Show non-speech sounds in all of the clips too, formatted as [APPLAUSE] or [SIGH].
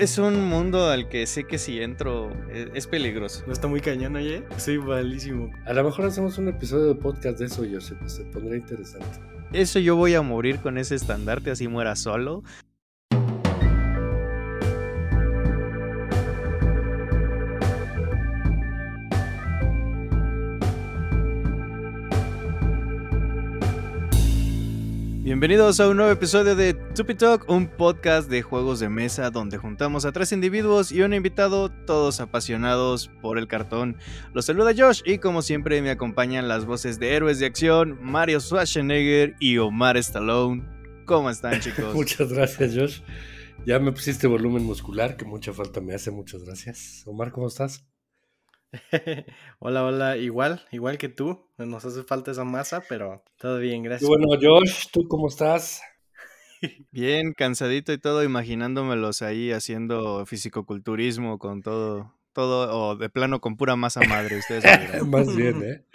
es un mundo al que sé que si entro e, es, peligroso. No está muy cañón, oye. Soy malísimo. A lo mejor hacemos un episodio de podcast de eso, Pues Se pondrá interesante. Eso yo voy a morir con ese estandarte, así muera solo. Bienvenidos a un nuevo episodio de Tupi Talk, un podcast de juegos de mesa donde juntamos a tres individuos y un invitado, todos apasionados por el cartón. Los saluda Josh y como siempre me acompañan las voces de héroes de acción, Mario Schwarzenegger y Omar Stallone. ¿Cómo están [LAUGHS] chicos? muchas gracias Josh. Ya me pusiste volumen muscular, que mucha falta me hace, muchas gracias. Omar, ¿cómo estás? [LAUGHS] hola, hola, igual, igual que tú. Nos hace falta esa masa, pero todo bien, gracias. Y bueno, Josh, ¿tú cómo estás? [LAUGHS] Bien, cansadito y todo, imaginándomelos ahí haciendo fisicoculturismo con todo, todo, o de plano con pura masa madre, ustedes. [LAUGHS] Más bien, ¿eh?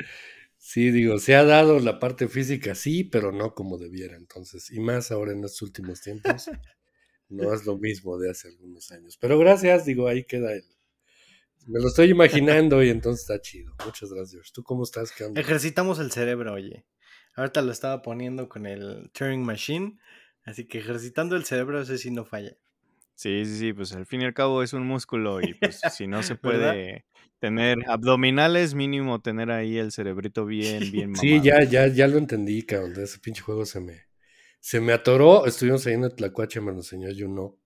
Sí, digo, se ha dado la parte física, sí, pero no como debiera, entonces, y más ahora en estos últimos tiempos, no es lo mismo de hace algunos años. Pero gracias, digo, ahí queda el, me lo estoy imaginando y entonces está chido. Muchas gracias. ¿Tú cómo estás? ¿Qué Ejercitamos el cerebro, oye. Ahorita lo estaba poniendo con el Turing Machine, así que ejercitando el cerebro ese sí no falla. Sí, sí, sí, pues al fin y al cabo es un músculo y pues si no se [LAUGHS] puede tener abdominales, mínimo tener ahí el cerebrito bien, bien Sí, ya, ya, ya lo entendí, cabrón, ese pinche juego se me, se me atoró, estuvimos ahí en Tlacuache, me lo enseñó Juno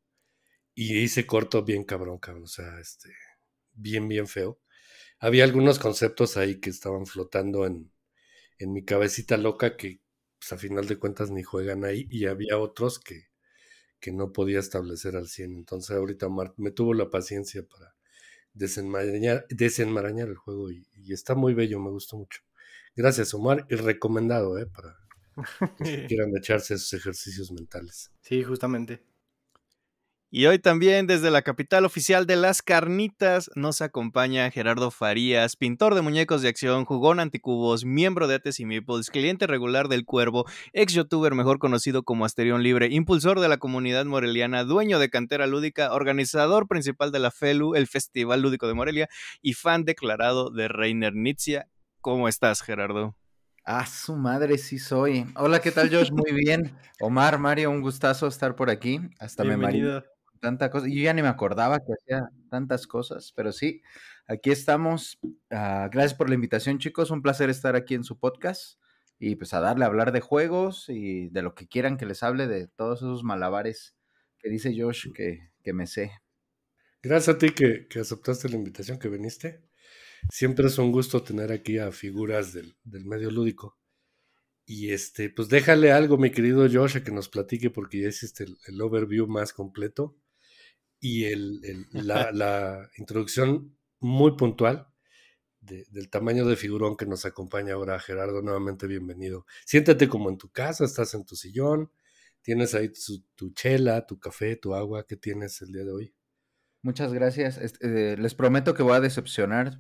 y hice corto bien cabrón, cabrón, o sea, este bien, bien feo. Había algunos conceptos ahí que estaban flotando en, mi cabecita loca que pues, a final de cuentas ni juegan ahí y había otros que, que no podía establecer al 100. Entonces ahorita Mar me tuvo la paciencia para desenmarañar, desenmarañar el juego y, está muy bello, me gustó mucho. Gracias Omar y recomendado ¿eh? para que [LAUGHS] quieran echarse esos ejercicios mentales. Sí, justamente. Y hoy también desde la capital oficial de las carnitas nos acompaña Gerardo Farías, pintor de muñecos de acción, jugón anticubos, miembro de Ates y Meeples, cliente regular del Cuervo, ex youtuber mejor conocido como Asterión Libre, impulsor de la comunidad moreliana, dueño de Cantera Lúdica, organizador principal de la FELU, el Festival Lúdico de Morelia, y fan declarado de Reiner Nizia. ¿Cómo estás, Gerardo? Ah, su madre, sí soy. Hola, ¿qué tal, Josh? Muy bien. Omar, Mario, un gustazo estar por aquí. Hasta Bienvenido. me tanta cosa. Yo ya ni me acordaba que hacía tantas cosas, pero sí, aquí estamos. Ah, gracias por la invitación, chicos. Un placer estar aquí en su podcast y pues a darle a hablar de juegos y de lo que quieran que les hable, de todos esos malabares que dice Josh que, que me sé. Gracias a ti que, aceptaste la invitación, que viniste. Siempre es un gusto tener aquí a figuras del, medio lúdico. Y este, pues déjale algo, mi querido Josh, a que nos platique porque ya hiciste el overview más completo y el, [LAUGHS] la, introducción muy puntual del tamaño de figurón que nos acompaña ahora. Gerardo, nuevamente bienvenido. Siéntate como en tu casa, estás en tu sillón, tienes ahí tu, chela, tu café, tu agua. ¿Qué tienes el día de hoy? Muchas gracias. Eh, les prometo que voy a decepcionar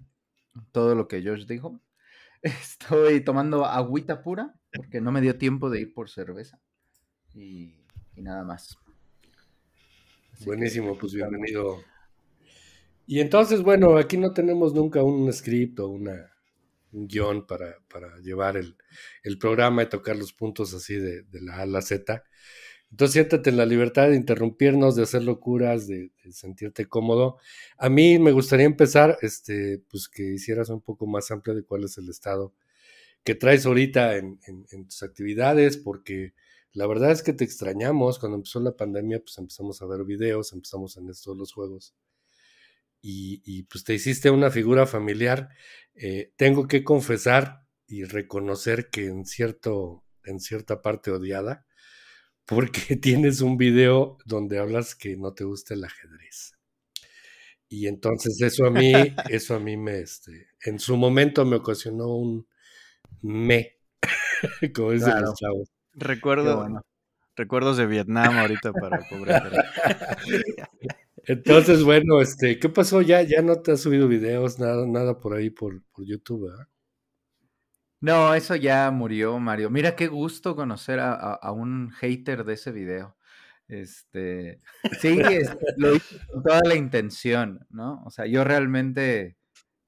todo lo que Josh dijo. [LAUGHS] Estoy tomando agüita pura porque no me dio tiempo de ir por cerveza y nada más. Buenísimo, pues bienvenido. Y entonces, bueno, aquí no tenemos nunca un script o un guión para, llevar el, programa y tocar los puntos así de, la A a la Z. Entonces siéntate en la libertad de interrumpirnos, de hacer locuras, de, sentirte cómodo. A mí me gustaría empezar, este, pues que hicieras un poco más amplio de cuál es el estado que traes ahorita en, en tus actividades, porque la verdad es que te extrañamos. Cuando empezó la pandemia, pues empezamos a ver videos, empezamos en estos los juegos. Y, pues te hiciste una figura familiar. Eh, tengo que confesar y reconocer que en, cierto, en cierta parte odiada, [LAUGHS] porque tienes un video donde hablas que no te gusta el ajedrez. Y entonces eso a mí, [LAUGHS] eso a mí me, este, en su momento me ocasionó un me, [LAUGHS] como dicen los chavos. Recuerdo, Recuerdos de Vietnam ahorita para pobre. [LAUGHS] Entonces, bueno, este, ¿qué pasó? Ya, ya no te has subido videos, nada, nada por ahí por, YouTube, No, eso ya murió, Mario. Mira qué gusto conocer a, un hater de ese video. Este, sí, lo hice con toda la intención, ¿no? O sea, yo realmente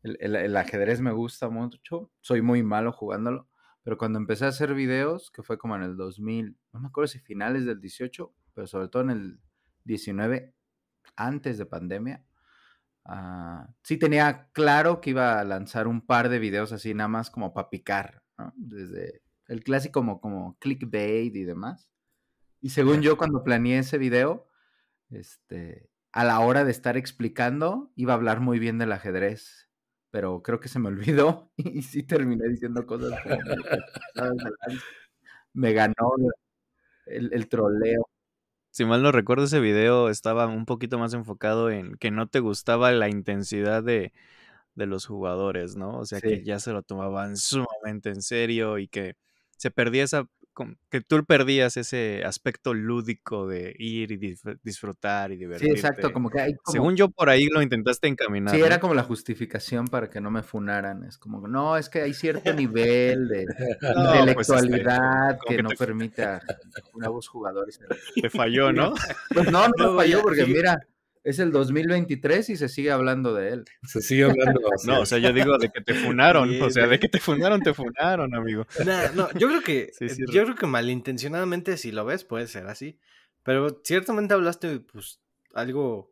el ajedrez me gusta mucho, soy muy malo jugándolo, pero cuando empecé a hacer videos, que fue como en el 2000, no me acuerdo si finales del 18, pero sobre todo en el 19, antes de pandemia, ah, sí tenía claro que iba a lanzar un par de videos así, nada más como para picar, Desde el clásico como, como clickbait y demás. Y según yo, cuando planeé ese video, este, a la hora de estar explicando, iba a hablar muy bien del ajedrez pero creo que se me olvidó [LAUGHS] y sí terminé diciendo cosas. me ganó el, troleo. Si mal no recuerdo, ese video estaba un poquito más enfocado en que no te gustaba la intensidad de, los jugadores, ¿no? O sea, que ya se lo tomaban sumamente en serio y que se perdía esa que tú perdías ese aspecto lúdico de ir y disfrutar y divertirte. Sí, exacto, como que Según yo por ahí lo intentaste encaminar. Sí, era como la justificación para que no me funaran, es como no, es que hay cierto nivel de [LAUGHS] pues, este, intelectualidad que, no permita permite a nuevos jugadores. [LAUGHS] Te [LAUGHS] falló, ¿no? Pues no, no, no falló porque mira, es el 2023 y se sigue hablando de él. Se sigue hablando. de [LAUGHS] él. No, o sea, yo digo de que te funaron, o sea, de que te funaron, te funaron, amigo. [LAUGHS] no no, yo creo que, eh, yo creo que malintencionadamente si lo ves puede ser así, pero ciertamente hablaste pues algo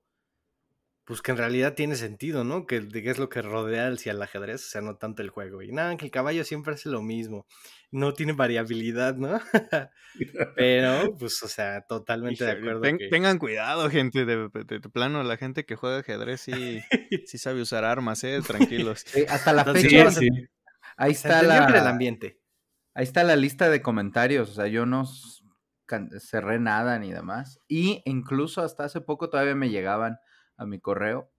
pues que en realidad tiene sentido, ¿no? Que, es lo que rodea si el ajedrez, o sea, no tanto el juego. Y nada, que el caballo siempre hace lo mismo, no tiene variabilidad, ¿no? [LAUGHS] Pero, pues, o sea, totalmente de acuerdo. Tengan cuidado, gente, de, plano, la gente que juega ajedrez sí, sí sabe usar armas, ¿eh? Tranquilos. hasta la fecha. Ahí está la... El ambiente. Ahí está la lista de comentarios, o sea, yo no cerré nada ni demás. Y incluso hasta hace poco todavía me llegaban a mi correo.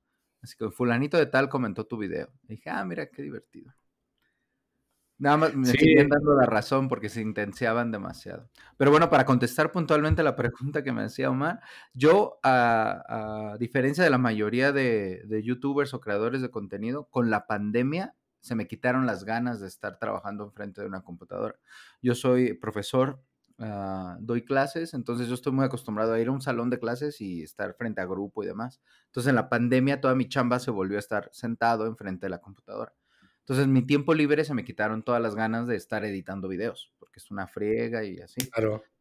Así que fulanito de tal comentó tu video. Y dije, ah, mira, qué divertido. Nada más me siguen dando la razón porque se intenciaban demasiado. Pero bueno, para contestar puntualmente la pregunta que me hacía Omar, yo, a, diferencia de la mayoría de, de, youtubers o creadores de contenido, con la pandemia se me quitaron las ganas de estar trabajando enfrente de una computadora. Yo soy profesor Ah, doy clases, entonces yo estoy muy acostumbrado a ir a un salón de clases y estar frente a grupo y demás. Entonces en la pandemia toda mi chamba se volvió a estar sentado enfrente de la computadora. Entonces mi tiempo libre se me quitaron todas las ganas de estar editando videos, porque es una friega y así.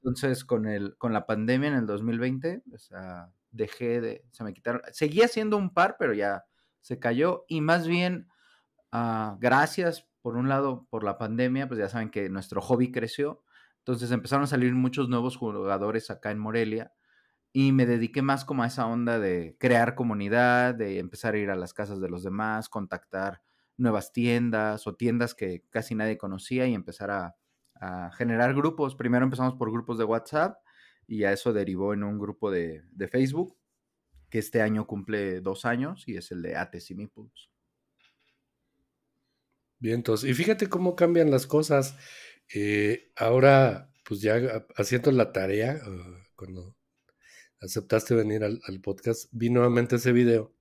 Entonces con, el, con la pandemia en el 2020, dejé de, se me quitaron, seguía siendo un par, pero ya se cayó y más bien ah, gracias por un lado por la pandemia, pues ya saben que nuestro hobby creció, entonces empezaron a salir muchos nuevos jugadores acá en Morelia y me dediqué más como a esa onda de crear comunidad, de empezar a ir a las casas de los demás, contactar nuevas tiendas o tiendas que casi nadie conocía y empezar a, generar grupos. Primero empezamos por grupos de WhatsApp y a eso derivó en un grupo de, Facebook que este año cumple dos años y es el de Ates y Mipuls. Bien, entonces, y fíjate cómo cambian las cosas. Eh, ahora, pues ya haciendo la tarea, ah, cuando aceptaste venir al, podcast, vi nuevamente ese video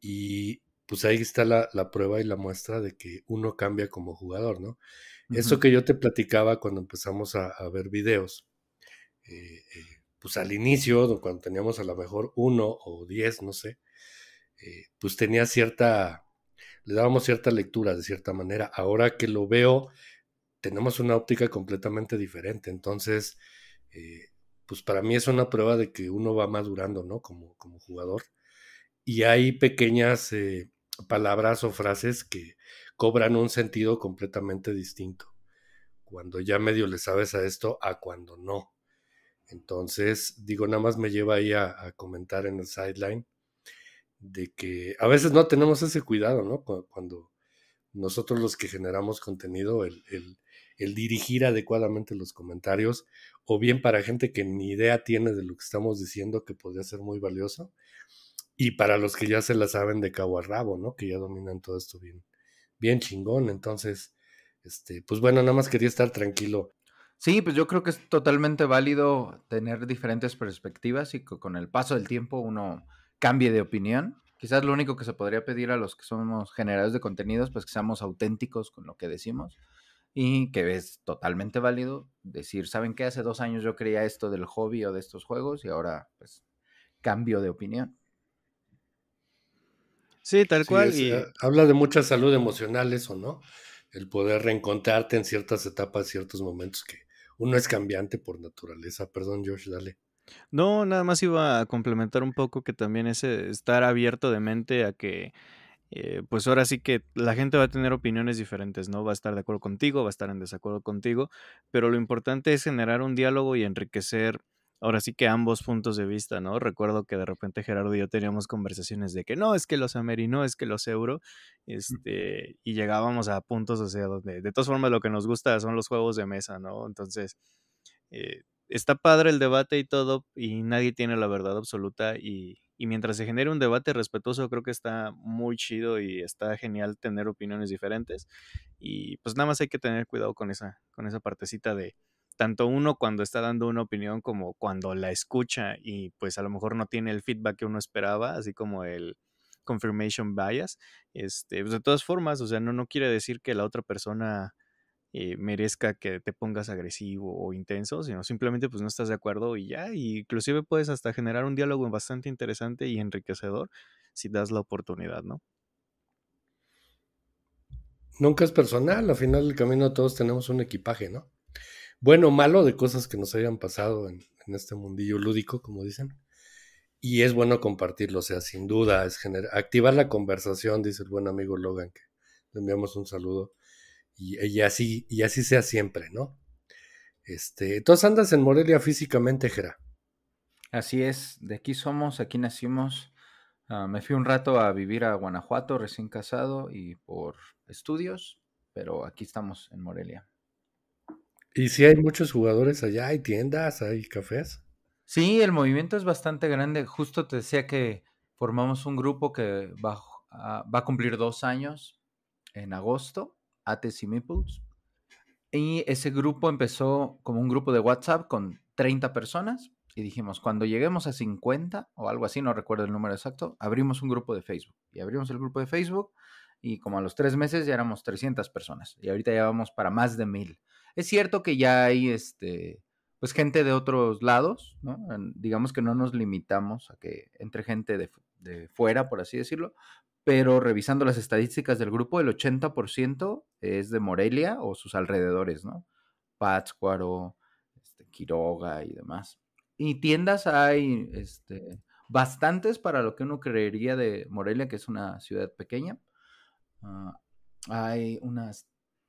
y pues ahí está la, prueba y la muestra de que uno cambia como jugador, ¿no? Eso que yo te platicaba cuando empezamos a, ver videos, eh, eh, pues al inicio, cuando teníamos a lo mejor uno o diez, no sé, pues tenía cierta, le dábamos cierta lectura de cierta manera. Ahora que lo veo tenemos una óptica completamente diferente. Entonces, eh, pues para mí es una prueba de que uno va madurando, ¿no? Como, como jugador. Y hay pequeñas eh, palabras o frases que cobran un sentido completamente distinto. Cuando ya medio le sabes a esto, a cuando no. Entonces, digo, nada más me lleva ahí a, comentar en el sideline de que a veces no tenemos ese cuidado, ¿no? Cuando nosotros los que generamos contenido, el, el dirigir adecuadamente los comentarios, o bien para gente que ni idea tiene de lo que estamos diciendo que podría ser muy valioso, y para los que ya se la saben de cabo a rabo, ¿no? Que ya dominan todo esto bien, bien chingón. Entonces, este, pues bueno, nada más quería estar tranquilo. Sí, pues yo creo que es totalmente válido tener diferentes perspectivas y que con el paso del tiempo uno cambie de opinión. Quizás lo único que se podría pedir a los que somos generadores de contenidos, pues que seamos auténticos con lo que decimos y que es totalmente válido decir, ¿saben qué? Hace dos años yo creía esto del hobby o de estos juegos y ahora pues cambio de opinión. Sí, tal cual. Eh, habla de mucha salud emocional eso, ¿no? El poder reencontrarte en ciertas etapas, ciertos momentos que uno es cambiante por naturaleza. Perdón, Josh, dale. No, nada más iba a complementar un poco que también ese estar abierto de mente a que eh, pues ahora sí que la gente va a tener opiniones diferentes, ¿no? Va a estar de acuerdo contigo, va a estar en desacuerdo contigo, pero lo importante es generar un diálogo y enriquecer ahora sí que ambos puntos de vista, ¿no? Recuerdo que de repente Gerardo y yo teníamos conversaciones de que no, es que los ameri, no, es que los euro, este, y llegábamos a puntos, o sea, donde de todas formas lo que nos gusta son los juegos de mesa, ¿no? Entonces, eh, está padre el debate y todo, y nadie tiene la verdad absoluta y y mientras se genere un debate respetuoso, creo que está muy chido y está genial tener opiniones diferentes. Y pues nada más hay que tener cuidado con esa, con esa partecita de tanto uno cuando está dando una opinión como cuando la escucha y pues a lo mejor no tiene el feedback que uno esperaba, así como el confirmation bias. Este, pues de todas formas, o sea, no, no quiere decir que la otra persona eh, merezca que te pongas agresivo o intenso, sino simplemente pues no estás de acuerdo y ya, inclusive puedes hasta generar un diálogo bastante interesante y enriquecedor si das la oportunidad, ¿no? Nunca es personal, al final del camino todos tenemos un equipaje, ¿no? Bueno o malo de cosas que nos hayan pasado en, este mundillo lúdico, como dicen y es bueno compartirlo, o sea, sin duda, es activar la conversación, dice el buen amigo Logan, que le enviamos un saludo. Y, así, y así sea siempre, ¿no? Este, entonces andas en Morelia físicamente, Jera. Así es, de aquí somos, aquí nacimos. Ah, me fui un rato a vivir a Guanajuato, recién casado y por estudios, pero aquí estamos en Morelia. ¿Y si hay muchos jugadores allá? ¿Hay tiendas? ¿Hay cafés? Sí, el movimiento es bastante grande. Justo te decía que formamos un grupo que va ah, a cumplir dos años en agosto ATC Meeples. Y ese grupo empezó como un grupo de WhatsApp con 30 personas y dijimos, cuando lleguemos a 50 o algo así, no recuerdo el número exacto, abrimos un grupo de Facebook. Y abrimos el grupo de Facebook y como a los tres meses ya éramos 300 personas y ahorita ya vamos para más de mil. Es cierto que ya hay este, pues gente de otros lados, ¿no? digamos que no nos limitamos a que entre gente de, de fuera, por así decirlo, pero revisando las estadísticas del grupo, el 80% es de Morelia o sus alrededores, ¿no? Pátzcuaro, este, Quiroga y demás. Y tiendas hay este, bastantes para lo que uno creería de Morelia, que es una ciudad pequeña. Ah, hay unas,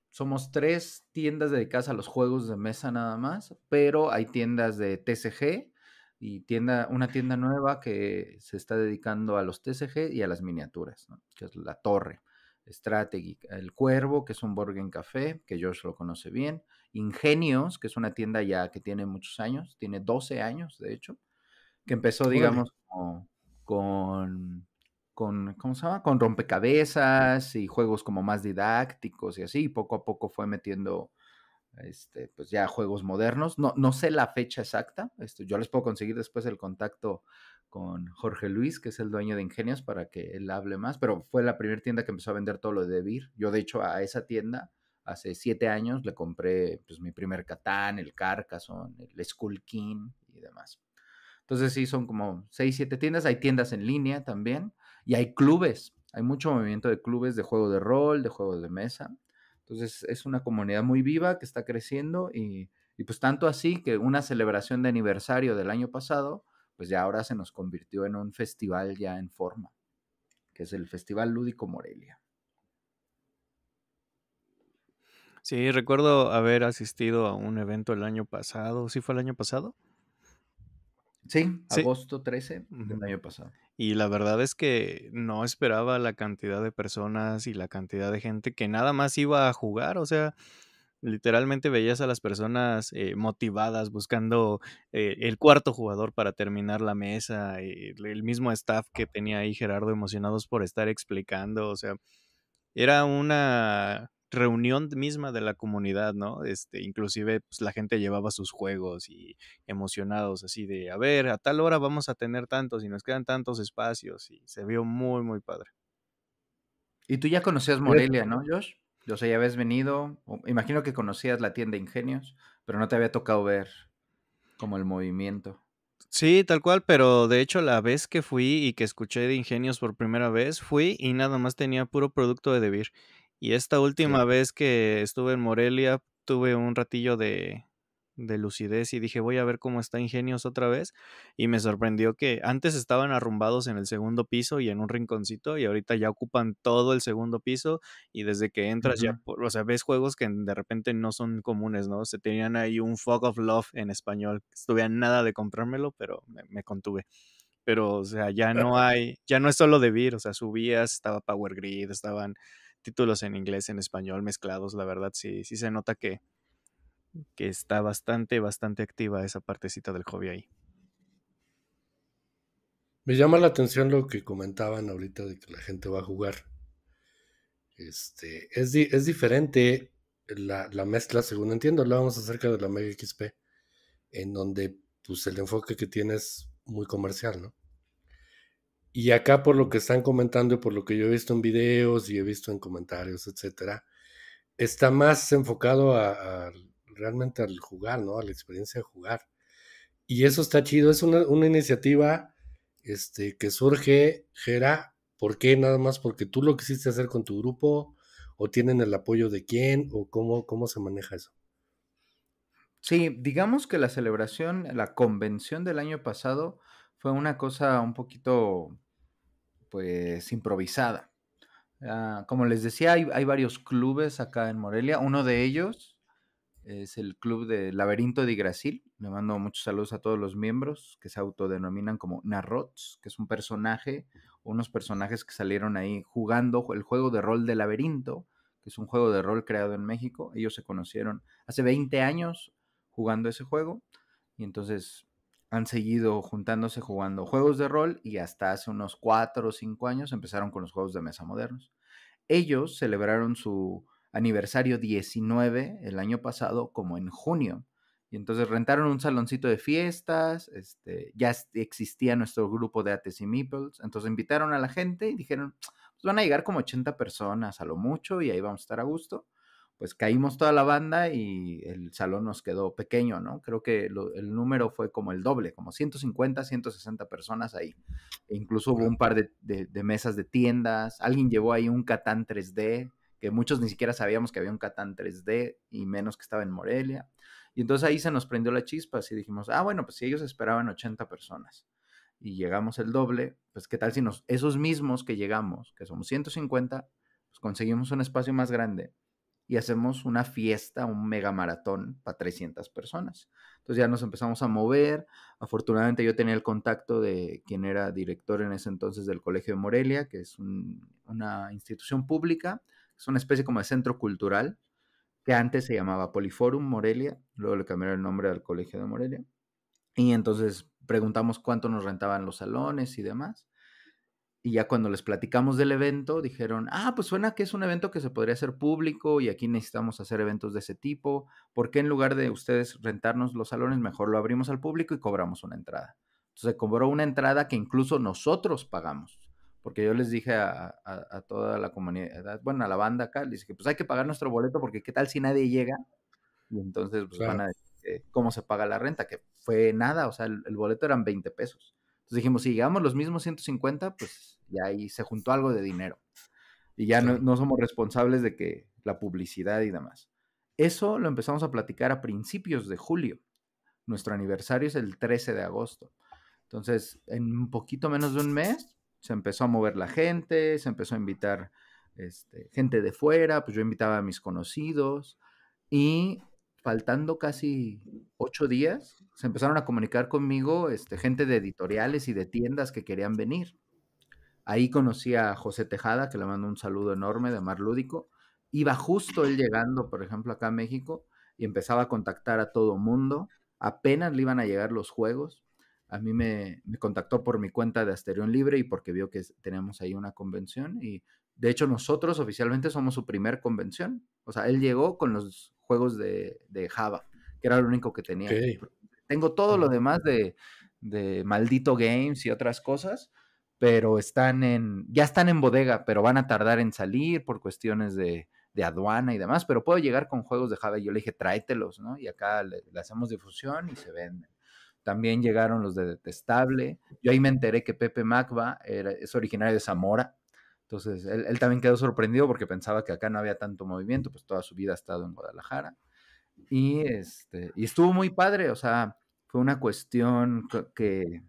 somos tres tiendas dedicadas a los juegos de mesa nada más, pero hay tiendas de TCG, y tienda, una tienda nueva que se está dedicando a los TCG y a las miniaturas, que es La Torre, Strategy, El Cuervo, que es un en Café, que George lo conoce bien, Ingenios, que es una tienda ya que tiene muchos años, tiene 12 años, de hecho, que empezó, digamos, con, con, ¿cómo se llama? Con rompecabezas y juegos como más didácticos y así, poco a poco fue metiendo este, pues ya juegos modernos. No, no sé la fecha exacta, esto, yo les puedo conseguir después el contacto con Jorge Luis, que es el dueño de Ingenios, para que él hable más, pero fue la primera tienda que empezó a vender todo lo de Beer. Yo, de hecho, a esa tienda, hace siete años, le compré pues, mi primer Catán, el Carcassonne, el Skull King y demás. Entonces sí, son como seis, siete tiendas. Hay tiendas en línea también y hay clubes. Hay mucho movimiento de clubes de juego de rol, de juegos de mesa. Entonces es una comunidad muy viva que está creciendo y, pues tanto así que una celebración de aniversario del año pasado, pues ya ahora se nos convirtió en un festival ya en forma, que es el Festival Lúdico Morelia. Sí, recuerdo haber asistido a un evento el año pasado, ¿sí fue el año pasado? Sí, agosto 13 del año pasado. Y la verdad es que no esperaba la cantidad de personas y la cantidad de gente que nada más iba a jugar, o sea, literalmente veías a las personas eh, motivadas buscando eh, el cuarto jugador para terminar la mesa, Y eh, el mismo staff que tenía ahí Gerardo emocionados por estar explicando, o sea, era una reunión misma de la comunidad, ¿no? Este, inclusive pues, la gente llevaba sus juegos y emocionados así de, a ver, a tal hora vamos a tener tantos y nos quedan tantos espacios y se vio muy, muy padre. Y tú ya conocías Morelia, ¿no, Josh? Yo sé ya habías venido, imagino que conocías la tienda Ingenios, pero no te había tocado ver como el movimiento. Sí, tal cual, pero de hecho la vez que fui y que escuché de Ingenios por primera vez, fui y nada más tenía puro producto de Debir. Y esta última vez que estuve en Morelia, tuve un ratillo de, de lucidez y dije, voy a ver cómo está Ingenios otra vez. Y me sorprendió que antes estaban arrumbados en el segundo piso y en un rinconcito y ahorita ya ocupan todo el segundo piso y desde que entras ya, o sea, ves juegos que de repente no son comunes, ¿no? Se tenían ahí un Fog of Love en español. Estuve a nada de comprármelo, pero me, me contuve. Pero, o sea, ya no hay, ya no es solo de vir, o sea, subías, estaba Power Grid, estaban títulos en inglés, en español, mezclados, la verdad, sí, sí se nota que, que está bastante, bastante activa esa partecita del hobby ahí. Me llama la atención lo que comentaban ahorita de que la gente va a jugar. Este, es, es diferente la, mezcla, según entiendo, hablábamos acerca de la Mega XP, en donde pues el enfoque que tiene es muy comercial, ¿no? Y acá por lo que están comentando, y por lo que yo he visto en videos y he visto en comentarios, etcétera, está más enfocado a, realmente al jugar, ¿no? A la experiencia de jugar. Y eso está chido, es una, iniciativa este, que surge, Gera, ¿por qué? Nada más porque tú lo quisiste hacer con tu grupo, o tienen el apoyo de quién, o cómo, cómo se maneja eso. Sí, digamos que la celebración, la convención del año pasado fue una cosa un poquito pues improvisada. Ah, como les decía, hay, varios clubes acá en Morelia. Uno de ellos es el club de Laberinto de Grasil. Le mando muchos saludos a todos los miembros que se autodenominan como Narrots, que es un personaje, unos personajes que salieron ahí jugando el juego de rol de Laberinto, que es un juego de rol creado en México. Ellos se conocieron hace 20 años jugando ese juego. Y entonces han seguido juntándose jugando juegos de rol y hasta hace unos 4 o 5 años empezaron con los juegos de mesa modernos. Ellos celebraron su aniversario 19 el año pasado como en junio. Y entonces rentaron un saloncito de fiestas, este, ya existía nuestro grupo de Ates y Meeples, entonces invitaron a la gente y dijeron, pues, van a llegar como 80 personas a lo mucho y ahí vamos a estar a gusto pues caímos toda la banda y el salón nos quedó pequeño, ¿no? Creo que el número fue como el doble, como 150, 160 personas ahí. E incluso hubo un par de, mesas de tiendas, alguien llevó ahí un Catán 3D, que muchos ni siquiera sabíamos que había un Catán 3D y menos que estaba en Morelia. Y entonces ahí se nos prendió la chispa, y dijimos, ah, bueno, pues si ellos esperaban 80 personas y llegamos el doble, pues qué tal si nos, esos mismos que llegamos, que somos 150, pues conseguimos un espacio más grande y hacemos una fiesta, un mega maratón para 300 personas. Entonces ya nos empezamos a mover. Afortunadamente yo tenía el contacto de quien era director en ese entonces del Colegio de Morelia, que es una institución pública, es una especie como de centro cultural, que antes se llamaba Poliforum Morelia, luego le cambiaron el nombre al Colegio de Morelia. Y entonces preguntamos cuánto nos rentaban los salones y demás. Y ya cuando les platicamos del evento, dijeron, ah, pues suena que es un evento que se podría hacer público y aquí necesitamos hacer eventos de ese tipo. ¿Por qué en lugar de ustedes rentarnos los salones, mejor lo abrimos al público y cobramos una entrada? Entonces se cobró una entrada que incluso nosotros pagamos, porque yo les dije a, toda la comunidad, bueno, a la banda acá, les dije, pues hay que pagar nuestro boleto porque qué tal si nadie llega. Y entonces pues, van a decir cómo se paga la renta, que fue nada, o sea, el, el boleto eran 20 pesos entonces dijimos, si llegamos los mismos 150, pues ya ahí se juntó algo de dinero. Y ya no, somos responsables de que la publicidad y demás. Eso lo empezamos a platicar a principios de julio. Nuestro aniversario es el 13 de agosto. Entonces, en un poquito menos de un mes, se empezó a mover la gente, se empezó a invitar este, gente de fuera, pues yo invitaba a mis conocidos y faltando casi ocho días, se empezaron a comunicar conmigo este, gente de editoriales y de tiendas que querían venir. Ahí conocí a José Tejada, que le mando un saludo enorme de Mar Lúdico. Iba justo él llegando, por ejemplo, acá a México y empezaba a contactar a todo mundo. Apenas le iban a llegar los juegos. A mí me, me contactó por mi cuenta de Asterión Libre y porque vio que tenemos ahí una convención. Y de hecho, nosotros oficialmente somos su primer convención. O sea, él llegó con los juegos de, Java, que era lo único que tenía. Tengo todo lo demás de, Maldito Games y otras cosas, pero están en, ya están en bodega, pero van a tardar en salir por cuestiones de, aduana y demás, pero puedo llegar con juegos de Java. y Yo le dije, tráetelos, ¿no? Y acá le, hacemos difusión y se venden. También llegaron los de Detestable. Yo ahí me enteré que Pepe Macba es originario de Zamora. Entonces, él, también quedó sorprendido porque pensaba que acá no había tanto movimiento, pues toda su vida ha estado en Guadalajara. Y, este, estuvo muy padre, o sea, fue una cuestión que,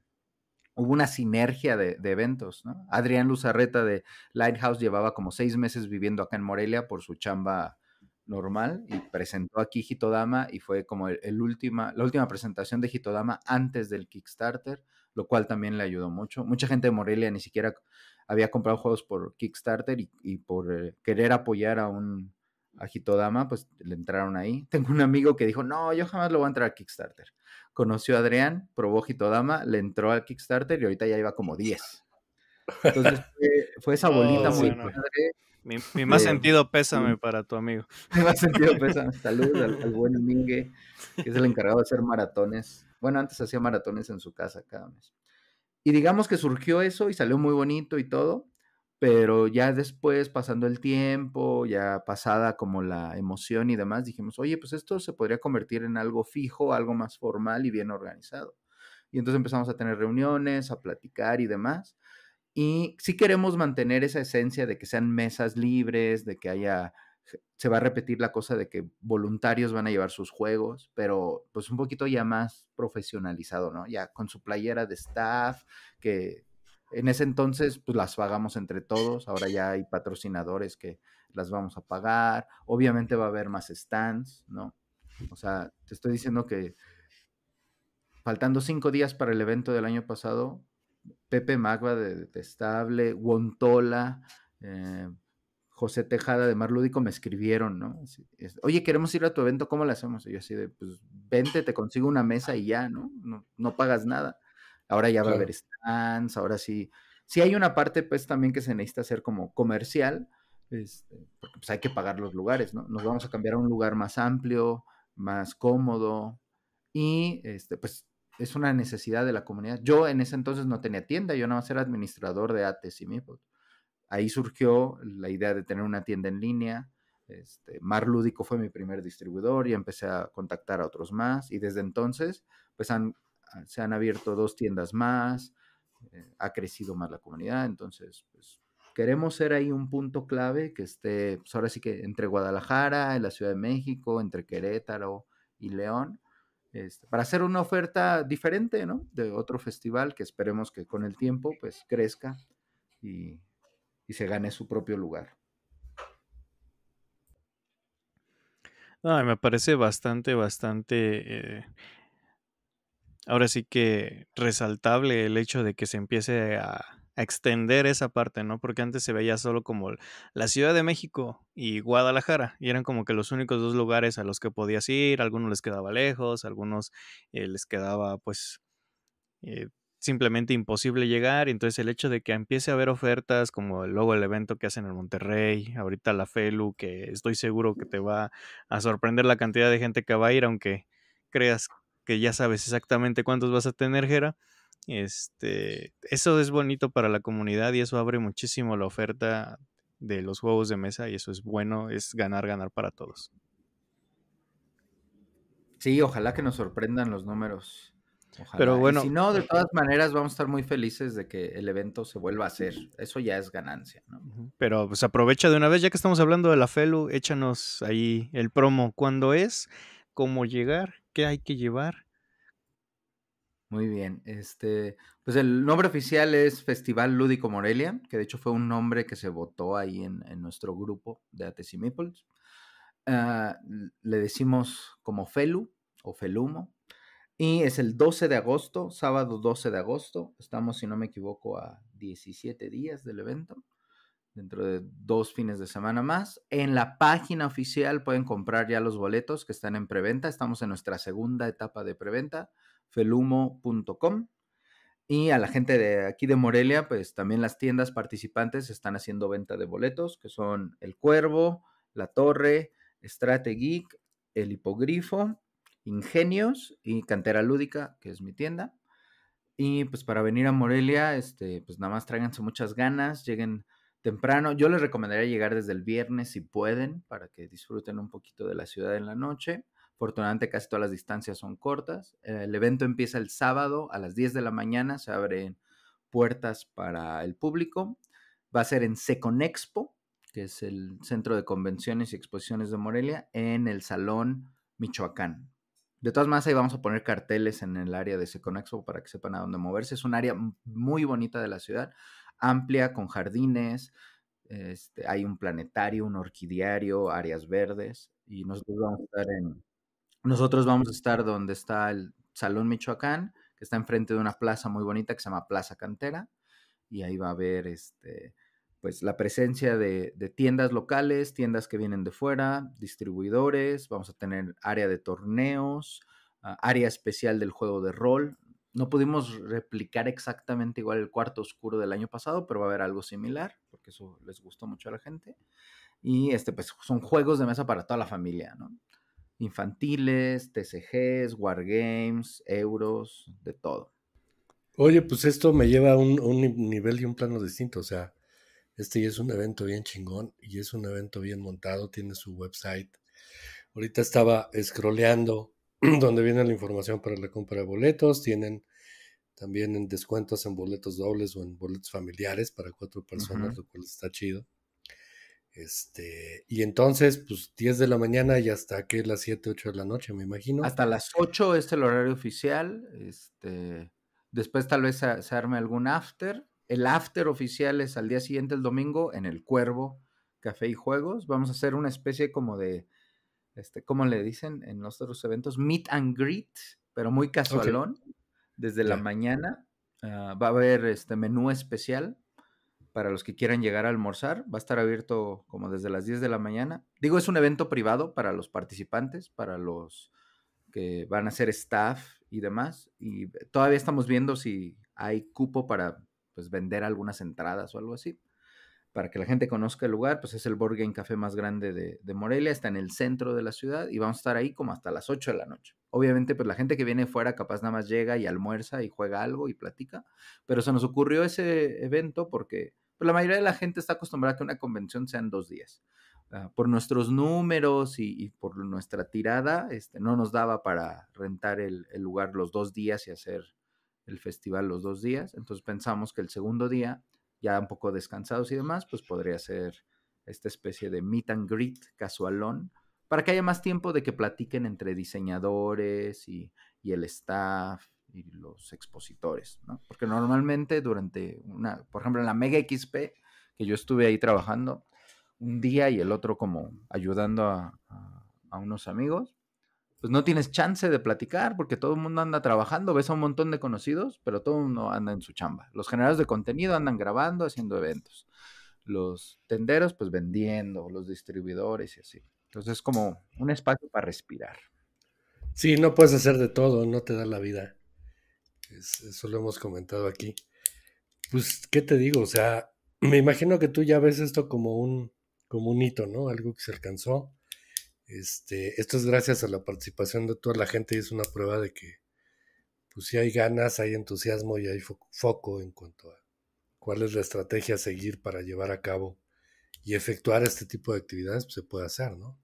hubo una sinergia de, eventos, Adrián Luzarreta de Lighthouse llevaba como seis meses viviendo acá en Morelia por su chamba normal y presentó aquí Hitodama y fue como el, última, la última presentación de Hitodama antes del Kickstarter, lo cual también le ayudó mucho. Mucha gente de Morelia ni siquiera había comprado juegos por Kickstarter y, por eh, querer apoyar a un a pues le entraron ahí. [LAUGHS] Tengo un amigo que dijo, no, yo jamás lo voy a entrar a Kickstarter. Conoció a Adrián, probó Hitodama, le entró al Kickstarter y ahorita ya iba como 10. Entonces [LAUGHS] fue, esa oh, bolita muy padre. Mi, más eh, sentido pésame para tu amigo. [LAUGHS] Mi más sentido pésame. Saludos al, al, buen Mingue, que es el encargado de hacer maratones. Bueno, antes hacía maratones en su casa cada mes. Y digamos que surgió eso y salió muy bonito y todo, pero ya después, pasando el tiempo, ya pasada como la emoción y demás, dijimos, oye, pues esto se podría convertir en algo fijo, algo más formal y bien organizado. Y entonces empezamos a tener reuniones, a platicar y demás. Y sí queremos mantener esa esencia de que sean mesas libres, de que haya se va a repetir la cosa de que voluntarios van a llevar sus juegos, pero pues un poquito ya más profesionalizado, ¿no? Ya con su playera de staff, que en ese entonces pues las pagamos entre todos, ahora ya hay patrocinadores que las vamos a pagar, obviamente va a haber más stands, ¿no? O sea, te estoy diciendo que faltando cinco días para el evento del año pasado, Pepe Magba de Detestable, Wontola, eh, José Tejada de Mar Lúdico me escribieron, ¿no? Oye, queremos ir a tu evento, ¿cómo lo hacemos? Y yo así de, pues vente, te consigo una mesa y ya, ¿no? No, pagas nada. Ahora ya va a haber stands, ahora sí. Sí hay una parte, pues, también que se necesita hacer como comercial, este, porque pues hay que pagar los lugares, ¿no? Nos vamos a cambiar a un lugar más amplio, más cómodo, y, este, pues, es una necesidad de la comunidad. Yo en ese entonces no tenía tienda, yo nada a era administrador de ATES y mi ahí surgió la idea de tener una tienda en línea. Este, Mar Lúdico fue mi primer distribuidor y empecé a contactar a otros más y desde entonces pues ah, se han abierto dos tiendas más, eh, ha crecido más la comunidad, entonces pues, queremos ser ahí un punto clave que esté, pues, ahora sí que entre Guadalajara, en la Ciudad de México, entre Querétaro y León, este, para hacer una oferta diferente, ¿no? De otro festival que esperemos que con el tiempo pues crezca y y se gane su propio lugar. me parece bastante, bastante... Eh, ahora sí que resaltable el hecho de que se empiece a, extender esa parte, ¿no? Porque antes se veía solo como la Ciudad de México y Guadalajara, y eran como que los únicos dos lugares a los que podías ir, algunos les quedaba lejos, algunos eh, les quedaba pues eh, simplemente imposible llegar. Entonces el hecho de que empiece a haber ofertas, como luego el evento que hacen en Monterrey, ahorita la FELU, que estoy seguro que te va a sorprender la cantidad de gente que va a ir, aunque creas que ya sabes exactamente cuántos vas a tener, Jera. Este, eso es bonito para la comunidad y eso abre muchísimo la oferta de los juegos de mesa y eso es bueno, es ganar, ganar para todos. Sí, ojalá que nos sorprendan los números. Pero bueno. si no, de eh, todas maneras, vamos a estar muy felices de que el evento se vuelva a hacer. Eso ya es ganancia, Pero pues aprovecha de una vez, ya que estamos hablando de la FELU, échanos ahí el promo. ¿Cuándo es? ¿Cómo llegar? ¿Qué hay que llevar? Muy bien. Este, pues el nombre oficial es Festival Lúdico Morelia, que de hecho fue un nombre que se votó ahí en, nuestro grupo de Atesimípolis. Ah, le decimos como Felu o Felumo, y es el 12 de agosto, sábado 12 de agosto. Estamos, si no me equivoco, a 17 días del evento, dentro de dos fines de semana más. En la página oficial pueden comprar ya los boletos que están en preventa. Estamos en nuestra segunda etapa de preventa, felumo.com. Y a la gente de aquí de Morelia, pues también las tiendas participantes están haciendo venta de boletos, que son El Cuervo, La Torre, Strate Geek, El Hipogrifo Ingenios y Cantera Lúdica, que es mi tienda. Y pues para venir a Morelia, este, pues nada más tráiganse muchas ganas, lleguen temprano. Yo les recomendaría llegar desde el viernes si pueden, para que disfruten un poquito de la ciudad en la noche. Afortunadamente casi todas las distancias son cortas. Eh, el evento empieza el sábado a las 10 de la mañana, se abren puertas para el público. Va a ser en Seconexpo, que es el centro de convenciones y exposiciones de Morelia, en el Salón Michoacán. De todas maneras, ahí vamos a poner carteles en el área de Conexo para que sepan a dónde moverse. Es un área muy bonita de la ciudad, amplia, con jardines. Este, hay un planetario, un orquidiario, áreas verdes. Y nosotros vamos a estar en. Nosotros vamos a estar donde está el Salón Michoacán, que está enfrente de una plaza muy bonita que se llama Plaza Cantera. Y ahí va a haber este pues la presencia de, tiendas locales, tiendas que vienen de fuera, distribuidores, vamos a tener área de torneos, ah, área especial del juego de rol. No pudimos replicar exactamente igual el cuarto oscuro del año pasado, pero va a haber algo similar, porque eso les gustó mucho a la gente. Y este, pues son juegos de mesa para toda la familia, ¿no? Infantiles, TCGs, Wargames, euros, de todo. Oye, pues esto me lleva a un nivel y un plano distinto, o sea, este ya es un evento bien chingón y es un evento bien montado, tiene su website. Ahorita estaba scrolleando [CLEARS THROAT] donde viene la información para la compra de boletos, tienen también descuentos en boletos dobles o en boletos familiares para cuatro personas, lo cual está chido. Este, y entonces, pues 10 de la mañana y hasta que las 7, 8 de la noche, me imagino. Hasta las 8 es el horario oficial. Este, después tal vez se arme algún after el after oficial es al día siguiente, el domingo, en el Cuervo, Café y Juegos. Vamos a hacer una especie como de, este, ¿cómo le dicen en los otros eventos? Meet and greet, pero muy casualón, desde la mañana. Ah, va a haber este menú especial para los que quieran llegar a almorzar. Va a estar abierto como desde las 10 de la mañana. Digo, es un evento privado para los participantes, para los que van a ser staff y demás. Y todavía estamos viendo si hay cupo para pues vender algunas entradas o algo así. Para que la gente conozca el lugar, pues es el Board Café más grande de, de, Morelia, está en el centro de la ciudad y vamos a estar ahí como hasta las 8 de la noche. Obviamente, pues la gente que viene fuera capaz nada más llega y almuerza y juega algo y platica, pero se nos ocurrió ese evento porque pues, la mayoría de la gente está acostumbrada a que una convención sean dos días. Ah, por nuestros números y, por nuestra tirada, este, no nos daba para rentar el, el lugar los dos días y hacer el festival los dos días, entonces pensamos que el segundo día, ya un poco descansados y demás, pues podría ser esta especie de meet and greet casualón, para que haya más tiempo de que platiquen entre diseñadores y, el staff y los expositores, ¿no? Porque normalmente durante una, por ejemplo, en la Mega XP, que yo estuve ahí trabajando un día y el otro como ayudando a unos amigos, pues no tienes chance de platicar porque todo el mundo anda trabajando, ves a un montón de conocidos, pero todo el mundo anda en su chamba. Los generadores de contenido andan grabando, haciendo eventos. Los tenderos, pues vendiendo, los distribuidores y así. Entonces es como un espacio para respirar. Sí, no puedes hacer de todo, no te da la vida. eso lo hemos comentado aquí. Pues, ¿qué te digo? O sea, me imagino que tú ya ves esto como un, como un hito, ¿no? Algo que se alcanzó este, esto es gracias a la participación de toda la gente y es una prueba de que pues si hay ganas, hay entusiasmo y hay foco, en cuanto a cuál es la estrategia a seguir para llevar a cabo y efectuar este tipo de actividades, pues se puede hacer, ¿no?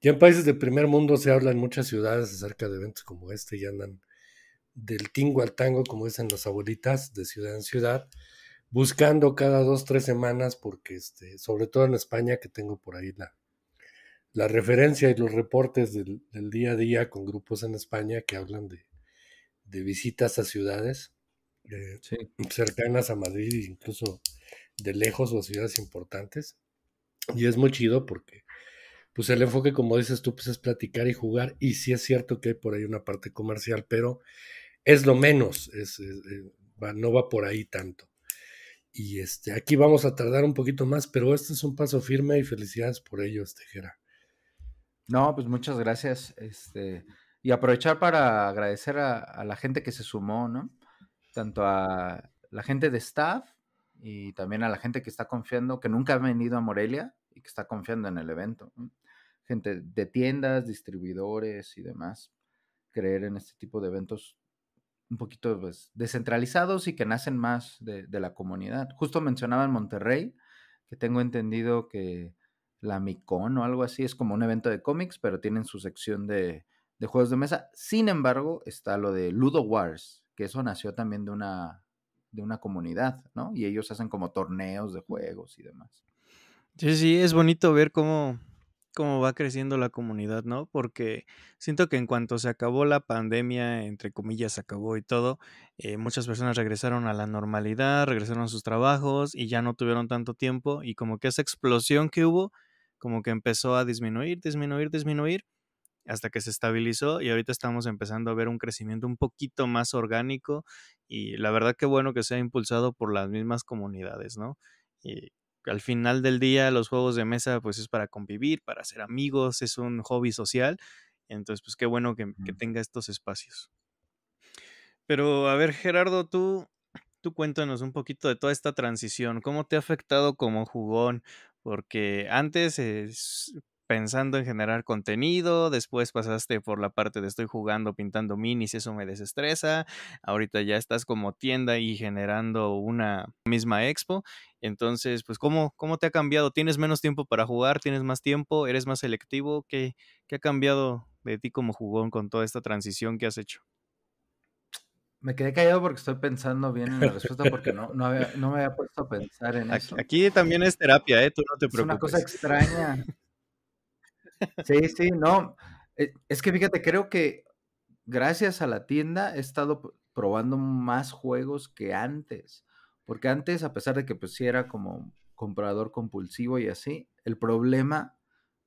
Ya en países de primer mundo se habla en muchas ciudades acerca de eventos como este y andan del tingo al tango, como dicen las abuelitas, de ciudad en ciudad, buscando cada dos, tres semanas, porque este, sobre todo en España, que tengo por ahí la, la referencia y los reportes del, día a día con grupos en España que hablan de, visitas a ciudades eh, cercanas a Madrid incluso de lejos o ciudades importantes. Y es muy chido porque pues el enfoque, como dices tú, pues es platicar y jugar. Y sí es cierto que hay por ahí una parte comercial, pero es lo menos, es, eh, no va por ahí tanto. Y este, aquí vamos a tardar un poquito más, pero este es un paso firme y felicidades por ello, Tejera este, no, pues muchas gracias. Este, y aprovechar para agradecer a, la gente que se sumó, ¿no? Tanto a la gente de staff y también a la gente que está confiando, que nunca ha venido a Morelia y que está confiando en el evento. Gente de tiendas, distribuidores y demás. Creer en este tipo de eventos un poquito pues, descentralizados y que nacen más de la comunidad. Justo mencionaba en Monterrey, que tengo entendido que la Micón o algo así. Es como un evento de cómics, pero tienen su sección de, juegos de mesa. Sin embargo, está lo de Ludo Wars, que eso nació también de una, de una comunidad, ¿no? Y ellos hacen como torneos de juegos y demás. Sí, sí, es bonito ver cómo, cómo va creciendo la comunidad, ¿no? Porque siento que en cuanto se acabó la pandemia, entre comillas, se acabó y todo, eh, muchas personas regresaron a la normalidad, regresaron a sus trabajos y ya no tuvieron tanto tiempo y como que esa explosión que hubo como que empezó a disminuir, disminuir, disminuir, hasta que se estabilizó y ahorita estamos empezando a ver un crecimiento un poquito más orgánico y la verdad que bueno que sea impulsado por las mismas comunidades, ¿no? Y al final del día los juegos de mesa pues es para convivir, para ser amigos, es un hobby social, entonces pues qué bueno que, que tenga estos espacios. Pero a ver Gerardo, tú, tú cuéntanos un poquito de toda esta transición, cómo te ha afectado como jugón, porque antes es pensando en generar contenido, después pasaste por la parte de estoy jugando, pintando minis, eso me desestresa, ahorita ya estás como tienda y generando una misma expo, entonces pues ¿cómo, cómo te ha cambiado? ¿Tienes menos tiempo para jugar? ¿Tienes más tiempo? ¿Eres más selectivo? ¿Qué, qué ha cambiado de ti como jugón con toda esta transición que has hecho? Me quedé callado porque estoy pensando bien en la respuesta porque no, no, había, no me había puesto a pensar en eso. Aquí también es terapia, ¿eh? Tú no te preocupes. Es una cosa extraña. Sí, sí, no. E, es que fíjate, creo que gracias a la tienda he estado probando más juegos que antes. Porque antes, a pesar de que pues sí era como comprador compulsivo y así, el problema,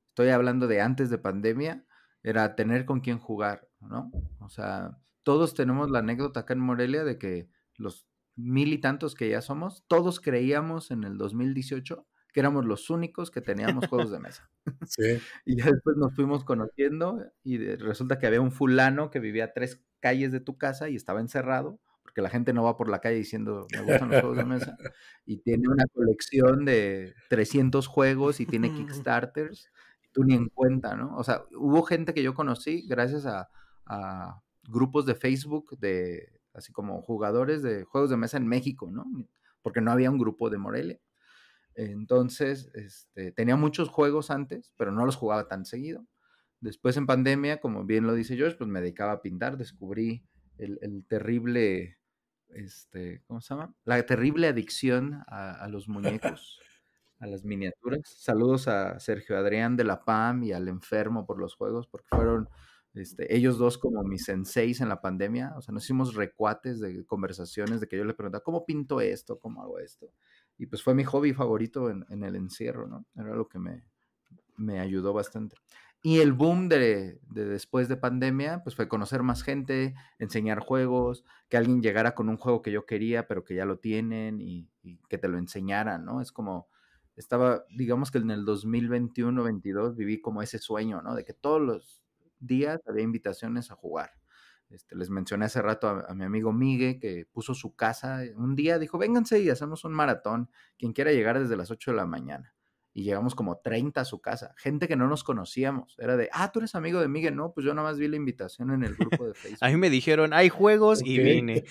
estoy hablando de antes de pandemia, era tener con quién jugar, ¿no? O sea, todos tenemos la anécdota acá en Morelia de que los mil y tantos que ya somos, todos creíamos en el 2018 que éramos los únicos que teníamos juegos de mesa. [LAUGHS] [LAUGHS] Sí. y después nos fuimos conociendo y resulta que había un fulano que vivía a tres calles de tu casa y estaba encerrado, porque la gente no va por la calle diciendo, me gustan los juegos de mesa, [LAUGHS] y tiene una colección de 300 juegos y tiene Kickstarters, tú ni en cuenta, ¿no? O sea, hubo gente que yo conocí gracias a grupos de Facebook de así como jugadores de juegos de mesa en México, ¿no? Porque no había un grupo de Morelia. Entonces, este, tenía muchos juegos antes, pero no los jugaba tan seguido. Después en pandemia, como bien lo dice George, pues me dedicaba a pintar, descubrí el, terrible, este, ¿cómo se llama? La terrible adicción a, a los muñecos, a las miniaturas. Saludos a Sergio Adrián de la PAM y al enfermo por los juegos, porque fueron este, ellos dos como mis senseis en la pandemia, o sea, nos hicimos recuates de conversaciones de que yo le preguntaba, ¿cómo pinto esto? ¿Cómo hago esto? Y pues fue mi hobby favorito en, el encierro, ¿no? Era lo que me, me ayudó bastante. Y el boom de, después de pandemia, pues fue conocer más gente, enseñar juegos, que alguien llegara con un juego que yo quería, pero que ya lo tienen y, que te lo enseñaran, ¿no? Es como, estaba, digamos que en el 2021-22 viví como ese sueño, ¿no? De que todos los, días había invitaciones a jugar. Este, les mencioné hace rato a, mi amigo Miguel que puso su casa. Eh, un día dijo, vénganse y hacemos un maratón. Quien quiera llegar desde las 8 de la mañana. Y llegamos como 30 a su casa. Gente que no nos conocíamos. Era de, ah, tú eres amigo de Miguel No, pues yo nada más vi la invitación en el grupo de Facebook. [LAUGHS] a mí me dijeron, hay juegos y vine.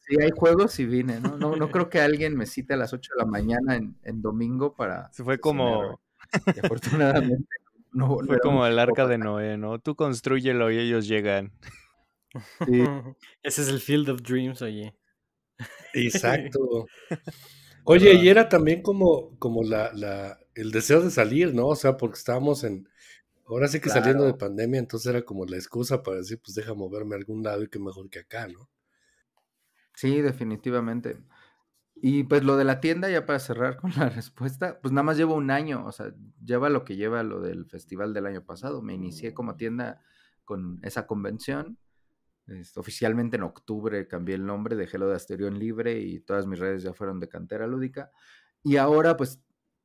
Sí, hay juegos y vine, ¿no? No, no creo que alguien me cite a las 8 de la mañana en, domingo para... Se fue como... afortunadamente no Fue como el arca de Noé, ¿no? Tú construyelo y ellos llegan. [LAUGHS] Ese es el Field of Dreams, oye. Exacto. [LAUGHS] Oye, y era también como, como el deseo de salir, ¿no? O sea, porque estábamos en. Ahora sí que saliendo de pandemia, entonces era como la excusa para decir, pues deja moverme a algún lado y qué mejor que acá, ¿no? Sí, definitivamente. Y pues lo de la tienda, ya para cerrar con la [LAUGHS] respuesta, pues nada más llevo un año, o sea, lleva lo que lleva lo del festival del año pasado. Me inicié mm. como tienda con esa convención. oficialmente en octubre cambié el nombre, dejé lo de Asterión Libre y todas mis redes ya fueron de cantera lúdica. Y ahora pues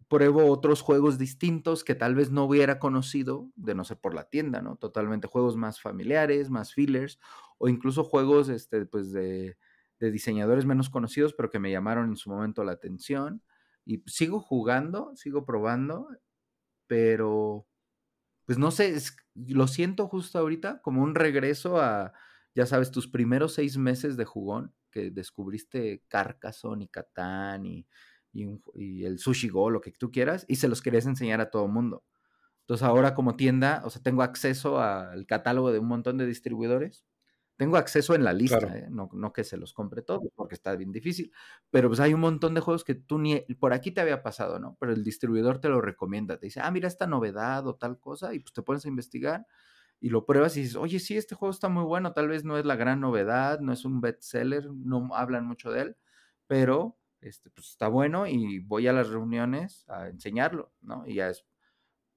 pruebo otros juegos distintos que tal vez no hubiera conocido de no ser por la tienda, ¿no? Totalmente juegos más familiares, más fillers o incluso juegos este, pues de de diseñadores menos conocidos, pero que me llamaron en su momento la atención. Y pues, sigo jugando, sigo probando, pero pues no sé, lo siento justo ahorita como un regreso a, ya sabes, tus primeros seis meses de jugón, que descubriste Carcassonne y Catán y, el Sushi Go, lo que tú quieras, y se los querías enseñar a todo mundo. Entonces ahora como tienda, o sea, tengo acceso al catálogo de un montón de distribuidores tengo acceso en la lista, ¿eh? no, no, que se los compre todos, porque está bien difícil, pero pues hay un montón de juegos que tú ni, por aquí te había pasado, ¿no? Pero el distribuidor te lo recomienda, te dice, ah, mira esta novedad o tal cosa, y pues te pones a investigar y lo pruebas y dices, oye, sí, este juego está muy bueno, tal vez no es la gran novedad, no es un bestseller, no hablan mucho de él, pero este, pues está bueno y voy a las reuniones a enseñarlo, ¿no? Y ya es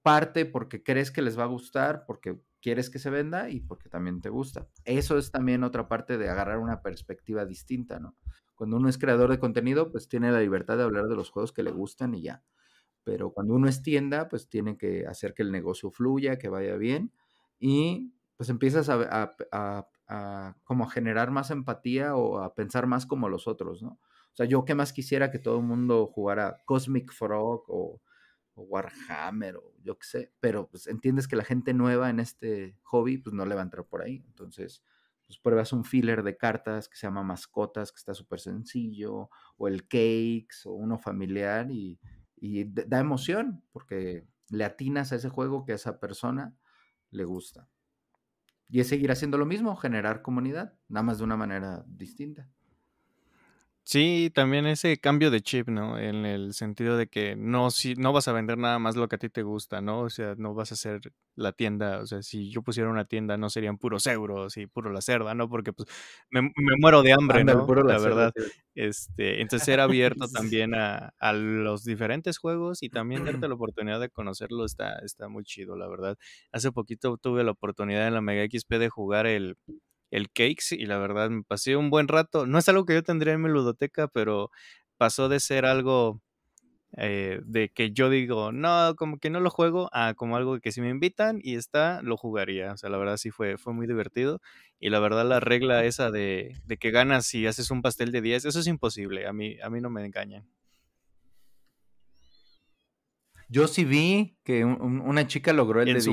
parte porque crees que les va a gustar, porque quieres que se venda y porque también te gusta. Eso es también otra parte de agarrar una perspectiva distinta, ¿no? Cuando uno es creador de contenido, pues tiene la libertad de hablar de los juegos que le gustan y ya. Pero cuando uno es tienda, pues tiene que hacer que el negocio fluya, que vaya bien y pues empiezas a, como generar más empatía o a pensar más como los otros, ¿no? O sea, yo qué más quisiera que todo el mundo jugara Cosmic Frog o o Warhammer o yo qué sé, pero pues entiendes que la gente nueva en este hobby pues no le va a entrar por ahí, entonces pues, pruebas un filler de cartas que se llama mascotas, que está súper sencillo, o el cakes, o uno familiar, y, y da emoción, porque le atinas a ese juego que a esa persona le gusta. Y es seguir haciendo lo mismo, generar comunidad, nada más de una manera distinta. Sí, también ese cambio de chip, ¿no? En el sentido de que no, si, no vas a vender nada más lo que a ti te gusta, ¿no? O sea, no vas a hacer la tienda, o sea, si yo pusiera una tienda no serían puros euros y puro la cerda, ¿no? Porque pues me, muero de hambre, ¿no? la, verdad. este, [LAUGHS] entonces ser abierto también a, a, los diferentes juegos y también [CLEARS THROAT] darte la oportunidad de conocerlo está, está muy chido, la verdad. Hace poquito tuve la oportunidad en la Mega XP de jugar el el Cakes y la verdad me pasé un buen rato. No es algo que yo tendría en mi ludoteca, pero pasó de ser algo eh, de que yo digo, no, como que no lo juego, a como algo que si me invitan y está, lo jugaría. O sea, la verdad sí fue, fue muy divertido. Y la verdad la regla esa de, que ganas si haces un pastel de 10, eso es imposible. A mí, a mí no me engañan. Yo sí vi que una chica logró el ¿En de su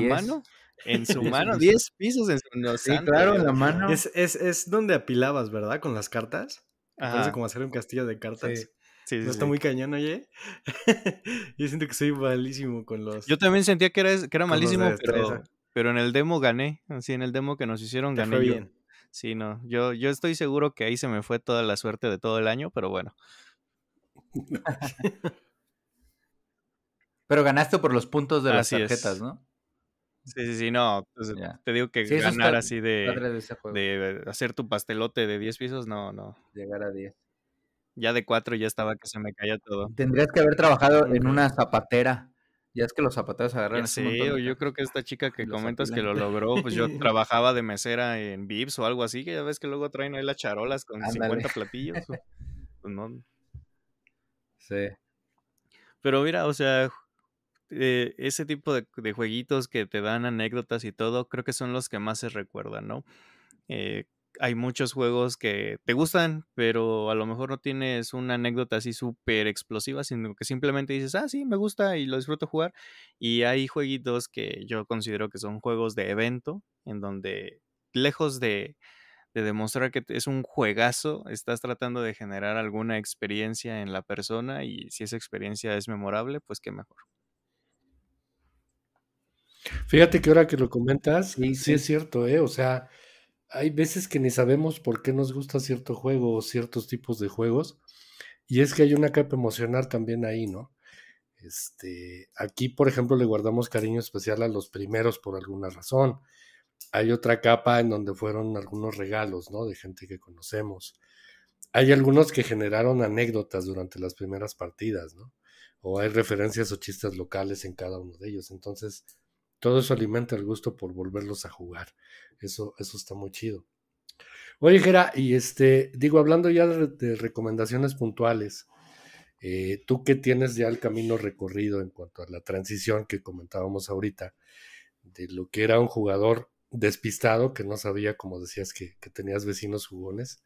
en su mano, 10 pisos en su mano. Sí, claro, en la mano. Es, es, donde apilabas, ¿verdad? Con las cartas. como hacer un castillo de cartas. Sí. Sí, está muy cañón, oye. [LAUGHS] yo siento que soy malísimo con los. Yo también sentía que era, que era malísimo, pero, en el demo gané. Sí, en el demo que nos hicieron gané. bien. Sí, no. Yo, yo estoy seguro que ahí se me fue toda la suerte de todo el año, pero bueno. [LAUGHS] [LAUGHS] pero ganaste por los puntos de las tarjetas, ¿no? Sí, sí, sí, no. Te digo que ganar así de, de, hacer tu pastelote de 10 pisos, no, no. Llegar a 10. Ya de 4 ya estaba que se me caía todo. Tendrías que haber trabajado en una zapatera. Ya es que los zapateros agarran. Sí, yo creo que esta chica que comentas que lo logró, pues yo [LAUGHS] trabajaba de mesera en Vips o algo así, que ya ves que luego traen ahí las charolas con 50 platillos. Pues, no. Sí. Pero mira, o sea, eh, ese tipo de, jueguitos que te dan anécdotas y todo, creo que son los que más se recuerdan, ¿no? Eh, hay muchos juegos que te gustan, pero a lo mejor no tienes una anécdota así súper explosiva, sino que simplemente dices, ah, sí, me gusta y lo disfruto jugar. Y hay jueguitos que yo considero que son juegos de evento, en donde lejos de, de demostrar que es un juegazo, estás tratando de generar alguna experiencia en la persona y si esa experiencia es memorable, pues qué mejor. Fíjate que ahora que lo comentas, sí, es cierto, ¿eh? O sea, hay veces que ni sabemos por qué nos gusta cierto juego o ciertos tipos de juegos. Y es que hay una capa emocional también ahí, ¿no? Este, aquí, por ejemplo, le guardamos cariño especial a los primeros por alguna razón. Hay otra capa en donde fueron algunos regalos, ¿no? De gente que conocemos. Hay algunos que generaron anécdotas durante las primeras partidas, ¿no? O hay referencias o chistes locales en cada uno de ellos. Entonces, todo eso alimenta el gusto por volverlos a jugar. Eso, eso está muy chido. Oye, Gera, y este, digo, hablando ya de, recomendaciones puntuales, eh, tú que tienes ya el camino recorrido en cuanto a la transición que comentábamos ahorita, de lo que era un jugador despistado, que no sabía, como decías, que, tenías vecinos jugones,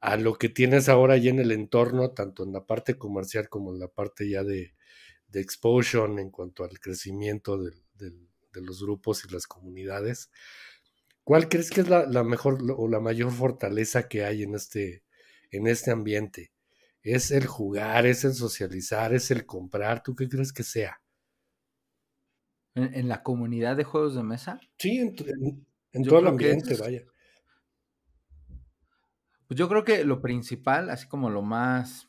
a lo que tienes ahora ya en el entorno, tanto en la parte comercial como en la parte ya de, de exposure en cuanto al crecimiento del, de los grupos y las comunidades. ¿Cuál crees que es la, mejor o la mayor fortaleza que hay en este, en este ambiente? ¿Es el jugar, es el socializar, es el comprar? ¿Tú qué crees que sea? ¿En, la comunidad de juegos de mesa? Sí, en, todo el ambiente, vaya. Pues yo creo que lo principal, así como lo más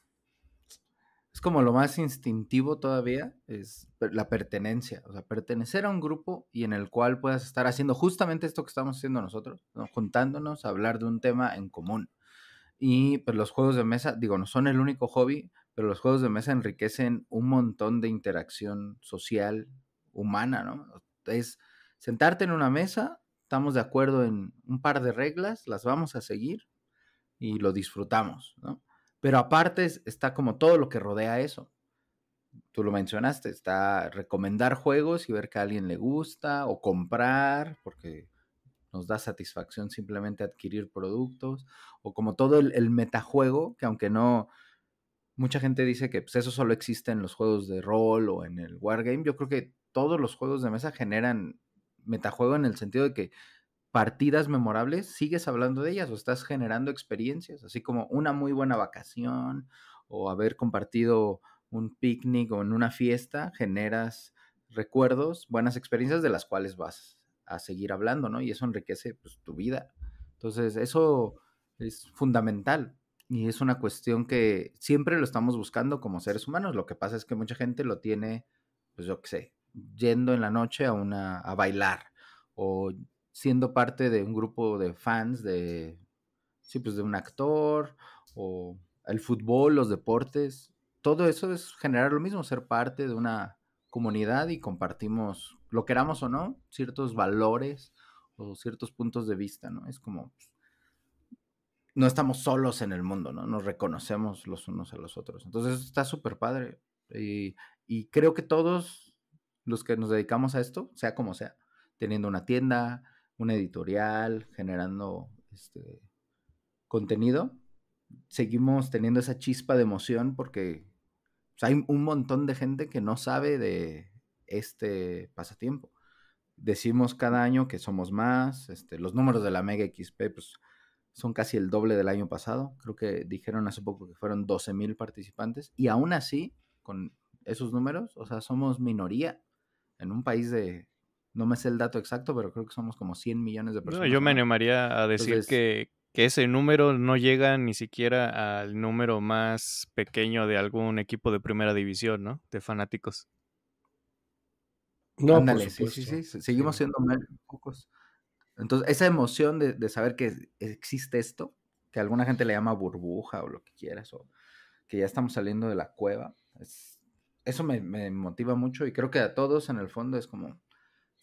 es como lo más instintivo todavía, es la pertenencia, o sea, pertenecer a un grupo y en el cual puedas estar haciendo justamente esto que estamos haciendo nosotros, ¿no? juntándonos hablar de un tema en común. Y pues los juegos de mesa, digo, no son el único hobby, pero los juegos de mesa enriquecen un montón de interacción social, humana, ¿no? Es sentarte en una mesa, estamos de acuerdo en un par de reglas, las vamos a seguir y lo disfrutamos, ¿no? Pero aparte está como todo lo que rodea eso. Tú lo mencionaste, está recomendar juegos y ver que a alguien le gusta o comprar, porque nos da satisfacción simplemente adquirir productos, o como todo el, metajuego, que aunque no, mucha gente dice que pues, eso solo existe en los juegos de rol o en el wargame, yo creo que todos los juegos de mesa generan metajuego en el sentido de que partidas memorables, sigues hablando de ellas o estás generando experiencias, así como una muy buena vacación o haber compartido un picnic o en una fiesta, generas recuerdos, buenas experiencias de las cuales vas a seguir hablando, ¿no? Y eso enriquece pues, tu vida. Entonces, eso es fundamental y es una cuestión que siempre lo estamos buscando como seres humanos. Lo que pasa es que mucha gente lo tiene, pues yo qué sé, yendo en la noche a, una, a bailar o siendo parte de un grupo de fans de, sí, pues, de un actor o el fútbol, los deportes, todo eso es generar lo mismo, ser parte de una comunidad y compartimos, lo queramos o no, ciertos valores o ciertos puntos de vista, ¿no? Es como, pues, no estamos solos en el mundo, ¿no? Nos reconocemos los unos a los otros. Entonces está súper padre. y creo que todos los que nos dedicamos a esto, sea como sea, teniendo una tienda, una editorial, generando este contenido, seguimos teniendo esa chispa de emoción porque pues, hay un montón de gente que no sabe de este pasatiempo. Decimos cada año que somos más, este, los números de la Mega XP pues, son casi el doble del año pasado, creo que dijeron hace poco que fueron 12.000 participantes y aún así, con esos números, o sea, somos minoría en un país de no me sé el dato exacto, pero creo que somos como 100 millones de personas. yo me animaría a decir que, ese número no llega ni siquiera al número más pequeño de algún equipo de primera división, ¿no? De fanáticos. No, Ándale, sí, sí, sí. Seguimos siendo pocos. Entonces, esa emoción de, saber que existe esto, que alguna gente le llama burbuja o lo que quieras, o que ya estamos saliendo de la cueva, eso me, me, motiva mucho y creo que a todos en el fondo es como,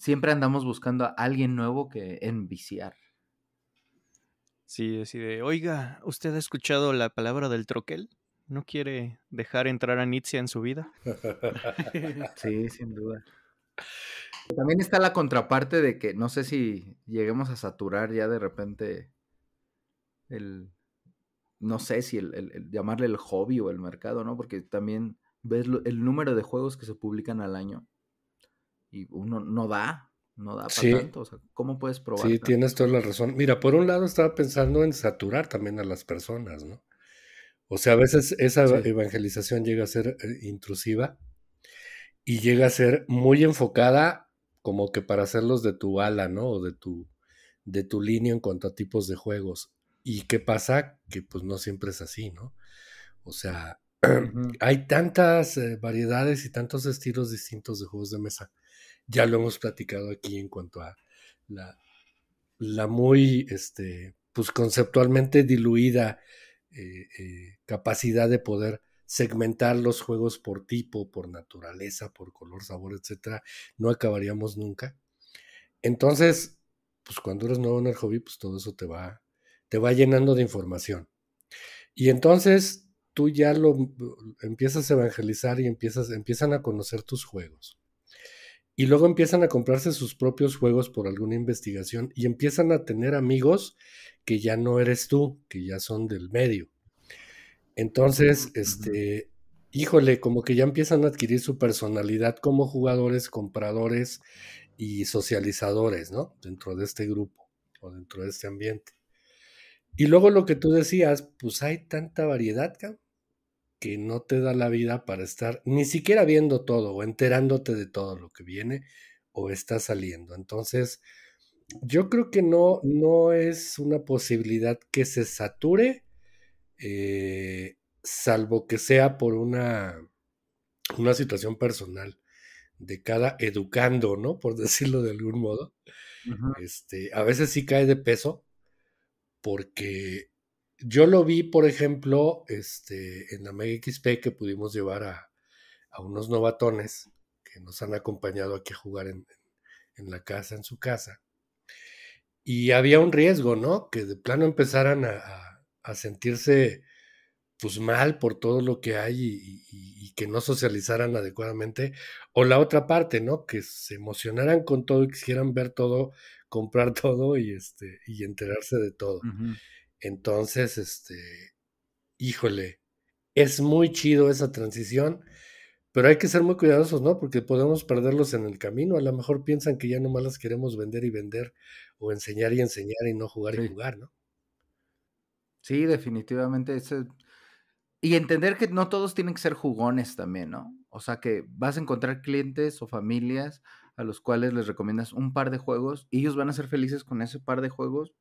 siempre andamos buscando a alguien nuevo que enviciar. Sí, así de, oiga, ¿usted ha escuchado la palabra del troquel? ¿No quiere dejar entrar a Nitzia en su vida? [LAUGHS] [LAUGHS] sí, sin duda. También está la contraparte de que no sé si lleguemos a saturar ya de repente el, no sé si llamarle el hobby o el mercado, ¿no? Porque también ves el número de juegos que se publican al año y uno no da, no da para tanto. O sea, ¿cómo puedes probar? Sí, tienes toda la razón. Mira, por un lado estaba pensando en saturar también a las personas, ¿no? O sea, a veces esa evangelización llega a ser eh, intrusiva y llega a ser muy enfocada como que para hacerlos de tu ala, ¿no? O de tu, de tu línea en cuanto a tipos de juegos. ¿Y qué pasa? Que pues no siempre es así, ¿no? O sea, [CLEARS THROAT] hay tantas eh, variedades y tantos estilos distintos de juegos de mesa ya lo hemos platicado aquí en cuanto a la, muy, este, pues conceptualmente diluida eh, eh, capacidad de poder segmentar los juegos por tipo, por naturaleza, por color, sabor, etcétera, no acabaríamos nunca. Entonces, pues cuando eres nuevo en el hobby, pues todo eso te va, te va llenando de información. Y entonces tú ya lo empiezas a evangelizar y empiezas, empiezan a conocer tus juegos y luego empiezan a comprarse sus propios juegos por alguna investigación y empiezan a tener amigos que ya no eres tú, que ya son del medio. Entonces, este, híjole, como que ya empiezan a adquirir su personalidad como jugadores, compradores y socializadores, ¿no? Dentro de este grupo o dentro de este ambiente. Y luego lo que tú decías, pues hay tanta variedad, ¿ca? que no te da la vida para estar ni siquiera viendo todo o enterándote de todo lo que viene o está saliendo. Entonces, yo creo que no, no es una posibilidad que se sature, eh, salvo que sea por una, una situación personal de cada educando, ¿no? Por decirlo de algún modo. este, a veces sí cae de peso porque yo lo vi, por ejemplo, este, en la Mega XP que pudimos llevar a, unos novatones que nos han acompañado aquí a jugar en, la casa, en su casa. Y había un riesgo, ¿no? Que de plano empezaran a, sentirse pues mal por todo lo que hay y, que no socializaran adecuadamente. O la otra parte, ¿no? Que se emocionaran con todo y quisieran ver todo, comprar [LAUGHS] todo y, este, y enterarse de todo. Entonces, este, híjole, es muy chido esa transición, pero hay que ser muy cuidadosos, ¿no? Porque podemos perderlos en el camino. A lo mejor piensan que ya nomás las queremos vender y vender, o enseñar y enseñar y no jugar y jugar, ¿no? Sí, definitivamente. Ese... Y entender que no todos tienen que ser jugones también, ¿no? O sea, que vas a encontrar clientes o familias a los cuales les recomiendas un par de juegos y ellos van a ser felices con ese par de juegos,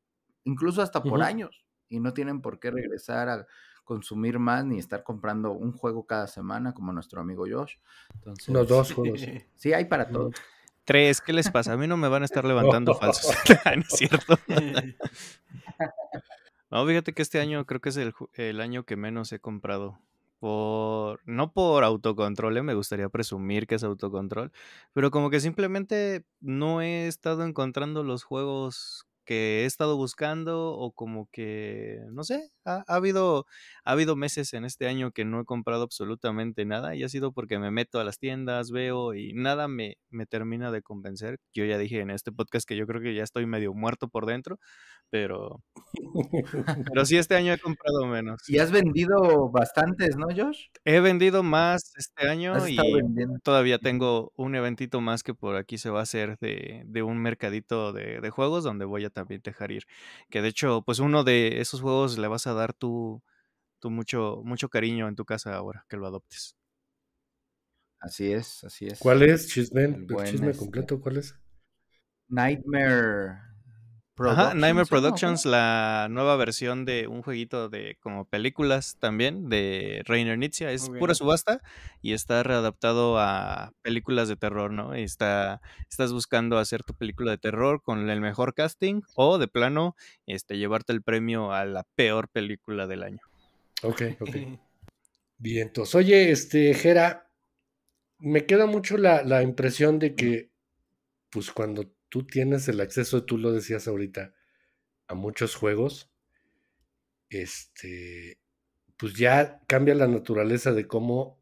incluso hasta por años y no tienen por qué regresar a consumir más ni estar comprando un juego cada semana como nuestro amigo Josh. Entonces, Los dos juegos. [LAUGHS] Sí, hay para todos. Tres, ¿qué les pasa? A mí no me van a estar levantando falsos. [LAUGHS] [LAUGHS] ¿No cierto? no, fíjate que este año creo que es el, año que menos he comprado. Por, no por autocontrol, eh, me gustaría presumir que es autocontrol, pero como que simplemente no he estado encontrando los juegos he estado buscando o como que, no sé, ha, habido, ha habido meses en este año que no he comprado absolutamente nada y ha sido porque me meto a las tiendas, veo y nada me, me termina de convencer. Yo ya dije en este podcast que yo creo que ya estoy medio muerto por dentro, pero, pero sí este año he comprado menos. Y has vendido bastantes, ¿no, Josh? He vendido más este año y todavía tengo un eventito más que por aquí se va a hacer de, de un mercadito de, de juegos donde voy a también dejar ir. Que de hecho, pues uno de esos juegos le vas a dar tú mucho, mucho cariño en tu casa ahora que lo adoptes. Así es, así es. ¿Cuál es? chisme este completo, ¿cuál es? Nightmare Productions, la nueva versión de un jueguito de como películas también de Rainer Nietzsche. Es pura subasta y está readaptado a películas de terror, ¿no? está, estás buscando hacer tu película de terror con el mejor casting o de plano este, llevarte el premio a la peor película del año. Ok, ok. [LAUGHS] Bien, entonces, oye, este, Jera, me queda mucho la impresión de que, pues cuando tú tienes el acceso, tú lo decías ahorita, a muchos juegos, este, pues ya cambia la naturaleza de cómo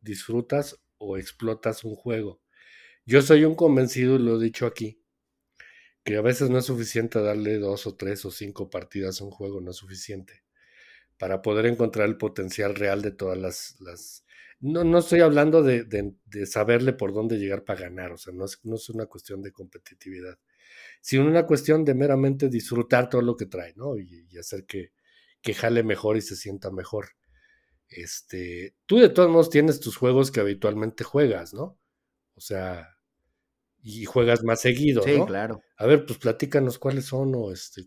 disfrutas o explotas un juego. Yo soy un convencido, y lo he dicho aquí, que a veces no es suficiente darle dos o tres o cinco partidas a un juego, no es suficiente, para poder encontrar el potencial real de todas las, las no, no estoy hablando de, saberle por dónde llegar para ganar, o sea, no es, una cuestión de competitividad, sino una cuestión de meramente disfrutar todo lo que trae, ¿no? Y, hacer que, que, jale mejor y se sienta mejor. Este, tú de todos modos tienes tus juegos que habitualmente juegas, ¿no? O sea, y juegas más seguido, ¿no? sí, claro. A ver, pues platícanos cuáles son o este,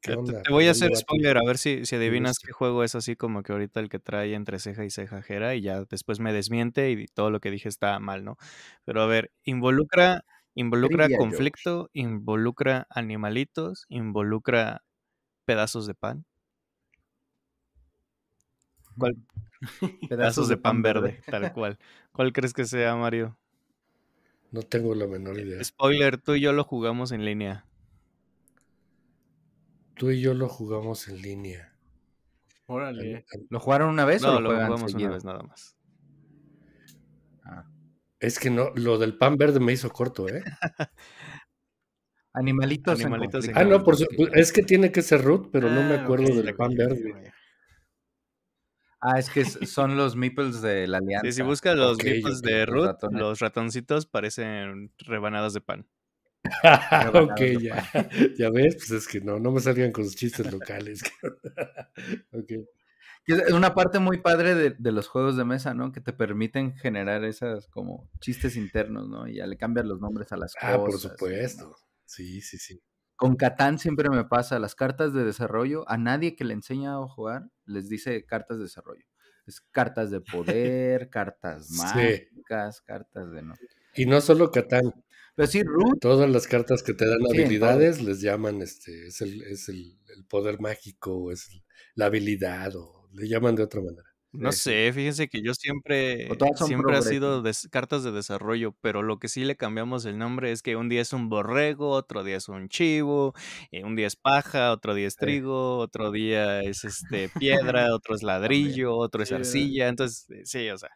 te, voy a hacer spoiler, a ver si, adivinas qué juego es así como que ahorita el que trae entre ceja y cejajera y ya después me desmiente y todo lo que dije está mal, ¿no? Pero a ver, involucra, involucra conflicto, involucra animalitos, involucra pedazos de pan. ¿Cuál? Mm. [LAUGHS] pedazos de pan verde, tal cual. ¿Cuál crees que sea, Mario? No tengo la menor e, idea. Spoiler, tú y yo lo jugamos en línea. Tú y yo lo jugamos en línea. Órale. ¿Lo jugaron una vez o lo, jugamos una vez nada más? Ah. Es que no, lo del pan verde me hizo corto, ¿eh? [LAUGHS] Animalitos. ah, no, por es que tiene que ser root, pero no me ah, acuerdo del pan verde. Ah, es que [LAUGHS] son los meeples de la alianza. si buscas los meeples de Ruth, los ratoncitos parecen rebanadas de pan. [LAUGHS] ok, ya. [LAUGHS] Ya ves, pues es que no, no me salgan con los chistes locales. [LAUGHS] Es una parte muy padre de, los juegos de mesa, ¿no? Que te permiten generar esas como chistes internos, ¿no? Y ya le cambian los nombres a las cosas. Ah, por supuesto. Sí, sí, sí. Con Catán siempre me pasa, las cartas de desarrollo, a nadie que le enseña a jugar les dice cartas de desarrollo. Es cartas de poder, cartas mágicas, cartas de no. Y no solo Catán, pero sí, Todas las cartas que te dan habilidades les llaman, este, es el, es el, poder mágico, es la habilidad, o le llaman de otra manera. No sé, fíjense que yo siempre, siempre ha sido cartas de desarrollo, pero lo que sí le cambiamos el nombre es que un día es un borrego, otro día es un chivo, eh, un día es paja, otro día es eh. trigo, otro día es este [LAUGHS] piedra, otro es ladrillo, otro es arcilla, entonces eh, sí, o sea,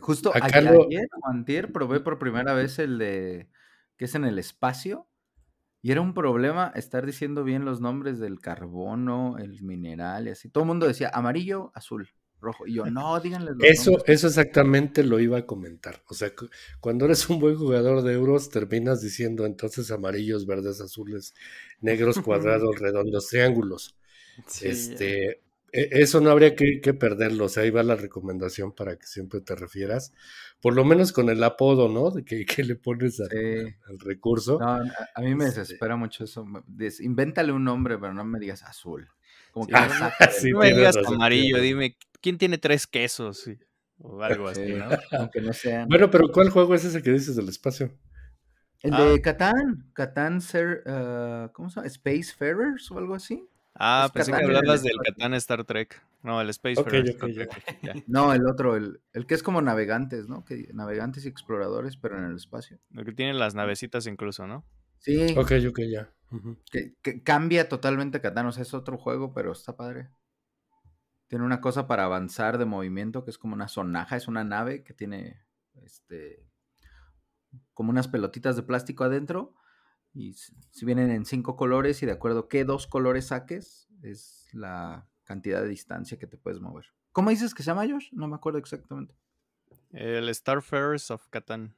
justo ayer, ayer probé por primera vez el de que es en el espacio y era un problema estar diciendo bien los nombres del carbono, el mineral y así. Todo el mundo decía amarillo, azul, rojo. Y yo, [LAUGHS] no, díganle. eso, eso exactamente lo iba a comentar. O sea, cuando eres un buen jugador de euros, terminas diciendo entonces amarillos, verdes, azules, negros, [LAUGHS] cuadrados, redondos, triángulos. este, e, eso no habría que, perderlo, o sea, ahí va la recomendación para que siempre te refieras, por lo menos con el apodo, ¿no? De que, le pones al, recurso. a mí me este desespera mucho eso. Invéntale un nombre, pero no me digas azul. Como que [LAUGHS] ah, no me digas amarillo, dime, ¿quién tiene tres quesos? O algo así, [LAUGHS] ¿no? Aunque no sean. Bueno, pero ¿cuál juego es ese que dices del espacio? El ah. de Catán, Catán, ser, eh, ¿cómo se llama? Spacefarers o algo así. Ah, pensé que hablabas del Catán Star Trek. No, el Space [LAUGHS] No, el otro, el, el, que es como navegantes, ¿no? Que, navegantes y exploradores, pero en el espacio. Lo que tiene las navecitas incluso, ¿no? Sí. Ok, ok, ya. que, cambia totalmente Catán. O sea, es otro juego, pero está padre. Tiene una cosa para avanzar de movimiento que es como una sonaja, es una nave que tiene este como unas pelotitas de plástico adentro y si vienen en cinco colores y de acuerdo qué dos colores saques, es la cantidad de distancia que te puedes mover. ¿Cómo dices que se llama Josh? No me acuerdo exactamente. El Starfarers of Catán.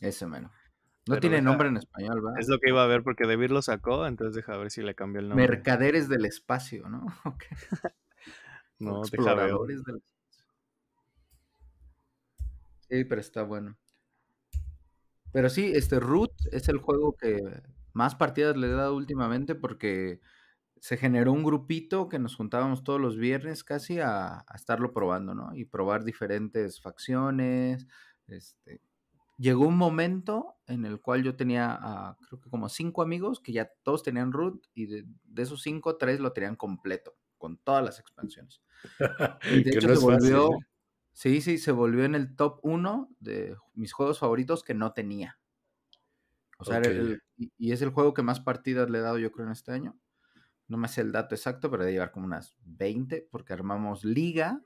Ese menos. No tiene nombre en español, ¿verdad? Es lo que iba a ver porque David lo sacó, entonces deja ver si le cambió el nombre. Mercaderes del espacio, ¿no? [LAUGHS] Okay. no, del espacio. Sí, pero está bueno. Pero sí, este Root es el juego que más partidas le he dado últimamente porque se generó un grupito que nos juntábamos todos los viernes casi a, estarlo probando, ¿no? Y probar diferentes facciones. Este, llegó un momento en el cual yo tenía, creo que como cinco amigos que ya todos tenían Root y de, esos cinco, tres lo tenían completo, con todas las expansiones. [LAUGHS] Y de hecho, se volvió. ¿eh? Sí, sí, se volvió en el top uno de mis juegos favoritos que no tenía. O sea, y es el juego que más partidas le he dado yo creo en este año. No me sé el dato exacto, pero debe llevar como unas 20 porque armamos liga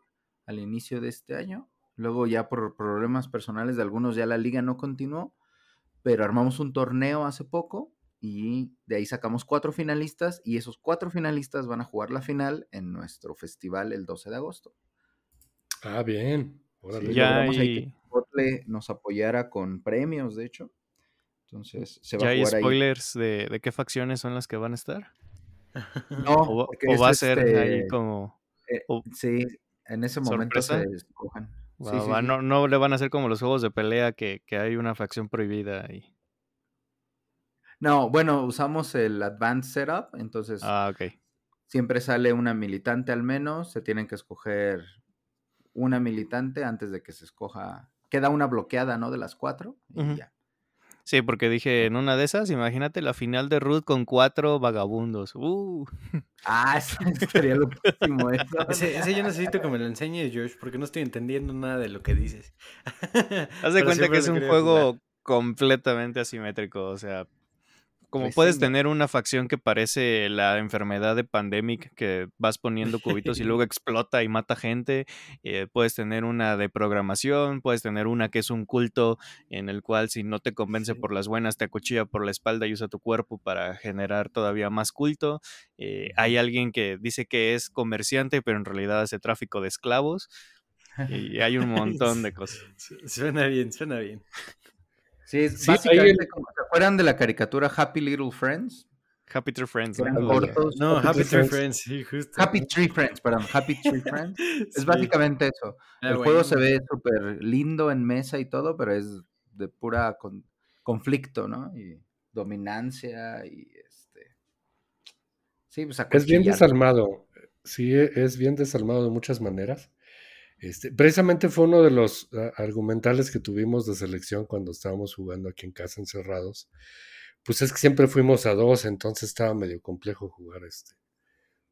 al inicio de este año. Luego ya por problemas personales de algunos ya la liga no continuó, pero armamos un torneo hace poco y de ahí sacamos cuatro finalistas y esos cuatro finalistas van a jugar la final en nuestro festival el 12 de agosto está ah, bien. ya que nos apoyara con premios, de hecho. Entonces, se hay spoilers De, qué facciones son las que van a estar? No, o, va a ser este ahí como... Eh, sí, en ese momento se escojan. no, le van a hacer como los juegos de pelea que, hay una facción prohibida ahí. No, bueno, usamos el Advanced Setup, entonces ah, siempre sale una militante al menos, se tienen que escoger una militante antes de que se escoja. Queda una bloqueada, ¿no? De las cuatro y ya. Sí, porque dije, en una de esas, imagínate la final de Ruth con cuatro vagabundos. ¡Uh! [LAUGHS] Ah, eso sería lo próximo. ¿eh? [LAUGHS] Ese, yo necesito que me lo enseñes, Josh, porque no estoy entendiendo nada de lo que dices. Haz de cuenta que es un juego completamente asimétrico. O sea, como puedes tener una facción que parece la enfermedad de Pandemic, que vas poniendo cubitos y luego [LAUGHS] explota y mata gente, eh, puedes tener una de programación, puedes tener una que es un culto en el cual si no te convence por las buenas te acuchilla por la espalda y usa tu cuerpo para generar todavía más culto. Eh, hay alguien que dice que es comerciante, pero en realidad hace tráfico de esclavos. Y hay un [LAUGHS] montón de cosas. Suena bien, suena bien. Sí, básicamente como se acuerdan de la caricatura Happy Little Friends. Happy Tree Friends. ¿no? Happy, Tree Friends. sí, justo. Happy Tree Friends, perdón. Happy Tree [LAUGHS] Friends. Es básicamente eso. Ah, el juego se ve súper lindo en mesa y todo, pero es de pura conflicto, ¿no? Y dominancia y este. Sí, pues Es bien desarmado. Sí, e, es bien desarmado de muchas maneras. Este, precisamente fue uno de los ah, argumentales que tuvimos de selección cuando estábamos jugando aquí en casa encerrados. Pues es que siempre fuimos a dos, entonces estaba medio complejo jugar este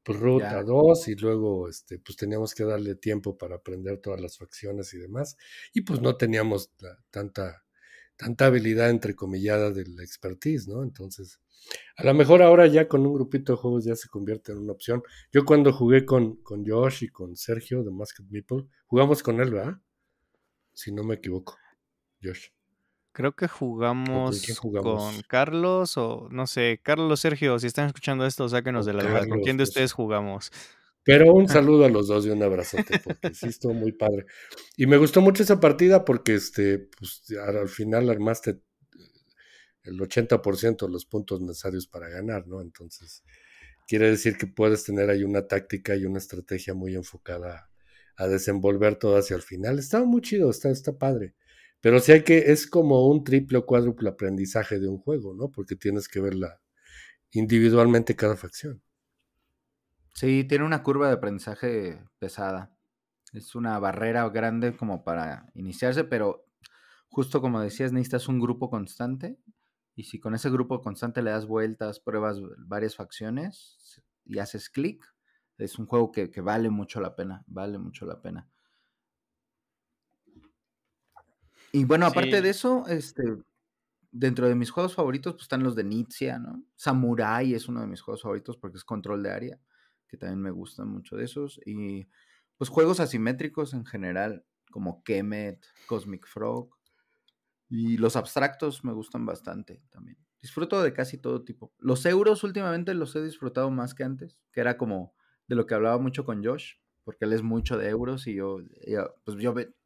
Ruth a dos y luego este, pues teníamos que darle tiempo para aprender todas las facciones y demás. Y pues no teníamos tanta, tanta habilidad entrecomillada la expertise, ¿no? Entonces, a lo mejor ahora ya con un grupito de juegos ya se convierte en una opción. Yo cuando jugué con, con Josh y con Sergio de Masked People, jugamos con él, ¿verdad? Si no me equivoco, Josh. Creo que jugamos, con, Carlos o no sé, Carlos, Sergio, si están escuchando esto, sáquenos de la verdad. ¿Con quién de ustedes jugamos? Pero un [LAUGHS] saludo a los dos y un abrazote, porque sí estuvo muy padre. Y me gustó mucho esa partida porque este, pues, al final armaste el 80% de los puntos necesarios para ganar, ¿no? Entonces, quiere decir que puedes tener ahí una táctica y una estrategia muy enfocada a, desenvolver todo hacia el final. Está muy chido, está, está padre. Pero sí hay que, es como un triple o cuádruple aprendizaje de un juego, ¿no? Porque tienes que verla individualmente cada facción. Sí, tiene una curva de aprendizaje pesada. Es una barrera grande como para iniciarse, pero justo como decías, necesitas un grupo constante y si con ese grupo constante le das vueltas, pruebas varias facciones y haces clic, es un juego que, vale mucho la pena, vale mucho la pena. Y bueno, aparte de eso, este, dentro de mis juegos favoritos pues, están los de Nizia, ¿no? Samurai es uno de mis juegos favoritos porque es control de área, que también me gustan mucho de esos. Y pues juegos asimétricos en general, como Kemet, Cosmic Frog, y los abstractos me gustan bastante también. Disfruto de casi todo tipo. Los euros últimamente los he disfrutado más que antes, que era como de lo que hablaba mucho con Josh, porque él es mucho de euros y yo, pues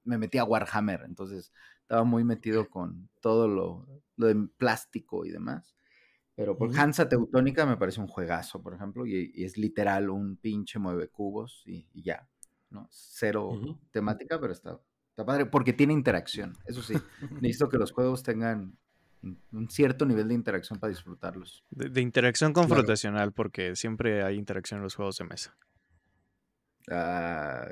me metí a Warhammer, entonces estaba muy metido con todo lo, de plástico y demás. Pero por Hansa Teutónica me parece un juegazo, por ejemplo, y, es literal un pinche mueve cubos y, ya, ¿no? Cero temática, pero está porque tiene interacción. Eso sí, [LAUGHS] necesito que los juegos tengan un cierto nivel de interacción para disfrutarlos. De, interacción confrontacional, porque siempre hay interacción en los juegos de mesa. Ah,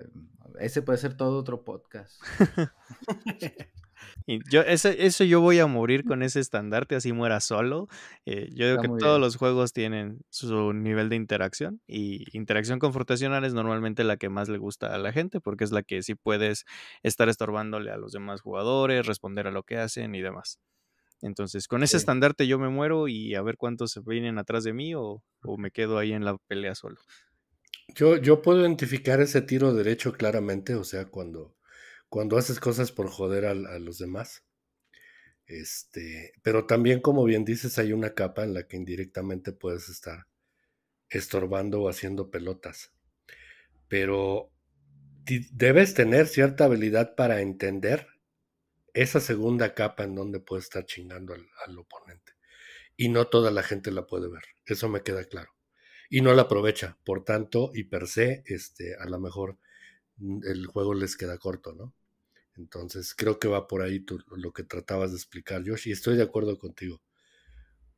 ese puede ser todo otro podcast. [LAUGHS] yo, eso yo voy a morir con ese estandarte, así muera solo. Eh, yo digo que todos los juegos tienen su nivel de interacción y interacción confrontacional es normalmente la que más le gusta a la gente porque es la que sí puedes estar estorbándole a los demás jugadores, responder a lo que hacen y demás. Entonces, con ese estandarte yo me muero y a ver cuántos se vienen atrás de mí o, o me quedo ahí en la pelea solo. Yo, yo puedo identificar ese tiro derecho claramente, o sea, cuando cuando haces cosas por joder a, los demás. Este, pero también, como bien dices, hay una capa en la que indirectamente puedes estar estorbando o haciendo pelotas. Pero debes tener cierta habilidad para entender esa segunda capa en donde puedes estar chingando al, oponente. Y no toda la gente la puede ver, eso me queda claro. Y no la aprovecha, por tanto, y per se, este, a lo mejor Mm, el juego les queda corto, ¿no? Entonces creo que va por ahí lo que tratabas de explicar, Josh, y estoy de acuerdo contigo.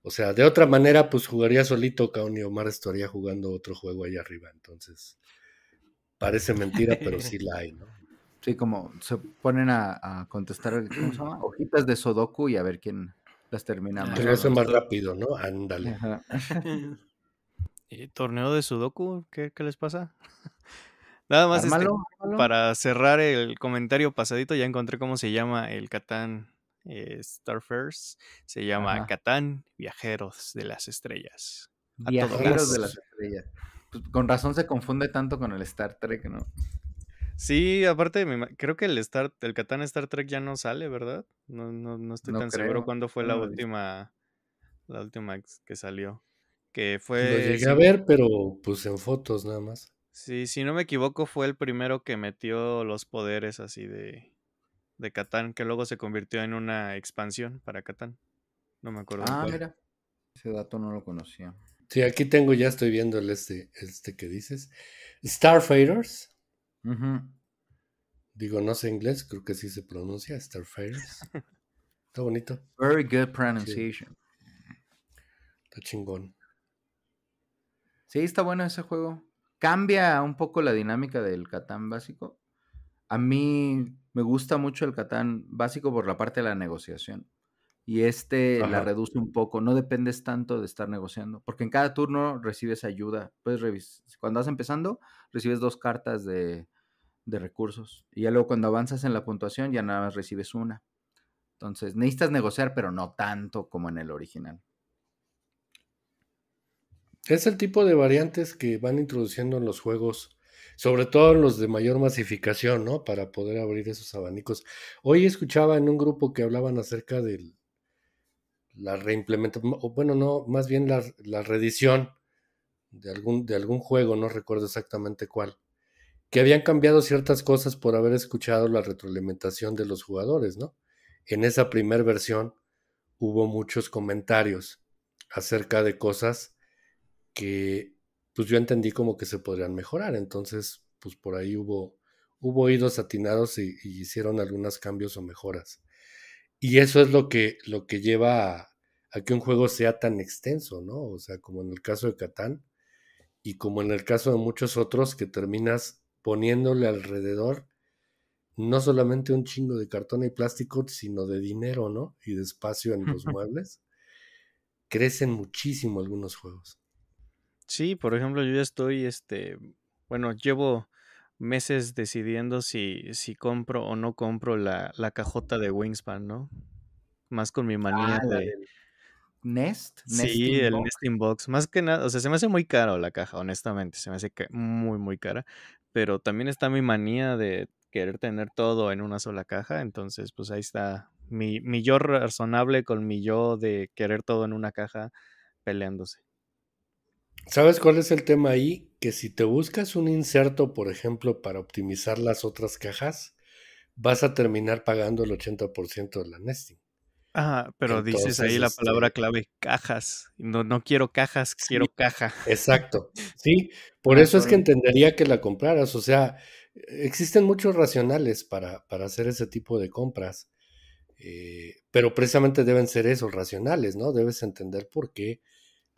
O sea, de otra manera, pues jugaría solito, Kaun y Omar estaría jugando otro juego ahí arriba. Entonces, parece mentira, pero sí [LAUGHS] la hay, ¿no? Sí, como se ponen a, contestar, Hojitas de Sudoku y a ver quién las termina más. rápido, ¿no? Ándale. [LAUGHS] [LAUGHS] ¿Y torneo de Sudoku? ¿Qué, qué les pasa? Nada más este, para cerrar el comentario pasadito, ya encontré cómo se llama el Catán eh, Se llama Catán Viajeros de las Estrellas. Viajeros de las Estrellas. Pues, con razón se confunde tanto con el Star Trek, ¿no? Sí, aparte, creo que el, Star, el Catán Star Trek ya no sale, ¿verdad? No, estoy tan seguro cuándo fue la última la última que salió. Que fue. Lo llegué a ver, pero pues en fotos nada más. Sí, si no me equivoco, fue el primero que metió los poderes así de, de Catán, que luego se convirtió en una expansión para Catán. No me acuerdo. Ah, mira. Ese dato no lo conocía. Sí, aquí tengo, ya estoy viendo el este, este que dices. Starfighters. Digo, no sé inglés, creo que sí se pronuncia Starfighters. [LAUGHS] Está bonito. Very good pronunciation. Está chingón. Sí, está bueno ese juego cambia un poco la dinámica del Catán básico. A mí me gusta mucho el Catán básico por la parte de la negociación. Y este la reduce un poco. No dependes tanto de estar negociando. Porque en cada turno recibes ayuda. cuando vas empezando, recibes dos cartas de, de recursos. Y ya luego cuando avanzas en la puntuación, ya nada más recibes una. Entonces, necesitas negociar, pero no tanto como en el original es el tipo de variantes que van introduciendo en los juegos, sobre todo en los de mayor masificación, ¿no? Para poder abrir esos abanicos. Hoy escuchaba en un grupo que hablaban acerca de la reimplementación, o bueno, no, más bien la, la reedición de algún, de algún juego, no recuerdo exactamente cuál, que habían cambiado ciertas cosas por haber escuchado la retroalimentación de los jugadores, ¿no? En esa primera versión hubo muchos comentarios acerca de cosas que pues yo entendí como que se podrían mejorar. Entonces, pues por ahí hubo, hubo oídos atinados y, hicieron algunos cambios o mejoras. Y eso es lo que, lo que lleva a, a, que un juego sea tan extenso, ¿no? O sea, como en el caso de Catán y como en el caso de muchos otros que terminas poniéndole alrededor no solamente un chingo de cartón y plástico, sino de dinero, ¿no? Y de espacio en los [LAUGHS] muebles. Crecen muchísimo algunos juegos. Sí, por ejemplo, yo ya estoy, este, bueno, llevo meses decidiendo si, si compro o no compro la, la cajota de Wingspan, ¿no? Más con mi manía ah, de... Nest. sí, el Nest Nesting Box. Más que nada, o sea, se me hace muy caro la caja, honestamente, se me hace muy, muy cara. Pero también está mi manía de querer tener todo en una sola caja, entonces pues ahí está mi, mi yo razonable con mi yo de querer todo en una caja peleándose. ¿Sabes cuál es el tema ahí? Que si te buscas un inserto, por ejemplo, para optimizar las otras cajas, vas a terminar pagando el 80% de la nesting. Ah, pero dices ahí la este palabra clave, cajas. No, no quiero cajas, quiero caja. Exacto. Sí, por ah, eso es que entendería que la compraras. O sea, existen muchos racionales para, hacer ese tipo de compras, eh, pero precisamente deben ser esos racionales, ¿no? Debes entender por qué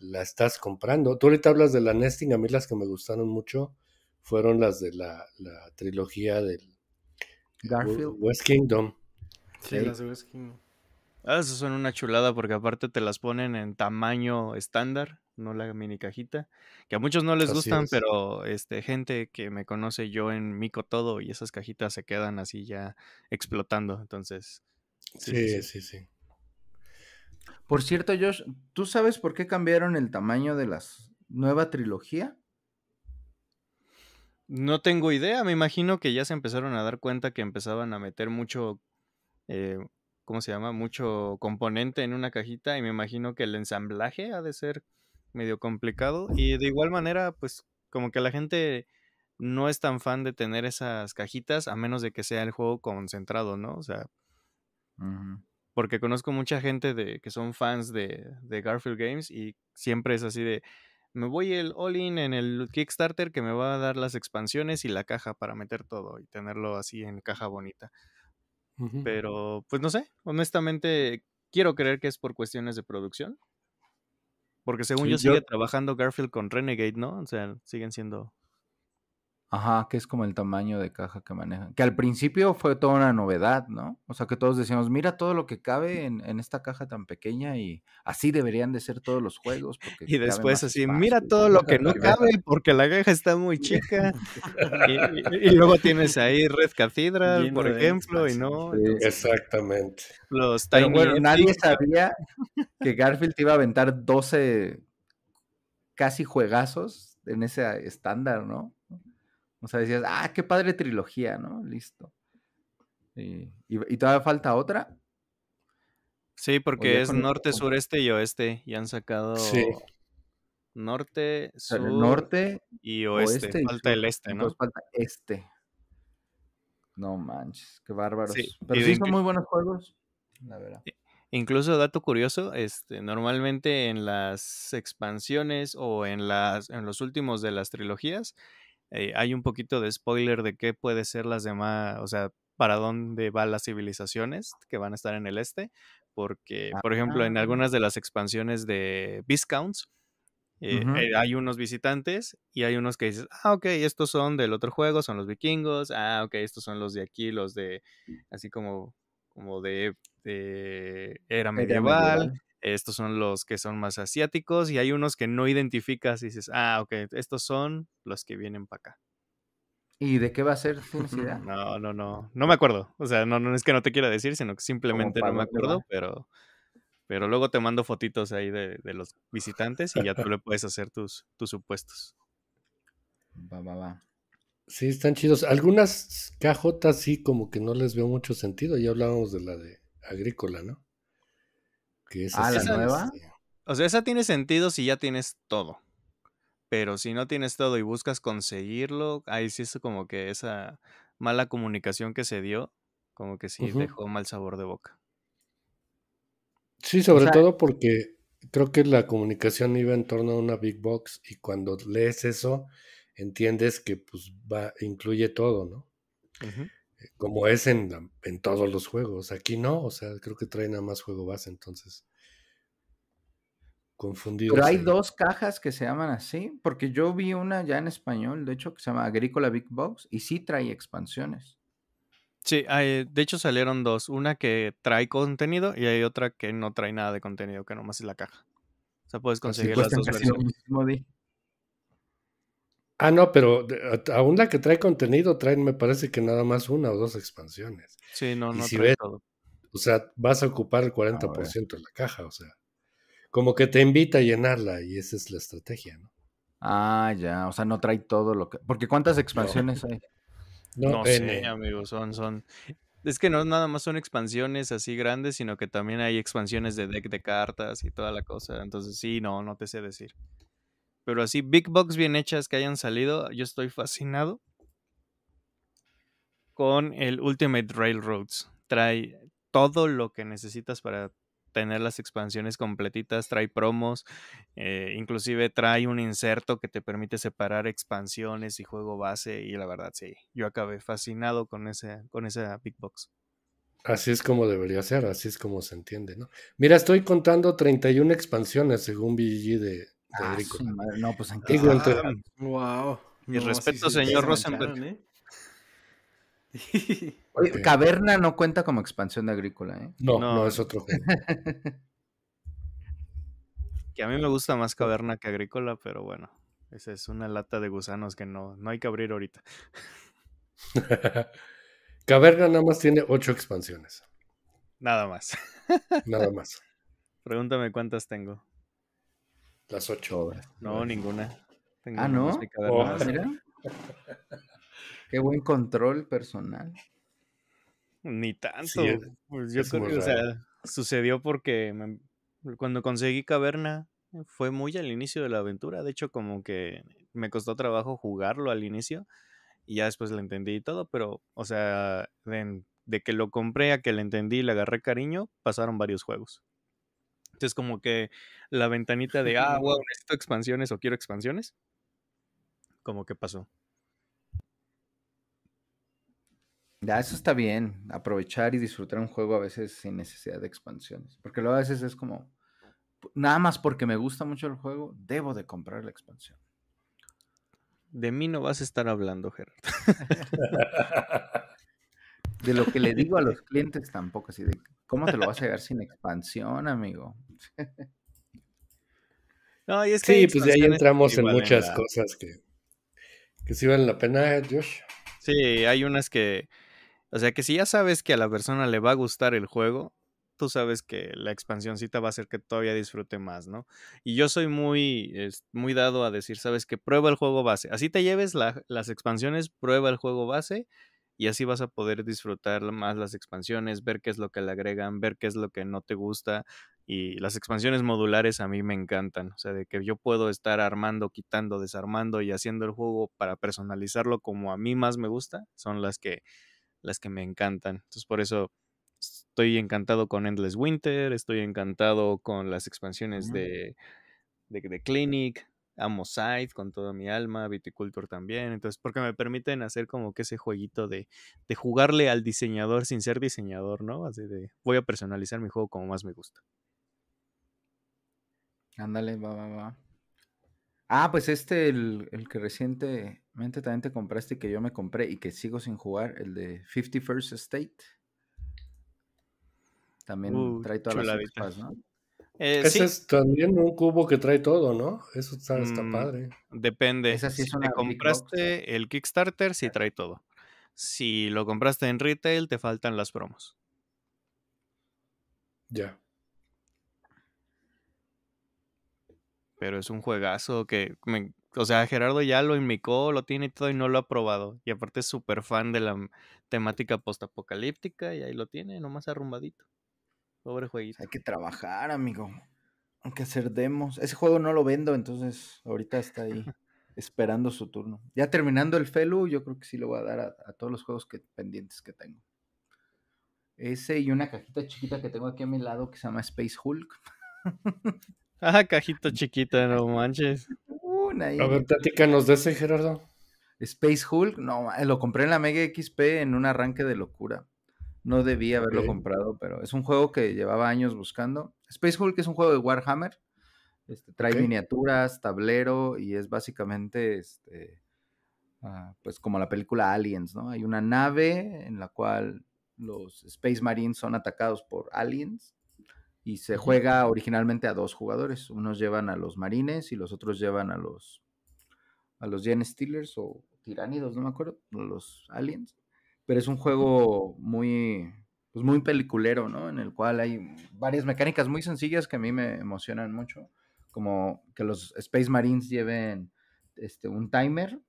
la estás comprando. Tú ahorita hablas de la nesting, a mí las que me gustaron mucho fueron las de la, trilogía del West Kingdom. Sí, las de West Kingdom. Ah, esas son una chulada porque aparte te las ponen en tamaño estándar, no la mini cajita, que a muchos no les gustan, pero este gente que me conoce yo en mico todo y esas cajitas se quedan así ya explotando, entonces. sí. sí, sí. Por cierto, Josh, ¿tú sabes por qué cambiaron el tamaño de la nueva trilogía? No tengo idea, me imagino que ya se empezaron a dar cuenta que empezaban a meter mucho, eh, ¿cómo se llama? Mucho componente en una cajita y me imagino que el ensamblaje ha de ser medio complicado y de igual manera, pues como que la gente no es tan fan de tener esas cajitas a menos de que sea el juego concentrado, ¿no? O sea, porque conozco mucha gente de, que son fans de, Garfield Games y siempre es así de, me voy el all-in en el Kickstarter que me va a dar las expansiones y la caja para meter todo y tenerlo así en caja bonita. Pero, pues no sé, honestamente quiero creer que es por cuestiones de producción. Porque según yo sigue trabajando Garfield con Renegade, ¿no? O sea, siguen siendo Ajá, que es como el tamaño de caja que manejan. Que al principio fue toda una novedad, ¿no? O sea, que todos decíamos, mira todo lo que cabe en, esta caja tan pequeña y así deberían de ser todos los juegos. y después así, mira todo lo que no cabe porque la caja está muy chica. [LAUGHS] y, luego tienes ahí Red Cathedral, por ejemplo, y no. exactamente. Los Pero bueno, nadie sabía que Garfield iba a aventar 12 casi juegazos en ese estándar, ¿no? O sea, decías, ah, qué padre trilogía, ¿no? Listo. ¿Y, todavía falta otra? Sí, porque es norte, sureste y oeste. Y han sacado sí. norte, sur norte y oeste. falta el este, ¿no? falta este. No manches, qué bárbaros. Pero sí son muy buenos juegos, la verdad. Incluso, dato curioso, este, normalmente en las expansiones o en, las, en los últimos de las trilogías, eh, hay un poquito de spoiler de qué puede ser las demás, o sea, para dónde van las civilizaciones que van a estar en el este, porque, por ejemplo, en ah. algunas de las expansiones de Viscounts, eh, eh, hay unos visitantes y hay unos que dices, ah, ok, estos son del otro juego, son los vikingos, ah, ok, estos son los de aquí, los de, así como, como de, Era medieval. Estos son los que son más asiáticos y hay unos que no identificas y dices, ah, ok, estos son los que vienen para acá. ¿Y de qué va a ser? [LAUGHS] no, no, no. No me acuerdo. O sea, no, no es que no te quiera decir, sino que simplemente no me acuerdo, pero, pero luego te mando fotitos ahí de, de los visitantes y ya tú le [LAUGHS] puedes hacer tus, tus supuestos. Va, va, va. Sí, están chidos. Algunas cajotas sí, como que no les veo mucho sentido. Ya hablábamos de la de agrícola, ¿no? Ah, es ah, la nueva. o sea, esa tiene sentido si ya tienes todo. Pero si no tienes todo y buscas conseguirlo, ahí sí es como que esa mala comunicación que se dio, como que sí dejó mal sabor de boca. Sí, sobre todo porque creo que la comunicación iba en torno a una big box y cuando lees eso entiendes que pues va incluye todo, ¿no? como es en, en, todos los juegos. Aquí no, o sea, creo que trae nada más juego base, entonces. Confundido. Pero hay dos cajas que se llaman así, porque yo vi una ya en español, de hecho, que se llama Agrícola Big Box, y sí trae expansiones. Sí, de hecho salieron dos, una que trae contenido y hay otra que no trae nada de contenido, que nomás es la caja. O sea, puedes conseguir las dos versiones. Ah, no, pero aún la que trae contenido traen, me parece que nada más una o dos expansiones. Sí, no, no trae todo. O sea, vas a ocupar el 40% ah, de la caja, o sea. Como que te invita a llenarla y esa es la estrategia, ¿no? Ah, ya, o sea, no trae todo lo que... Porque ¿cuántas expansiones hay? No, sé, eh, amigos, son, son... Es que no nada más son expansiones así grandes, sino que también hay expansiones de deck de cartas y toda la cosa. Entonces, sí, no, no te sé decir. Pero así, big box bien hechas que hayan salido, yo estoy fascinado con el Ultimate Railroads. Trae todo lo que necesitas para tener las expansiones completitas, trae promos, eh, inclusive trae un inserto que te permite separar expansiones y juego base y la verdad sí, yo acabé fascinado con, ese, con esa Big Box. Así es como debería ser, así es como se entiende, ¿no? Mira, estoy contando 31 expansiones según VG de, wow. Mi respeto, señor Rosenberg. ¿eh? [LAUGHS] Caverna no cuenta como expansión de agrícola, ¿eh? No, no, es otro [LAUGHS] que a mí me gusta más Caverna que Agrícola, pero bueno, esa es una lata de gusanos que no, no hay que abrir ahorita. [LAUGHS] Caverna nada más tiene ocho expansiones. Nada más. nada más. Pregúntame cuántas tengo. Las ocho. horas No, ninguna. ah, no. [LAUGHS] Qué buen control personal. Ni tanto. Pues yo sucedió porque cuando conseguí Caverna fue muy al inicio de la aventura. De hecho, como que me costó trabajo jugarlo al inicio y ya después lo entendí y todo, pero, o sea, de, de que lo compré a que lo entendí y le agarré cariño, pasaron varios juegos es como que la ventanita de, ah, wow, necesito expansiones o quiero expansiones, como que pasó. Ya, eso está bien, aprovechar y disfrutar un juego a veces sin necesidad de expansiones, porque luego a veces es como, nada más porque me gusta mucho el juego, debo de comprar la expansión. De mí no vas a estar hablando, Gerard. [LAUGHS] de lo que le digo a los clientes tampoco, así de, ¿Cómo te lo vas a llegar sin expansión, amigo? no, es que sí, pues ahí entramos en muchas cosas que, que sí valen la pena, Josh. Sí, hay unas que, o sea, que si ya sabes que a la persona le va a gustar el juego, tú sabes que la expansioncita va a hacer que todavía disfrute más, ¿no? Y yo soy muy, muy dado a decir, sabes que prueba el juego base. Así te lleves las expansiones, prueba el juego base y así vas a poder disfrutar más las expansiones, ver qué es lo que le agregan, ver qué es lo que no te gusta y las expansiones modulares a mí me encantan, o sea, de que yo puedo estar armando, quitando, desarmando y haciendo el juego para personalizarlo como a mí más me gusta, son las que las que me encantan. Entonces, por eso estoy encantado con Endless Winter, estoy encantado con las expansiones de de, de Clinic, amo Side con toda mi alma, Viticulture también, entonces porque me permiten hacer como que ese jueguito de, jugarle al diseñador sin ser diseñador, ¿no? Así de voy a personalizar mi juego como más me gusta. Ándale, va, va, va. Ah, pues este, el, el, que recientemente también te compraste y que yo me compré y que sigo sin jugar, el de 51st State. También trae todas las ¿no? Eh, Ese es también un cubo que trae todo, ¿no? Eso está, mm, padre. Depende. si compraste el Kickstarter, sí trae todo. Si lo compraste en retail, te faltan las promos. Ya. Pero es un juegazo que. o sea, Gerardo ya lo inmicó, lo tiene todo y no lo ha probado. Y aparte es súper fan de la temática postapocalíptica y ahí lo tiene, nomás arrumbadito. Pobre pues jueguito. Hay que trabajar, amigo. Hay que hacer demos. Ese juego no lo vendo, entonces ahorita está ahí [LAUGHS] esperando su turno. Ya terminando el Felu, yo creo que sí lo voy a dar a, todos los juegos que, pendientes que tengo. Ese y una cajita chiquita que tengo aquí a mi lado que se llama Space Hulk. [LAUGHS] ah, cajita chiquita, no manches. Una a ver, nos de ese, Gerardo. Space Hulk, no, lo compré en la Mega XP en un arranque de locura. No debía haberlo comprado, pero es un juego que llevaba años buscando. Space Hulk es un juego de Warhammer. Este, trae miniaturas, tablero y es básicamente este, ah, pues como la película Aliens, ¿no? Hay una nave en la cual los Space Marines son atacados por aliens y se juega originalmente a dos jugadores. Unos llevan a los Marines y los otros llevan a los a los Gen Steelers o Tiránidos, no me acuerdo, los aliens pero es un juego muy, pues muy peliculero, ¿no? En el cual hay varias mecánicas muy sencillas que a mí me emocionan mucho, como que los Space Marines lleven este, un timer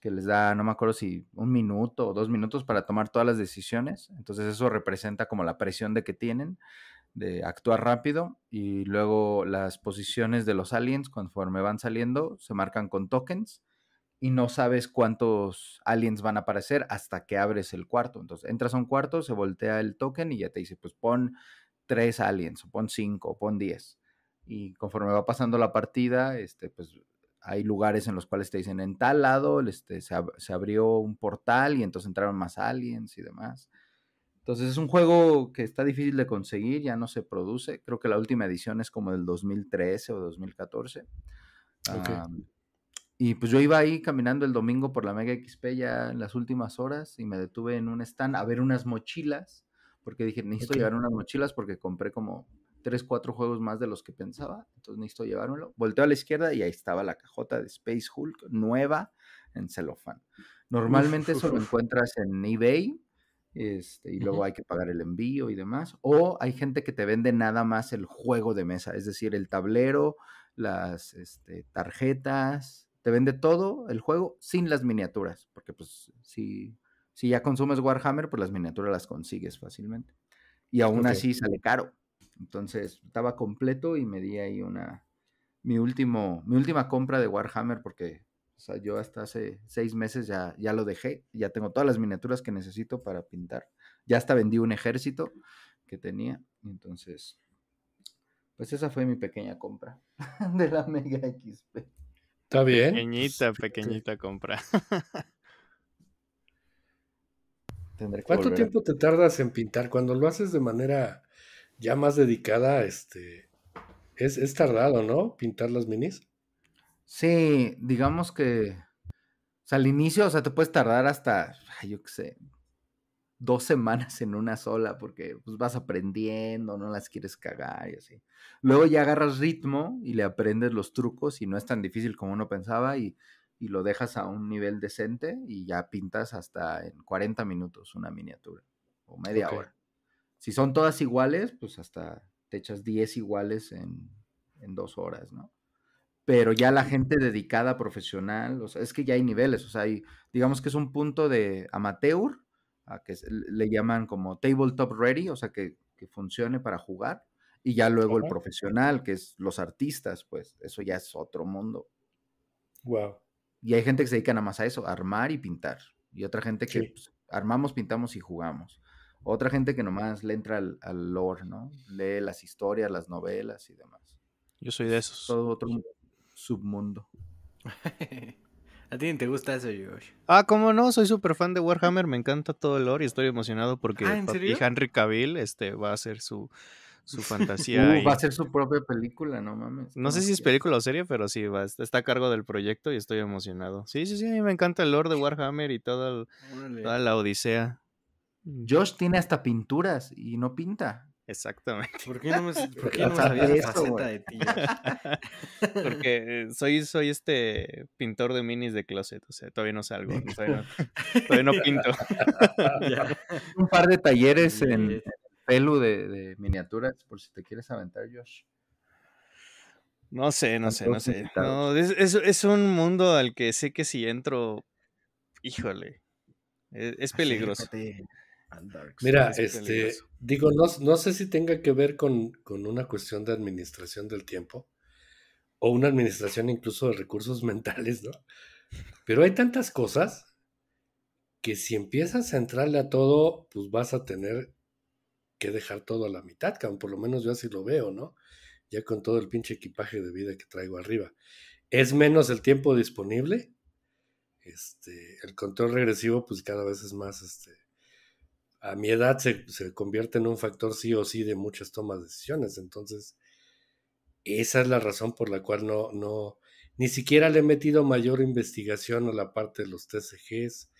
que les da, no me acuerdo si un minuto o dos minutos para tomar todas las decisiones, entonces eso representa como la presión de que tienen de actuar rápido y luego las posiciones de los aliens conforme van saliendo se marcan con tokens y no sabes cuántos aliens van a aparecer hasta que abres el cuarto. Entonces entras a un cuarto, se voltea el token y ya te dice, pues pon tres aliens, o pon cinco, o pon diez. Y conforme va pasando la partida, este, pues hay lugares en los cuales te dicen, en tal lado este, se, abrió un portal y entonces entraron más aliens y demás. Entonces es un juego que está difícil de conseguir, ya no se produce. Creo que la última edición es como del 2013 o 2014. Okay. Y pues yo iba ahí caminando el domingo por la Mega XP ya en las últimas horas y me detuve en un stand a ver unas mochilas, porque dije, necesito llevar unas mochilas porque compré como 3, 4 juegos más de los que pensaba, entonces necesito llevármelo. Volteo a la izquierda y ahí estaba la cajota de Space Hulk nueva en celofán. Normalmente eso lo encuentras en eBay este, y luego hay que pagar el envío y demás. O hay gente que te vende nada más el juego de mesa, es decir, el tablero, las este, tarjetas te vende todo el juego sin las miniaturas, porque pues si, si ya consumes Warhammer, pues las miniaturas las consigues fácilmente. Y aún así sale caro. Entonces estaba completo y me di ahí una, mi, último, mi última compra de Warhammer, porque yo hasta hace seis meses ya, ya lo dejé, ya tengo todas las miniaturas que necesito para pintar. Ya hasta vendí un ejército que tenía. Entonces, pues esa fue mi pequeña compra [LAUGHS] de la Mega XP. Está bien. Pequeñita, este, pequeñita compra. [LAUGHS] ¿Cuánto tiempo te tardas en pintar? Cuando lo haces de manera ya más dedicada, este, es, es tardado, ¿no? Pintar las minis. Sí, digamos que, o sea, al inicio, o sea, te puedes tardar hasta, yo qué sé, dos semanas en una sola porque pues, vas aprendiendo, no las quieres cagar y así. Luego ya agarras ritmo y le aprendes los trucos y no es tan difícil como uno pensaba y, lo dejas a un nivel decente y ya pintas hasta en 40 minutos una miniatura o media hora. Si son todas iguales, pues hasta te echas 10 iguales en, en dos horas, ¿no? Pero ya la gente dedicada, profesional, o sea, es que ya hay niveles, o sea, hay, digamos que es un punto de amateur que le llaman como tabletop ready, o sea, que, que funcione para jugar. Y ya luego el profesional, que es los artistas, pues eso ya es otro mundo. Wow. Y hay gente que se dedica nada más a eso, armar y pintar. Y otra gente que pues, armamos, pintamos y jugamos. Otra gente que nomás le entra al, al, lore, ¿no? Lee las historias, las novelas y demás. Yo soy de esos. Todo otro submundo. [LAUGHS] A ti te gusta eso, Josh. Ah, ¿cómo no? Soy súper fan de Warhammer, me encanta todo el lore y estoy emocionado porque ¿Ah, Henry Cavill este, va a hacer su, su [LAUGHS] fantasía. Uh, va a ser su propia película, no mames. No sé si es película o serie, pero sí, va, está a cargo del proyecto y estoy emocionado. Sí, sí, sí, a mí me encanta el lore de Warhammer y toda, toda la odisea. Josh tiene hasta pinturas y no pinta. Exactamente. ¿Por qué no me, sabía esa de ti? Porque eh, soy, soy este pintor de minis de closet, o sea, todavía no salgo, todavía no, pinto. [LAUGHS] Un par de talleres en pelu de, miniaturas, por si te quieres aventar, Josh. No sé, no sé, no sé. es, un mundo al que sé que si entro, híjole, e, es, peligroso. Mira, este, digo, no, sé si tenga que ver con, una cuestión de administración del tiempo o una administración incluso de recursos [LAUGHS] mentales, ¿no? Pero hay tantas cosas que si empiezas a entrarle a todo, pues vas a tener que dejar todo a la mitad, Por lo menos yo así lo veo, ¿no? Ya con todo el pinche equipaje de vida que traigo arriba. Es menos el tiempo disponible. Este, el control regresivo, pues cada vez es más, este, a mi edad se, convierte en un factor sí o sí de muchas tomas de decisiones. Entonces, esa es la razón por la cual no, no, ni siquiera le he metido mayor investigación a la parte de los TCGs,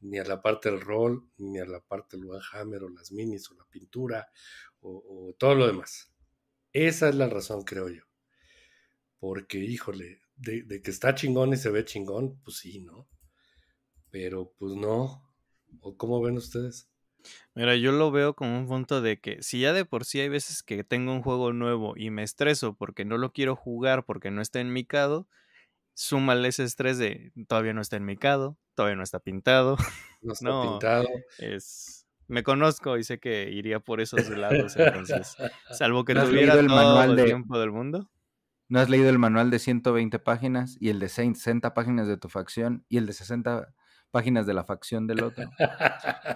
ni a la parte del rol, ni a la parte del one o las minis o la pintura o, todo lo demás. Esa es la razón, creo yo. Porque, híjole, de, que está chingón y se ve chingón, pues sí, ¿no? Pero pues no. ¿O cómo ven ustedes? Mira, yo lo veo como un punto de que si ya de por sí hay veces que tengo un juego nuevo y me estreso porque no lo quiero jugar porque no está en mi cado, súmale ese estrés de todavía no está en mi cado, todavía no está pintado. [LAUGHS] No está pintado. Es, me conozco y sé que iría por esos lados, [LAUGHS] entonces, salvo que ¿No tuviera el manual de... tiempo del mundo. No has leído el manual de 120 páginas y el de 60 páginas de tu facción y el de 60 páginas de la facción del otro.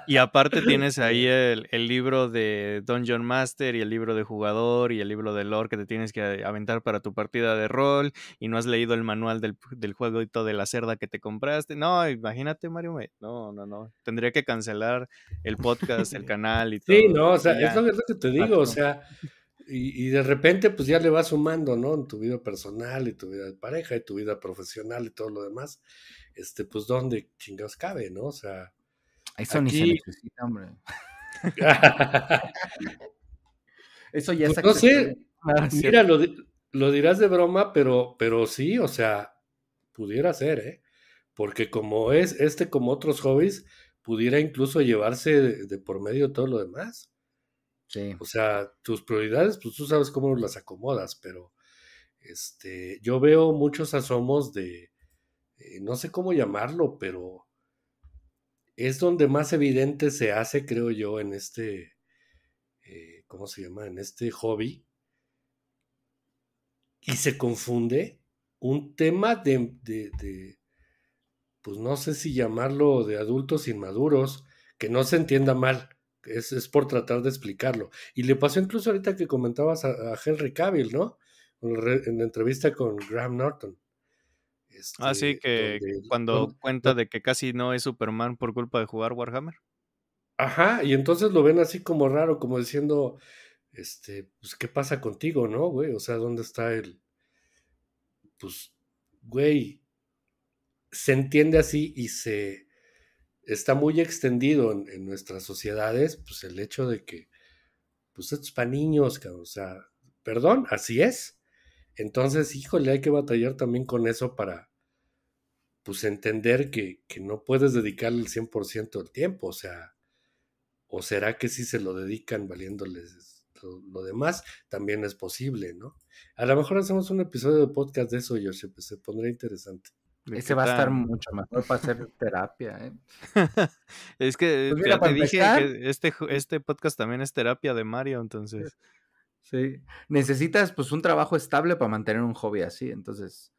Y aparte tienes ahí el, libro de Dungeon Master y el libro de jugador y el libro de lore que te tienes que aventar para tu partida de rol y no has leído el manual del, del jueguito de la cerda que te compraste. No, imagínate, Mario. No, no, no. Tendría que cancelar el podcast, el canal y [LAUGHS] todo. Sí, no, o sea, es lo, que te digo, o sea. Y, y, de repente, pues ya le vas sumando, ¿no? En tu vida personal y tu vida de pareja y tu vida profesional y todo lo demás este, pues dónde chingados cabe, ¿no? O sea. Eso aquí... ni se necesita, hombre. [LAUGHS] Eso ya pues, No sé, ah, mira, lo, dirás de broma, pero, pero sí, o sea, pudiera ser, ¿eh? Porque como es este, como otros hobbies, pudiera incluso llevarse de, por medio todo lo demás. Sí. O sea, tus prioridades, pues tú sabes cómo las acomodas, pero este, yo veo muchos asomos de, eh, no sé cómo llamarlo, pero es donde más evidente se hace, creo yo, en este, eh, ¿cómo se llama? En este hobby. Y se confunde un tema de, de, pues no sé si llamarlo de adultos inmaduros, que no se entienda mal. Es, por tratar de explicarlo. Y le pasó incluso ahorita que comentabas a, a Henry Cavill, ¿no? En la entrevista con Graham Norton. Así ah, este, que cuando cuenta de que casi no es Superman por culpa de jugar Warhammer. Ajá, y entonces lo ven así como raro, como diciendo, este, pues, ¿qué pasa contigo, no, güey? O sea, ¿dónde está el, pues, güey, se entiende así y se está muy extendido en, nuestras sociedades, pues el hecho de que, pues esto es para niños, o sea, perdón, así es. Entonces, híjole, hay que batallar también con eso para, pues, entender que, que no puedes dedicarle el 100% del tiempo, o sea, o será que si se lo dedican valiéndoles lo, demás, también es posible, ¿no? A lo mejor hacemos un episodio de podcast de eso, Yoshi, pues se pondrá interesante. Ese va a estar mucho mejor para hacer [LAUGHS] terapia, ¿eh? es que pues te dije que este, este podcast también es terapia de Mario, entonces. Eh, Sí. Necesitas pues un trabajo estable para mantener un hobby así, entonces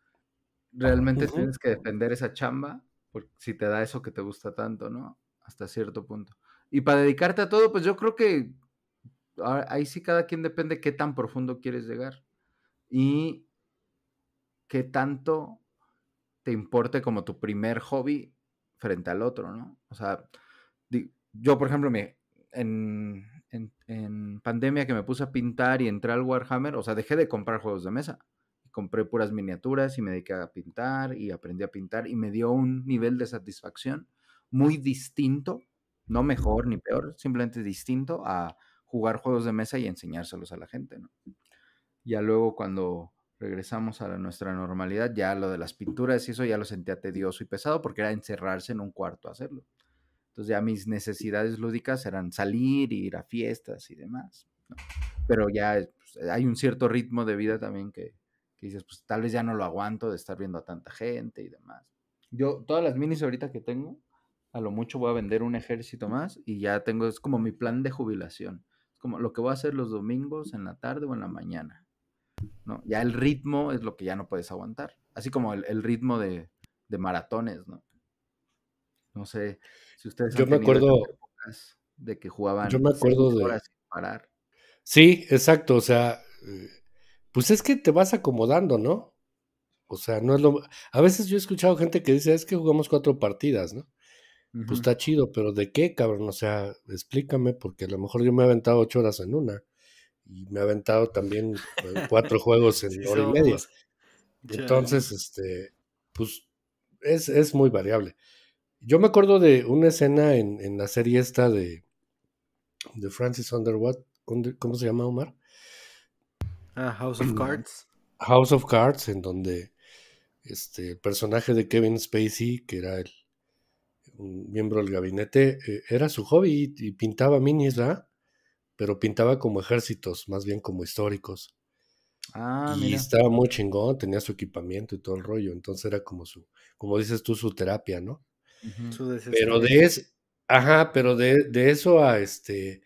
realmente tienes que defender esa chamba porque si te da eso que te gusta tanto, ¿no? Hasta cierto punto. Y para dedicarte a todo, pues yo creo que ah, ahí sí cada quien depende qué tan profundo quieres llegar y qué tanto te importe como tu primer hobby frente al otro, ¿no? O sea, yo por ejemplo me en en, pandemia que me puse a pintar y entré al Warhammer, o sea, dejé de comprar juegos de mesa. Compré puras miniaturas y me dediqué a pintar y aprendí a pintar y me dio un nivel de satisfacción muy distinto, no mejor ni peor, simplemente distinto a jugar juegos de mesa y enseñárselos a la gente, Ya luego cuando regresamos a nuestra normalidad, ya lo de las pinturas y eso ya lo sentía tedioso y pesado porque era encerrarse en un cuarto a hacerlo. Entonces ya mis necesidades lúdicas eran salir, ir a fiestas y demás. Pero ya eh, pues, hay un cierto ritmo de vida también que, dices, pues tal vez ya no lo aguanto de estar viendo a tanta gente y demás. Yo todas las minis ahorita que tengo, a lo mucho voy a vender un ejército más y ya tengo, es como mi plan de jubilación. Es como lo que voy a hacer los domingos en la tarde o en la mañana. ¿no? Ya el ritmo es lo que ya no puedes aguantar. Así como el, ritmo de, de maratones, ¿no? No sé si ustedes. Yo me acuerdo. De que jugaban. Yo me acuerdo de. Horas sin parar. Sí, exacto. O sea, eh, pues es que te vas acomodando, ¿no? O sea, no es lo. A veces yo he escuchado gente que dice, es que jugamos cuatro partidas, ¿no? Pues está chido, pero ¿de qué, cabrón? O sea, explícame, porque a lo mejor yo me he aventado ocho horas en una y me he aventado también eh, cuatro juegos en hora y media. Entonces, este, pues es, es muy variable. Yo me acuerdo de una escena en, en la serie esta de, de Francis Underwood, ¿cómo se llama Omar? Ah, House of Cards. House of Cards, en donde este, el personaje de Kevin Spacey, que era el, un miembro del gabinete, eh, era su hobby y, pintaba minis, ¿verdad? Pero pintaba como ejércitos, más bien como históricos. Ah, y estaba muy chingón, tenía su equipamiento y todo el rollo, entonces era como su, como dices tú, su terapia, ¿no? Pero de ajá, pero de, de eso a este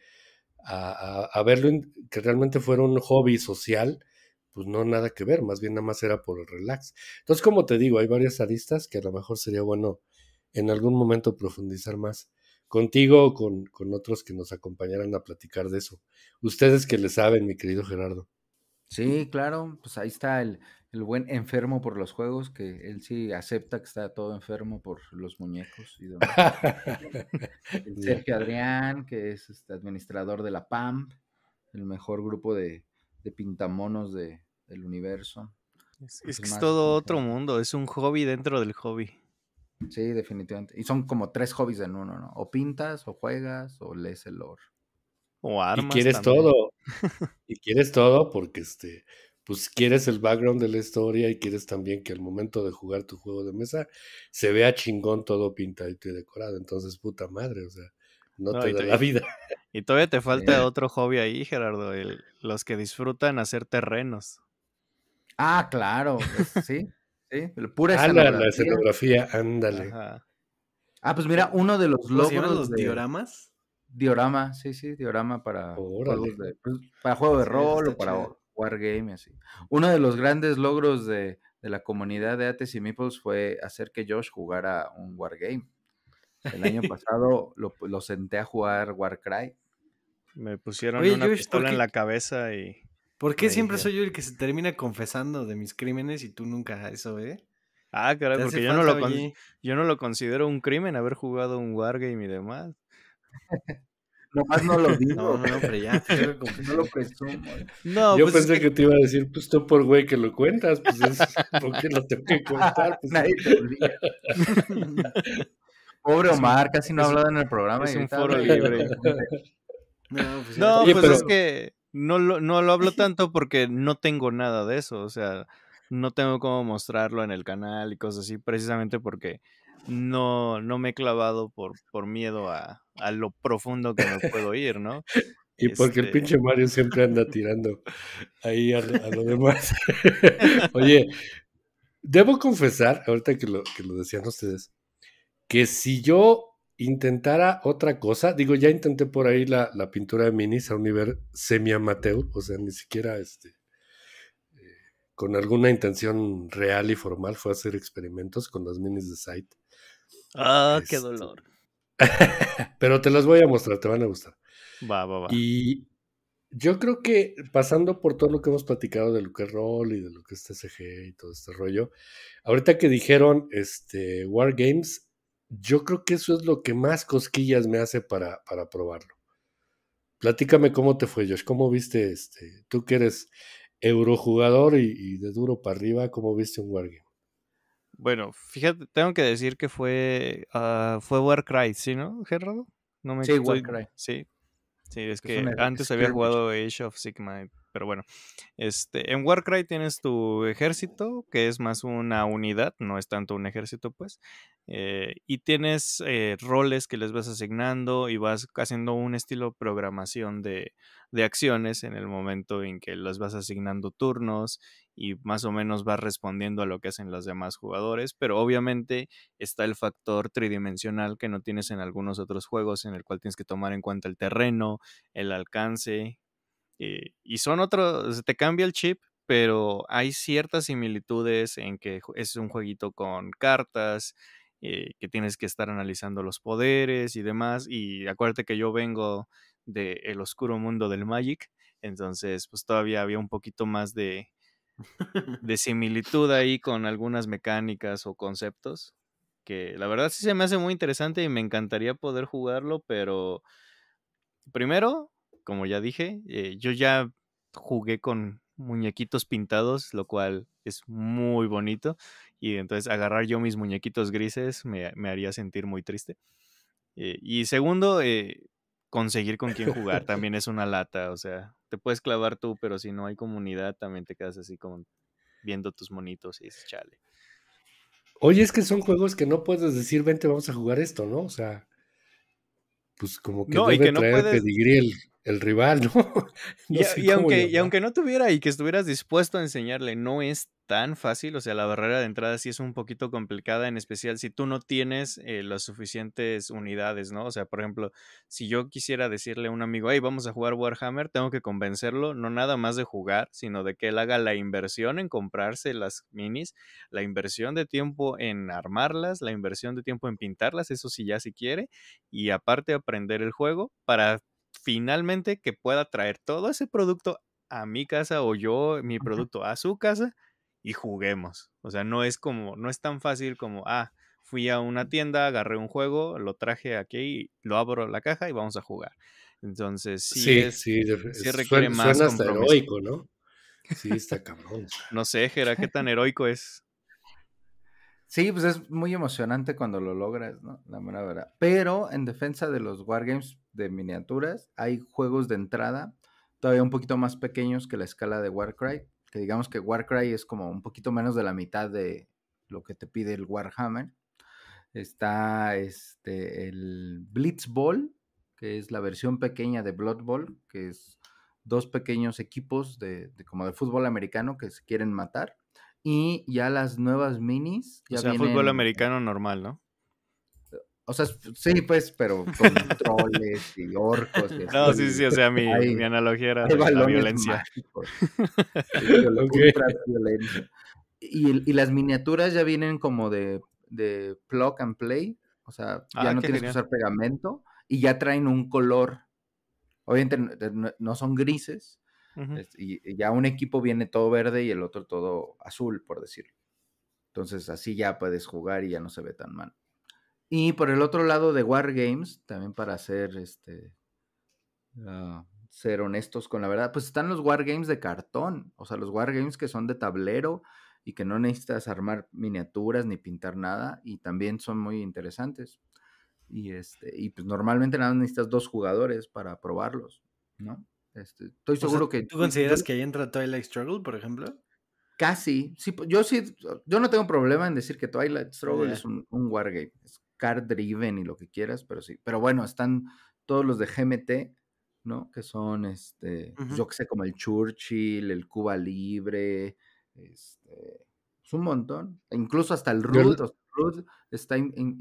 a, a, verlo que realmente fuera un hobby social, pues no nada que ver, más bien nada más era por el relax. Entonces, como te digo, hay varias aristas que a lo mejor sería bueno en algún momento profundizar más contigo o con, con otros que nos acompañaran a platicar de eso. Ustedes que le saben, mi querido Gerardo. Sí, claro, pues ahí está el, el buen enfermo por los juegos, que él sí acepta que está todo enfermo por los muñecos y demás. [LAUGHS] Sergio Adrián, que es este administrador de la PAMP, el mejor grupo de, pintamonos de, del universo. Es, que es todo otro mundo, es un hobby dentro del hobby. Sí, definitivamente. Y son como tres hobbies en uno, ¿no? O pintas, o juegas, o lees el lore. O armas. Y quieres todo. [LAUGHS] y quieres todo porque este pues quieres el background de la historia y quieres también que al momento de jugar tu juego de mesa se vea chingón todo pintadito y decorado. Entonces, puta madre, o sea, no, te da la vida. Y todavía te [LAUGHS] falta otro hobby ahí, Gerardo, los que disfrutan hacer terrenos. Ah, claro, sí, sí, pura escenografía. la, escenografía, ándale. Ah, pues mira, uno de los logros los de... dioramas. Diorama, sí, sí, diorama para, pues, para juego de rol o para Wargame, así. Uno de los grandes logros de, la comunidad de Ates y Meeples fue hacer que Josh jugara un Wargame. El año [LAUGHS] pasado lo, senté a jugar Warcry. Me pusieron una pistola en la cabeza y. ¿Por qué siempre soy yo el que se termina confesando de mis crímenes y tú nunca eso, eh? Ah, claro, porque yo no, lo yo no lo considero un crimen haber jugado un Wargame y demás. Nomás no lo digo. No, pero ya. Pues, [LAUGHS] no lo presumo. ¿eh? No, Yo pues pensé que... te iba a decir, pues tú por güey que lo cuentas, pues es [LAUGHS] porque lo tengo que contar. [LAUGHS] Pues, Nadie te Pobre Omar, casi no ha hablado en el programa. Es un foro libre. no, pues, pues es que no lo, no lo hablo tanto porque no tengo nada de eso. O sea, no tengo cómo mostrarlo en el canal y cosas así, precisamente porque no, no me he clavado por, por miedo a, lo profundo que me puedo ir, ¿no? [LAUGHS] Y porque el este pinche Mario siempre anda tirando ahí a, lo demás. [LAUGHS] Oye, debo confesar, ahorita que lo, que lo decían ustedes, que si yo intentara otra cosa, digo, ya intenté por ahí la, pintura de minis a un nivel semi-amateur, o sea, ni siquiera este, eh, con alguna intención real y formal fue hacer experimentos con las minis de Site. Ah, qué este. dolor. [LAUGHS] Pero te las voy a mostrar, te van a gustar. Va, va, va. Y yo creo que pasando por todo lo que hemos platicado de lo que es Roll y de lo que es TCG y todo este rollo, ahorita que dijeron este, War Games, yo creo que eso es lo que más cosquillas me hace para, para probarlo. Platícame cómo te fue, Josh. ¿Cómo viste este? Tú que eres eurojugador y, y de duro para arriba, ¿cómo viste un Wargame? Bueno, fíjate, tengo que decir que fue, ah, fue Warcry, ¿sí, no, Gerardo? No me sí, Warcry. Sí, sí, es que e, antes había jugado Age of Sigma pero bueno, este, en Warcry tienes tu ejército, que es más una unidad, no es tanto un ejército, pues. Eh, y tienes eh, roles que les vas asignando y vas haciendo un estilo programación de, de acciones en el momento en que las vas asignando turnos y más o menos vas respondiendo a lo que hacen los demás jugadores, pero obviamente está el factor tridimensional que no tienes en algunos otros juegos en el cual tienes que tomar en cuenta el terreno, el alcance, eh, y son otros, te cambia el chip, pero hay ciertas similitudes en que es un jueguito con cartas, eh, que tienes que estar analizando los poderes y demás. Y acuérdate que yo vengo del el oscuro mundo del Magic, entonces pues todavía había un poquito más de, de [LAUGHS] similitud ahí con algunas mecánicas o conceptos que la verdad sí se me hace muy interesante y me encantaría poder jugarlo, pero primero como ya dije, eh, yo ya jugué con muñequitos pintados, lo cual es muy bonito. Y entonces agarrar yo mis muñequitos grises me, haría sentir muy triste. Eh, y segundo, eh, conseguir con quién jugar [LAUGHS] también es una lata. O sea, te puedes clavar tú, pero si no hay comunidad, también te quedas así como viendo tus monitos y dices, chale. Oye, es que son juegos que no puedes decir, vente, vamos a jugar esto, ¿no? O sea, pues como que no, que no puedes el rival, [LAUGHS] ¿no? y, aunque, y, aunque, no tuviera y que estuvieras dispuesto a enseñarle, no es tan fácil, o sea, la barrera de entrada sí es un poquito complicada, en especial si tú no tienes eh, las suficientes unidades, ¿no? O sea, por ejemplo, si yo quisiera decirle a un amigo, hey, vamos a jugar Warhammer, tengo que convencerlo, no nada más de jugar, sino de que él haga la inversión en comprarse las minis, la inversión de tiempo en armarlas, la inversión de tiempo en pintarlas, eso sí ya si quiere, y aparte aprender el juego para finalmente que pueda traer todo ese producto a mi casa o yo mi producto a su casa y juguemos. O sea, no es como, no es tan fácil como, ah, fui a una tienda, agarré un juego, lo traje aquí, lo abro la caja y vamos a jugar. Entonces, sí, sí, sí, requiere suena, más suena hasta heroico, ¿no? Sí, está cabrón. no sé, Gera, ¿qué tan [LAUGHS] heroico es? Sí, pues es muy emocionante cuando lo logras, ¿no? La verdad. Pero en defensa de los wargames de miniaturas, hay juegos de entrada todavía un poquito más pequeños que la escala de Warcry. Que digamos que Warcry es como un poquito menos de la mitad de lo que te pide el Warhammer. Está este, el Blitzball, que es la versión pequeña de Blood Ball, que es dos pequeños equipos de, de como de fútbol americano que se quieren matar y ya las nuevas minis. Ya o sea, fútbol americano normal, ¿no? O sea, sí, pues, pero con [LAUGHS] troles y orcos. Y no, sí, sí, o sea, mi, mi analogía era la [LAUGHS] violencia. Y, y, las miniaturas ya vienen como de, de plug and play. O sea, ya ah, no tienes que usar pegamento y ya traen un color. Obviamente no son grises, y, ya un equipo viene todo verde y el otro todo azul, por decirlo. Entonces así ya puedes jugar y ya no se ve tan mal. Y por el otro lado de Wargames, también para ser, este, ah, ser honestos con la verdad, pues están los Wargames de cartón, o sea, los Wargames que son de tablero y que no necesitas armar miniaturas ni pintar nada y también son muy interesantes. Y, este, y pues normalmente nada más necesitas dos jugadores para probarlos, ¿no? Este, estoy seguro que. ¿Tú consideras que ahí entra Twilight Struggle, por ejemplo? Casi. Sí, yo sí, yo no tengo problema en decir que Twilight Struggle es un, wargame. Es car driven y lo que quieras, pero sí. Pero bueno, están todos los de GMT, ¿no? Que son este. Pues yo que sé, como el Churchill, el Cuba Libre. Este. Es pues un montón. incluso hasta el Root. está,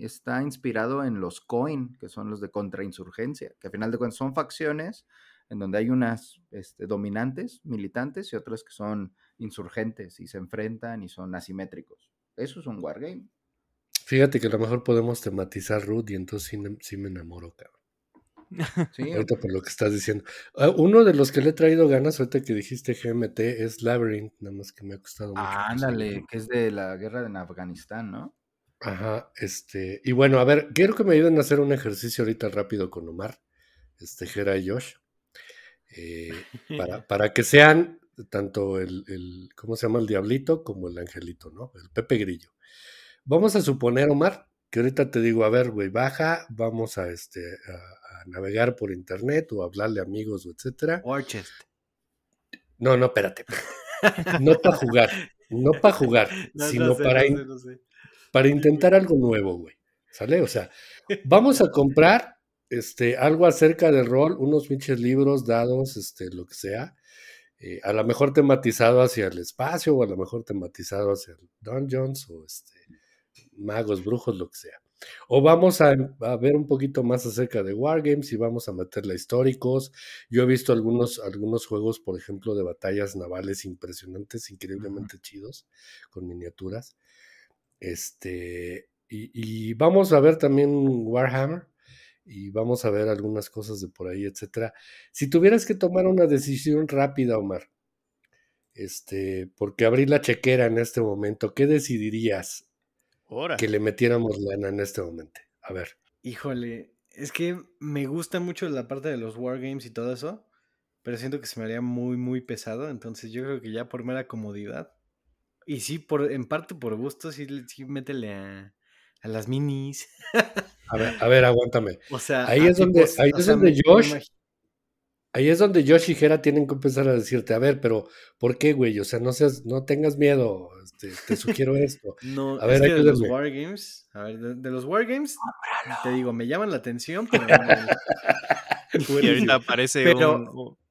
está inspirado en los Coin, que son los de contrainsurgencia, que al final de cuentas son facciones en donde hay unas este, dominantes, militantes, y otras que son insurgentes y se enfrentan y son asimétricos. Eso es un wargame. Fíjate que a lo mejor podemos tematizar Ruth y entonces sí, me enamoro, cabrón. Ahorita por lo que estás diciendo. Ah, uno de los que le he traído ganas, ahorita que dijiste GMT, es Labyrinth, nada más que me ha costado mucho. Ah, ándale, que es de la guerra en Afganistán, ¿no? Ajá, este. Y bueno, a ver, quiero que me ayuden a hacer un ejercicio ahorita rápido con Omar, este, Jera y Josh. Eh, para, [LAUGHS] para, que sean tanto el, ¿cómo se llama? El diablito como el angelito, ¿no? El Pepe Grillo. Vamos a suponer, Omar, que ahorita te digo, a ver, güey, baja, vamos a, este, a, navegar por internet o hablarle a amigos o etcétera. No, no, espérate. No para jugar, no [LAUGHS] para jugar, sino para, para intentar algo nuevo, güey. ¿Sale? O sea, vamos a comprar este, algo acerca del rol, unos pinches libros, dados, este, lo que sea. Eh, a lo mejor tematizado hacia el espacio, o a lo mejor tematizado hacia dungeons, o este, magos, brujos, lo que sea. O vamos a, ver un poquito más acerca de Wargames y vamos a meterle históricos. Yo he visto algunos, algunos juegos, por ejemplo, de batallas navales impresionantes, increíblemente chidos, con miniaturas. Este, y, vamos a ver también Warhammer y vamos a ver algunas cosas de por ahí, etcétera. Si tuvieras que tomar una decisión rápida, Omar, este, porque abrir la chequera en este momento, ¿qué decidirías Ora. que le metiéramos lana en este momento? A ver. Híjole, es que me gusta mucho la parte de los wargames y todo eso, pero siento que se me haría muy, muy pesado, entonces yo creo que ya por mera comodidad. Y sí, por, en parte por gusto, sí, sí métele a, a las minis. [LAUGHS] A ver, a aguántame. ahí es donde, ahí es donde Josh. Ahí es donde Josh y Jera tienen que empezar a decirte, a ver, pero ¿por qué, güey? O sea, no seas, no tengas miedo, este, te, sugiero [LAUGHS] esto. a ver, es que de los Wargames, a ver, de, los Wargames, te digo, me llaman la atención, pero... [LAUGHS] y ahorita aparece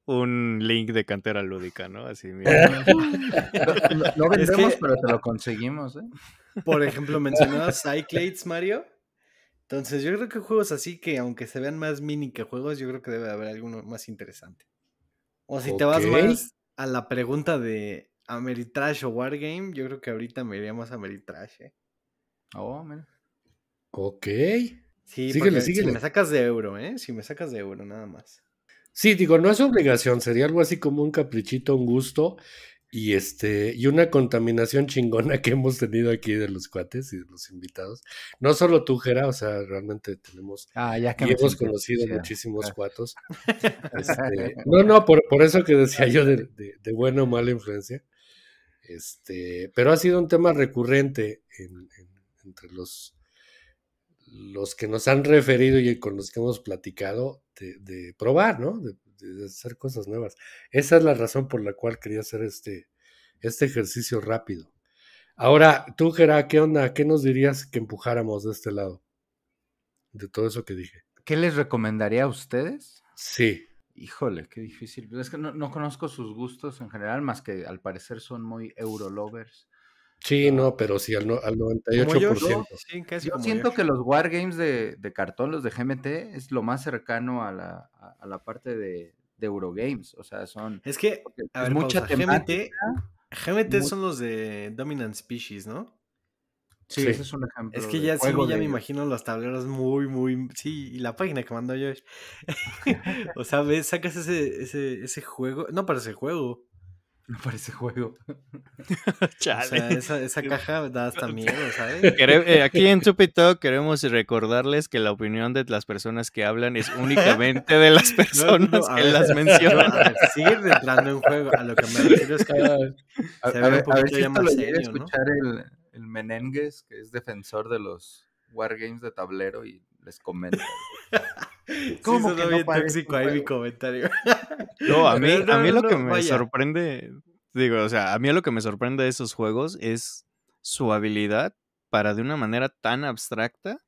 un, link de cantera lúdica, ¿no? Así, mira. No [LAUGHS] vendemos, pero te lo conseguimos, ¿eh? Por ejemplo, mencionabas Cyclades, Mario. Entonces, yo creo que juegos así que, aunque se vean más mini que juegos, yo creo que debe haber alguno más interesante. O si te vas más a la pregunta de Ameritrash o Wargame, yo creo que ahorita me iría más a Ameritrash, ¿eh? Oh, Ok. Sí, si me sacas de euro, ¿eh? Si me sacas de euro, nada más. Sí, digo, no es obligación, sería algo así como un caprichito, un gusto y este, y una contaminación chingona que hemos tenido aquí de los cuates y de los invitados. No solo tú, Jera, o sea, realmente tenemos ah, ya que y hemos conocido muchísimos cuatos. [LAUGHS] Este, no, no, por, eso que decía yo de, buena o mala influencia. Este, pero ha sido un tema recurrente entre los, los que nos han referido y con los que hemos platicado de, probar, ¿no? de hacer cosas nuevas. Esa es la razón por la cual quería hacer este, este ejercicio rápido. Ahora, tú, Gerard, ¿qué onda? ¿Qué nos dirías que empujáramos de este lado? De todo eso que dije. ¿Qué les recomendaría a ustedes? Sí. Híjole, qué difícil. Es que no, no conozco sus gustos en general, más que al parecer son muy eurolovers. Sí, ah. no, pero sí, al, 98%. Yo, siento que los wargames de, de cartón, los de GMT, es lo más cercano a la, parte de, de, Eurogames. O sea, son. Es que, a ver, mucha GMT, son los de Dominant Species, ¿no? Sí, es un ejemplo. Es que ya me imagino las tableras muy, muy. Sí, y la página que mandó Josh. [LAUGHS] [LAUGHS] o sea, ves, sacas ese, ese, ese juego. No, para ese juego. No [LAUGHS] parece juego. [LAUGHS] O sea, esa, caja da hasta miedo, ¿sabes? Eh, aquí en [LAUGHS] Chupito queremos recordarles que la opinión de las personas que hablan es únicamente de las personas que las mencionan. sigue entrando en juego. A lo que me refiero es que a, se ve un poquito ya más serio, escuchar el, el Menengues, que es defensor de los wargames de tablero y les [LAUGHS] ¿Cómo que tóxico ahí mi comentario. [LAUGHS] No, a mí, lo que me sorprende, digo, o sea, a mí lo que me sorprende de esos juegos es su habilidad para de una manera tan abstracta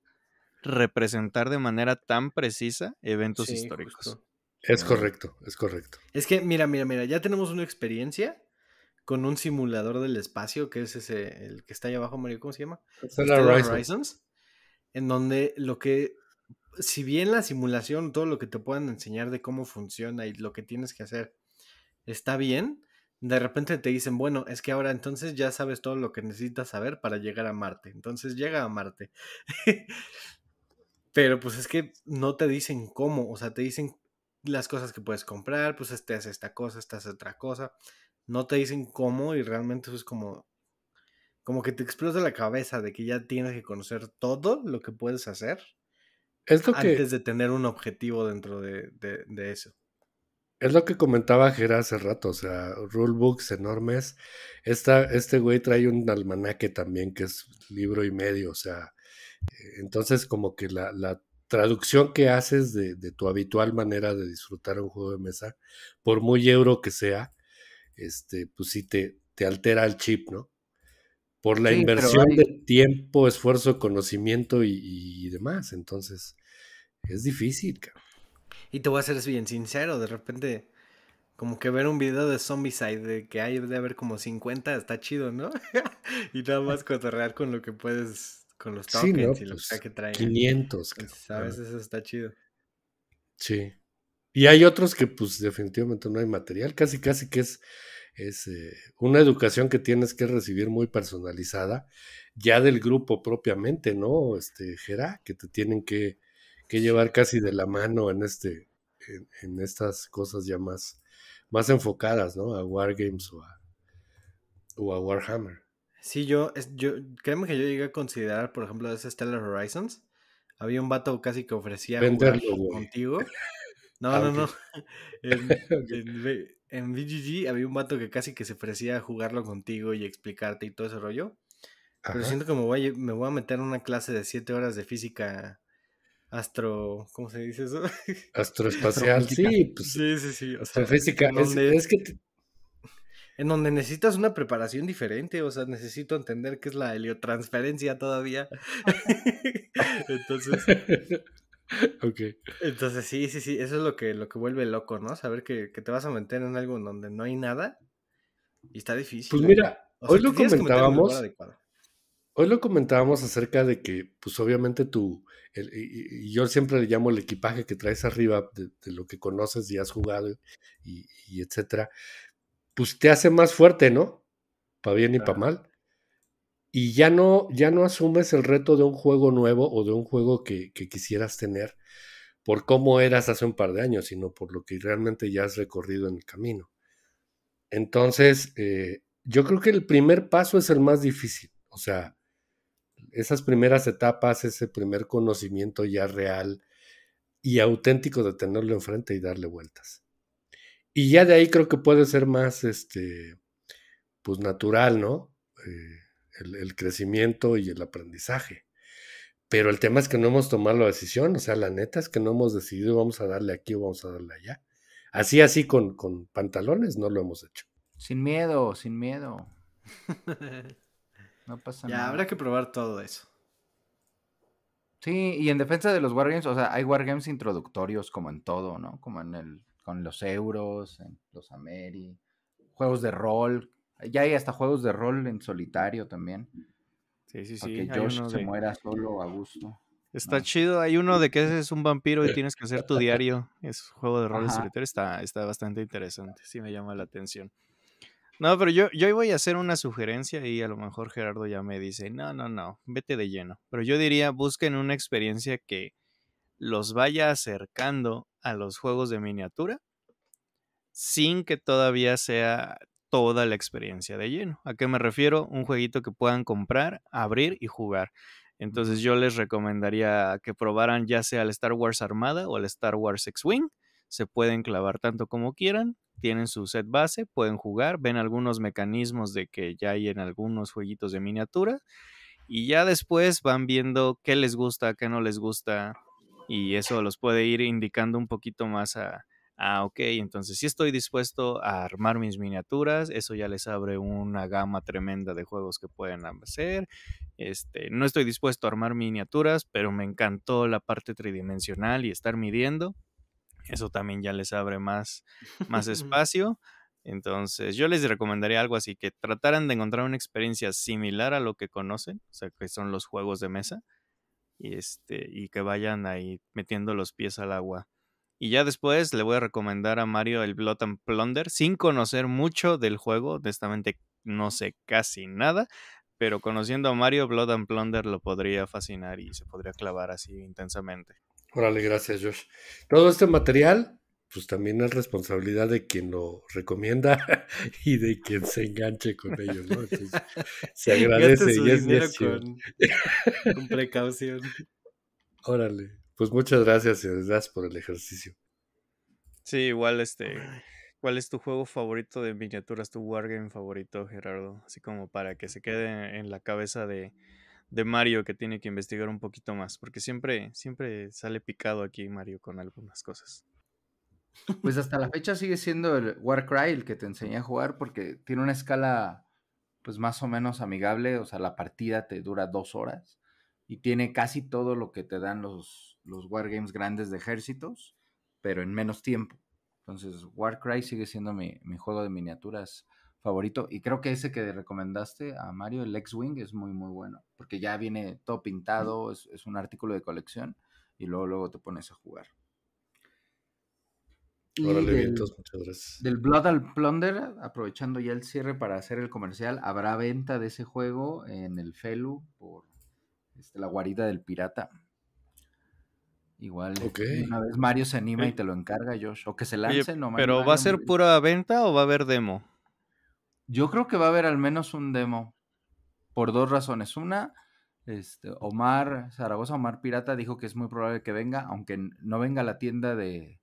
representar de manera tan precisa eventos históricos. Es correcto, es correcto. Es que, mira, mira, mira, ya tenemos una experiencia con un simulador del espacio, que es ese, el que está ahí abajo, Mario, ¿cómo se llama? Horizons en donde lo que, si bien la simulación, todo lo que te puedan enseñar de cómo funciona y lo que tienes que hacer está bien, de repente te dicen, bueno, es que ahora entonces ya sabes todo lo que necesitas saber para llegar a Marte, entonces llega a Marte. [LAUGHS] Pero pues es que no te dicen cómo, o sea, te dicen las cosas que puedes comprar, pues este hace esta cosa, esta otra cosa, no te dicen cómo y realmente eso es como, como que te explota la cabeza de que ya tienes que conocer todo lo que puedes hacer es antes de tener un objetivo dentro de, eso. Es lo que comentaba Gera hace rato, o sea, rulebooks enormes. este güey trae un almanaque también, que es libro y medio, o sea, eh, entonces como que la, traducción que haces de, tu habitual manera de disfrutar un juego de mesa, por muy euro que sea, este, pues sí te, te altera el chip, ¿no? por la inversión de tiempo, esfuerzo, conocimiento y, demás. Entonces, es difícil, cabrón. Y te voy a ser bien sincero, de repente, como que ver un video de Zombicide, de que hay de haber como 50, está chido, ¿no? [LAUGHS] y nada más cotorrear con lo que puedes, con los tokens y lo que, pues, traen. 500, cabrón. a veces eso está chido. Sí. Y hay otros que, pues, definitivamente no hay material, casi, casi que es es eh, una educación que tienes que recibir muy personalizada, ya del grupo propiamente, ¿no? Este, Gera, que te tienen que, llevar casi de la mano en este, en, estas cosas ya más, más enfocadas, ¿no? A Wargames o a, o Warhammer. Sí, yo, yo, créeme que yo llegué a considerar, por ejemplo, ese Stellar Horizons. Había un vato casi que ofrecía Venderlo, contigo. No, no, no. en, en BGG había un vato que casi que se ofrecía a jugarlo contigo y explicarte y todo ese rollo. Pero siento que me voy, a, meter en una clase de 7 horas de física astro. ¿Cómo se dice eso? [LAUGHS] Astroespacial, pues, sí, Sí, sí, sí. astrofísica. En donde necesitas una preparación diferente, o sea, necesito entender qué es la heliotransferencia todavía. [LAUGHS] Entonces, [LAUGHS] Ok. Entonces, sí, sí, sí, eso es lo que, lo que vuelve loco, ¿no? Saber que, te vas a meter en algo donde no hay nada y está difícil. Pues mira, hoy lo comentábamos. Hoy lo comentábamos acerca de que, pues obviamente tú, y, yo siempre le llamo el equipaje que traes arriba de, lo que conoces y has jugado y, etcétera, pues te hace más fuerte, ¿no? Para bien y para mal y ya no, ya no asumes el reto de un juego nuevo o de un juego que, quisieras tener por cómo eras hace un par de años, sino por lo que realmente ya has recorrido en el camino. Entonces, eh, yo creo que el primer paso es el más difícil, o sea, esas primeras etapas, ese primer conocimiento ya real y auténtico de tenerlo enfrente y darle vueltas. Y ya de ahí creo que puede ser más, este, pues natural, ¿no? Eh, el, crecimiento y el aprendizaje. Pero el tema es que no hemos tomado la decisión, o sea, la neta es que no hemos decidido vamos a darle aquí o vamos a darle allá. Así, así con, pantalones no lo hemos hecho. Sin miedo, sin miedo. [LAUGHS] no pasa ya, nada. Habrá que probar todo eso. Sí, y en defensa de los wargames, o sea, hay wargames introductorios como en todo, ¿no? Como en el, con los euros, en los Ameri, juegos de rol, ya hay hasta juegos de rol en solitario también. Sí, sí, sí. que Josh se muera solo a gusto. Está chido. Hay uno de que es un vampiro y tienes que hacer tu diario. Es juego de rol en solitario. Está, está bastante interesante. Sí me llama la atención. No, pero yo, yo voy a hacer una sugerencia y a lo mejor Gerardo ya me dice, no, no, no, vete de lleno. Pero yo diría, busquen una experiencia que los vaya acercando a los juegos de miniatura sin que todavía sea toda la experiencia de lleno. ¿A qué me refiero? Un jueguito que puedan comprar, abrir y jugar. Entonces yo les recomendaría que probaran ya sea el Star Wars Armada o el Star Wars X-Wing. Se pueden clavar tanto como quieran, tienen su set base, pueden jugar, ven algunos mecanismos de que ya hay en algunos jueguitos de miniatura y ya después van viendo qué les gusta, qué no les gusta y eso los puede ir indicando un poquito más a, ah, ok, entonces si sí estoy dispuesto a armar mis miniaturas, eso ya les abre una gama tremenda de juegos que pueden hacer. Este, no estoy dispuesto a armar miniaturas, pero me encantó la parte tridimensional y estar midiendo. Eso también ya les abre más, más [LAUGHS] espacio. Entonces, yo les recomendaría algo así, que trataran de encontrar una experiencia similar a lo que conocen, o sea, que son los juegos de mesa, y, este, y que vayan ahí metiendo los pies al agua y ya después le voy a recomendar a Mario el Blood and Plunder sin conocer mucho del juego, honestamente no sé casi nada, pero conociendo a Mario, Blood and Plunder lo podría fascinar y se podría clavar así intensamente. Órale, gracias Josh. Todo este material pues también es responsabilidad de quien lo recomienda [LAUGHS] y de quien se enganche con ellos, ¿no? se [LAUGHS] agradece y es con, con precaución. [LAUGHS] Órale. Pues muchas gracias, eh, gracias por el ejercicio. Sí, igual este. ¿Cuál es tu juego favorito de miniaturas, tu wargame favorito, Gerardo? Así como para que se quede en la cabeza de, de Mario que tiene que investigar un poquito más, porque siempre, siempre sale picado aquí Mario con algunas cosas. Pues hasta la fecha sigue siendo el Warcry el que te enseñé a jugar porque tiene una escala pues más o menos amigable, o sea, la partida te dura dos horas y tiene casi todo lo que te dan los, los wargames grandes de ejércitos, pero en menos tiempo. Entonces, Warcry sigue siendo mi, juego de miniaturas favorito. Y creo que ese que recomendaste a Mario, el X-Wing, es muy, muy bueno. Porque ya viene todo pintado, es, un artículo de colección. Y luego, luego te pones a jugar. del, muchas Del Blood and Plunder, aprovechando ya el cierre para hacer el comercial, habrá venta de ese juego en el Felu por este, la guarida del pirata. Igual este, una vez Mario se anima y te lo encarga, Josh. O que se lance no, Pero ¿va a ser pura venta o va a haber demo? Yo creo que va a haber al menos un demo. Por dos razones. Una, este, Omar Zaragoza, Omar Pirata, dijo que es muy probable que venga, aunque no venga a la tienda de,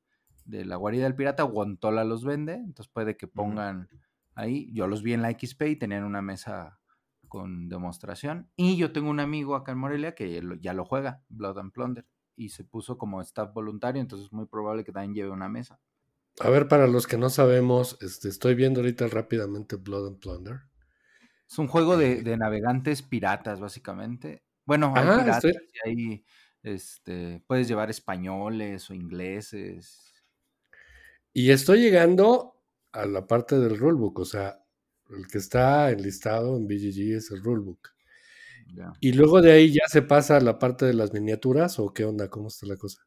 de la guarida del pirata, Guantola los vende. Entonces puede que pongan ahí. Yo los vi en la XP y tenían una mesa con demostración. Y yo tengo un amigo acá en Morelia que ya lo juega, Blood and Plunder y se puso como staff voluntario, entonces es muy probable que también lleve una mesa. A ver, para los que no sabemos, este, estoy viendo ahorita rápidamente Blood and Plunder. Es un juego de, eh. navegantes piratas, básicamente. Bueno, hay ah, piratas y este, puedes llevar españoles o ingleses. Y estoy llegando a la parte del rulebook, o sea, el que está enlistado en BGG es el rulebook. Y luego de ahí ya se pasa a la parte de las miniaturas o qué onda, cómo está la cosa.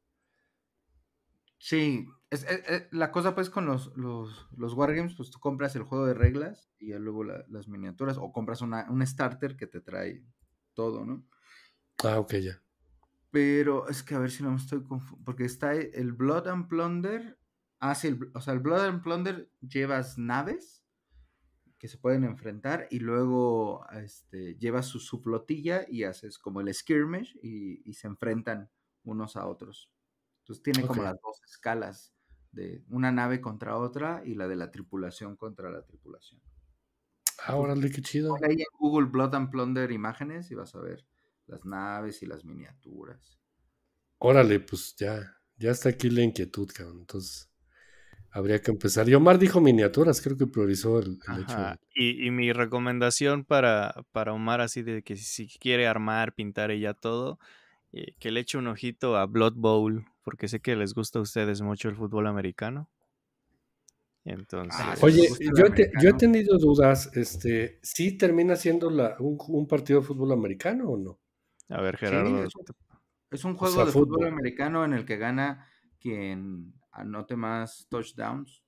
Sí, es, la cosa pues con los, Wargames, pues tú compras el juego de reglas y luego las miniaturas o compras un starter que te trae todo, ¿no? Ah, ok, ya. Pero es que a ver si no me estoy confundiendo, porque está el Blood and Plunder, ah, sí, o sea, el Blood and Plunder llevas naves que se pueden enfrentar y luego este, lleva su, su, flotilla y haces como el skirmish y, se enfrentan unos a otros. Entonces tiene como las dos escalas de una nave contra otra y la de la tripulación contra la tripulación. ahora órale, qué chido. Ahí en Google Blood and Plunder imágenes y vas a ver las naves y las miniaturas. Órale, pues ya, ya está aquí la inquietud, cabrón. Entonces, Habría que empezar. Y Omar dijo miniaturas, creo que priorizó el, hecho. Y, mi recomendación para, para Omar, así de que si quiere armar, pintar y ya todo, eh, que le eche un ojito a Blood Bowl, porque sé que les gusta a ustedes mucho el fútbol americano. Ah, Entonces. oye, yo, he tenido dudas. Este, si termina siendo un, partido de fútbol americano o no? A ver, Gerardo. es, un, juego de fútbol americano en el que gana quien anote más touchdowns.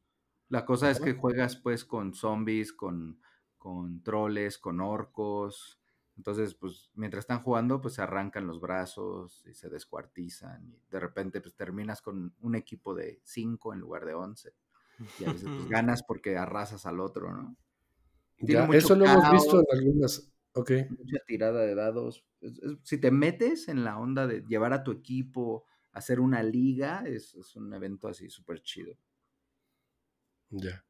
La cosa es que juegas pues con zombies, con, troles, con orcos. Entonces, pues mientras están jugando, pues se arrancan los brazos y se descuartizan. Y de repente, pues terminas con un equipo de 5 en lugar de 11. Y a veces pues, [LAUGHS] ganas porque arrasas al otro, ¿no? eso lo hemos visto en algunas. Okay. Mucha tirada de dados. si te metes en la onda de llevar a tu equipo, hacer una liga es, un evento así súper chido. Ya.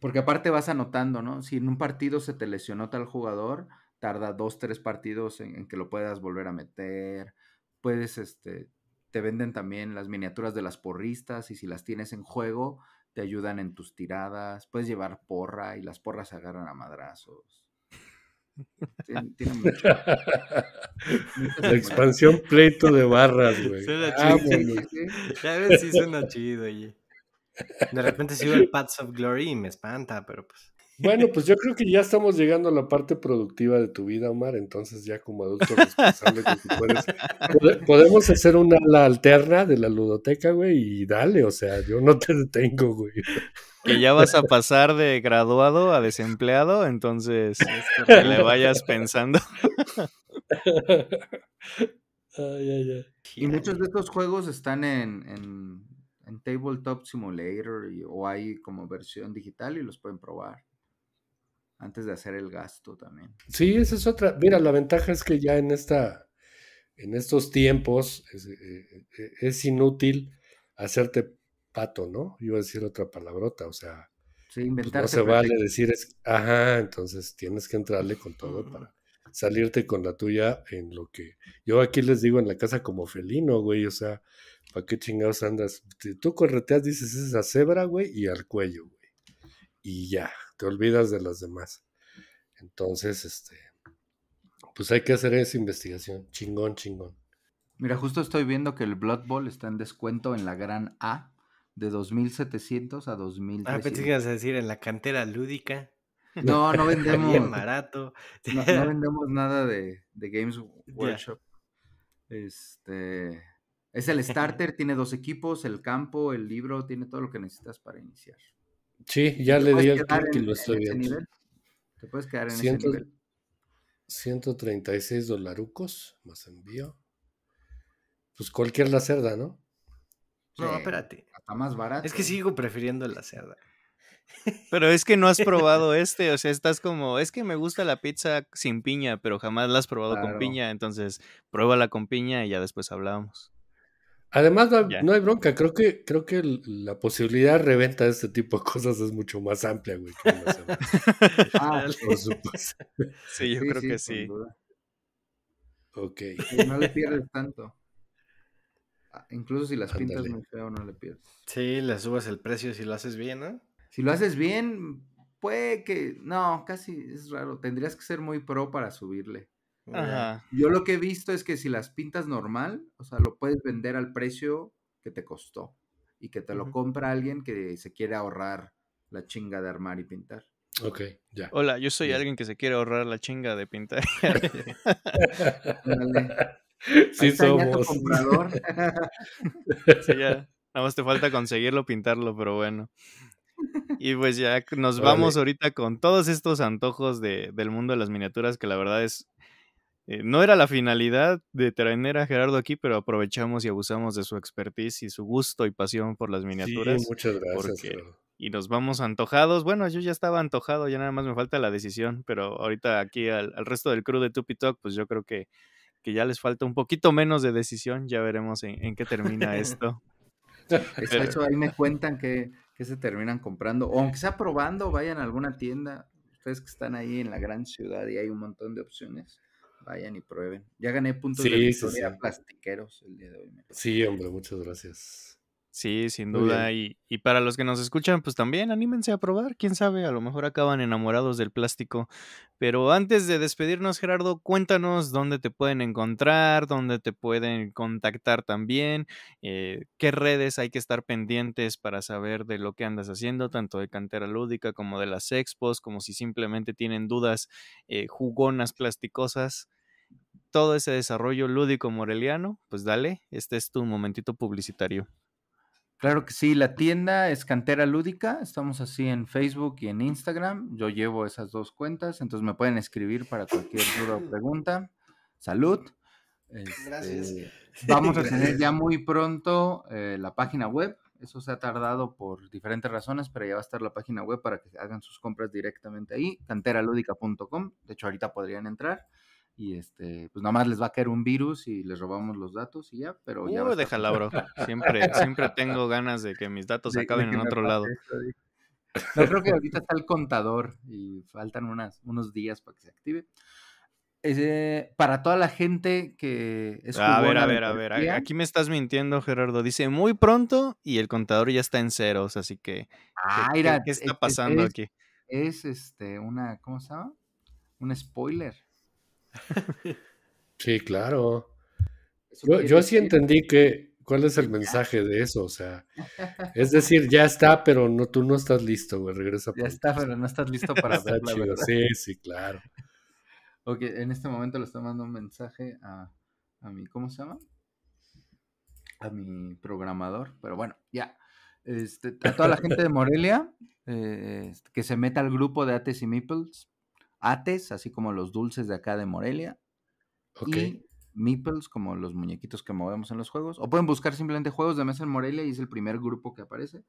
Porque aparte vas anotando, ¿no? Si en un partido se te lesionó tal jugador, tarda dos, tres partidos en, que lo puedas volver a meter. Puedes, este, te venden también las miniaturas de las porristas y si las tienes en juego, te ayudan en tus tiradas. Puedes llevar porra y las porras se agarran a madrazos. [LAUGHS] La expansión pleito de barras, güey. Suena ah, chido. Ya ves, suena chido, güey. De repente sigo el Paths of Glory y me espanta, pero pues. Bueno, pues yo creo que ya estamos llegando a la parte productiva de tu vida, Omar. Entonces, ya como adulto responsable que pues, puedes, podemos hacer una ala alterna de la ludoteca, güey, y dale, o sea, yo no te detengo, güey que ya vas a pasar de graduado a desempleado, entonces este, que le vayas pensando. [LAUGHS] Y muchos de estos juegos están en, Tabletop Simulator o hay como versión digital y los pueden probar antes de hacer el gasto también. Sí, esa es otra. Mira, la ventaja es que ya en esta, en estos tiempos es eh, eh, eh, inútil hacerte pato, ¿no? Iba a decir otra palabrota, o sea, pues, no se vale decir, ajá, entonces tienes que entrarle con todo [LAUGHS] para salirte con la tuya en lo que yo aquí les digo en la casa como felino, güey, o sea, ¿para qué chingados andas? Tú correteas, dices, es a cebra, güey, y al cuello, güey. Y ya, te olvidas de las demás. Entonces, este, pues hay que hacer esa investigación, chingón, chingón. Mira, justo estoy viendo que el Blood Bowl está en descuento en la gran A de 2.700 a 2.000. Ah, pensé que ibas decir en la cantera lúdica. No, no [LAUGHS] vendemos. Bien barato. [LAUGHS] No, [LAUGHS] vendemos nada de, Games Workshop. Este. Es el starter, tiene dos equipos, el campo, el libro, tiene todo lo que necesitas para iniciar. Sí, ya le di el clic y lo estoy viendo. Te puedes quedar en ese nivel. 136 dolarucos más envío. Pues cualquier cerda, ¿no? No, espérate más barato. Es que ¿eh? sigo prefiriendo la cerda. [LAUGHS] Pero es que no has probado este, o sea, estás como, es que me gusta la pizza sin piña, pero jamás la has probado con piña, entonces pruébala con piña y ya después hablamos. Además, no, hay bronca, creo que, creo que la posibilidad de reventa de este tipo de cosas es mucho más amplia, güey. [LAUGHS] Ah, sí, yo creo que sí. Ok. no le pierdes tanto. Ah, incluso si las pintas muy feo, no le pierdes. Sí, le subes el precio si lo haces bien, ¿no? Si lo haces bien, puede que. No, casi es raro. Tendrías que ser muy pro para subirle. Ajá. Yo lo que he visto es que si las pintas normal, o sea, lo puedes vender al precio que te costó y que te lo compra alguien que se quiere ahorrar la chinga de armar y pintar. Ok, ya. Hola, yo soy alguien que se quiere ahorrar la chinga de pintar. [LAUGHS] [LAUGHS] Sí, somos. comprador. [LAUGHS] Nada más te falta conseguirlo, pintarlo, pero bueno. Y pues ya nos vamos ahorita con todos estos antojos del mundo de las miniaturas, que la verdad es. Eh, no era la finalidad de traer a Gerardo aquí, pero aprovechamos y abusamos de su expertise y su gusto y pasión por las miniaturas. muchas gracias. y nos vamos antojados. Bueno, yo ya estaba antojado, ya nada más me falta la decisión, pero ahorita aquí al, al resto del crew de Tupi Talk, pues yo creo que que ya les falta un poquito menos de decisión, ya veremos en, qué termina [LAUGHS] esto. hecho, ahí me cuentan que, se terminan comprando, o aunque sea probando, vayan a alguna tienda, ustedes que están ahí en la gran ciudad y hay un montón de opciones, vayan y prueben. Ya gané puntos de victoria plastiqueros el día de hoy. Sí, hombre, muchas gracias. Sí, sin duda. Y, para los que nos escuchan, pues también anímense a probar. Quién sabe, a lo mejor acaban enamorados del plástico. Pero antes de despedirnos, Gerardo, cuéntanos dónde te pueden encontrar, dónde te pueden contactar también, eh, qué redes hay que estar pendientes para saber de lo que andas haciendo, tanto de cantera lúdica como de las expos, como si simplemente tienen dudas eh, jugonas plasticosas todo ese desarrollo lúdico moreliano, pues dale, este es tu momentito publicitario. Claro que sí, la tienda es Cantera Lúdica, estamos así en Facebook y en Instagram, yo llevo esas dos cuentas, entonces me pueden escribir para cualquier duda o [LAUGHS] pregunta. Salud. Gracias. Este, [LAUGHS] vamos a tener ya muy pronto eh, la página web, eso se ha tardado por diferentes razones, pero ya va a estar la página web para que hagan sus compras directamente ahí, canteraludica.com, de hecho ahorita podrían entrar y este, pues nada más les va a caer un virus y les robamos los datos y ya, pero ya. Uh, la bro. Siempre, siempre [LAUGHS] tengo ganas de que mis datos acaben en otro lado. Yo creo que ahorita está el contador y faltan unas, unos días para que se active. para toda la gente que A ver, a ver, a ver. Aquí me estás mintiendo, Gerardo. Dice muy pronto y el contador ya está en ceros, así que. ¿qué, ah, e está e pasando aquí? Es este una, ¿cómo se llama? Un spoiler. Sí, claro. Yo, sí entendí que cuál es el mensaje de eso, o sea, es decir, ya está, pero no tú no estás listo, güey, regresa. Ya está, pero no estás listo [LAUGHS] para Sí, sí, claro. Ok, en este momento le estoy mandando un mensaje a, a mi, ¿cómo se llama? A mi programador, pero bueno, ya. Este, a toda la gente de [LAUGHS] Morelia, eh, este, que se meta al grupo de Ates y Meeples, ates, así como los dulces de acá de Morelia. Ok. Y meeples, como los muñequitos que movemos en los juegos. O pueden buscar simplemente juegos de mesa en Morelia y es el primer grupo que aparece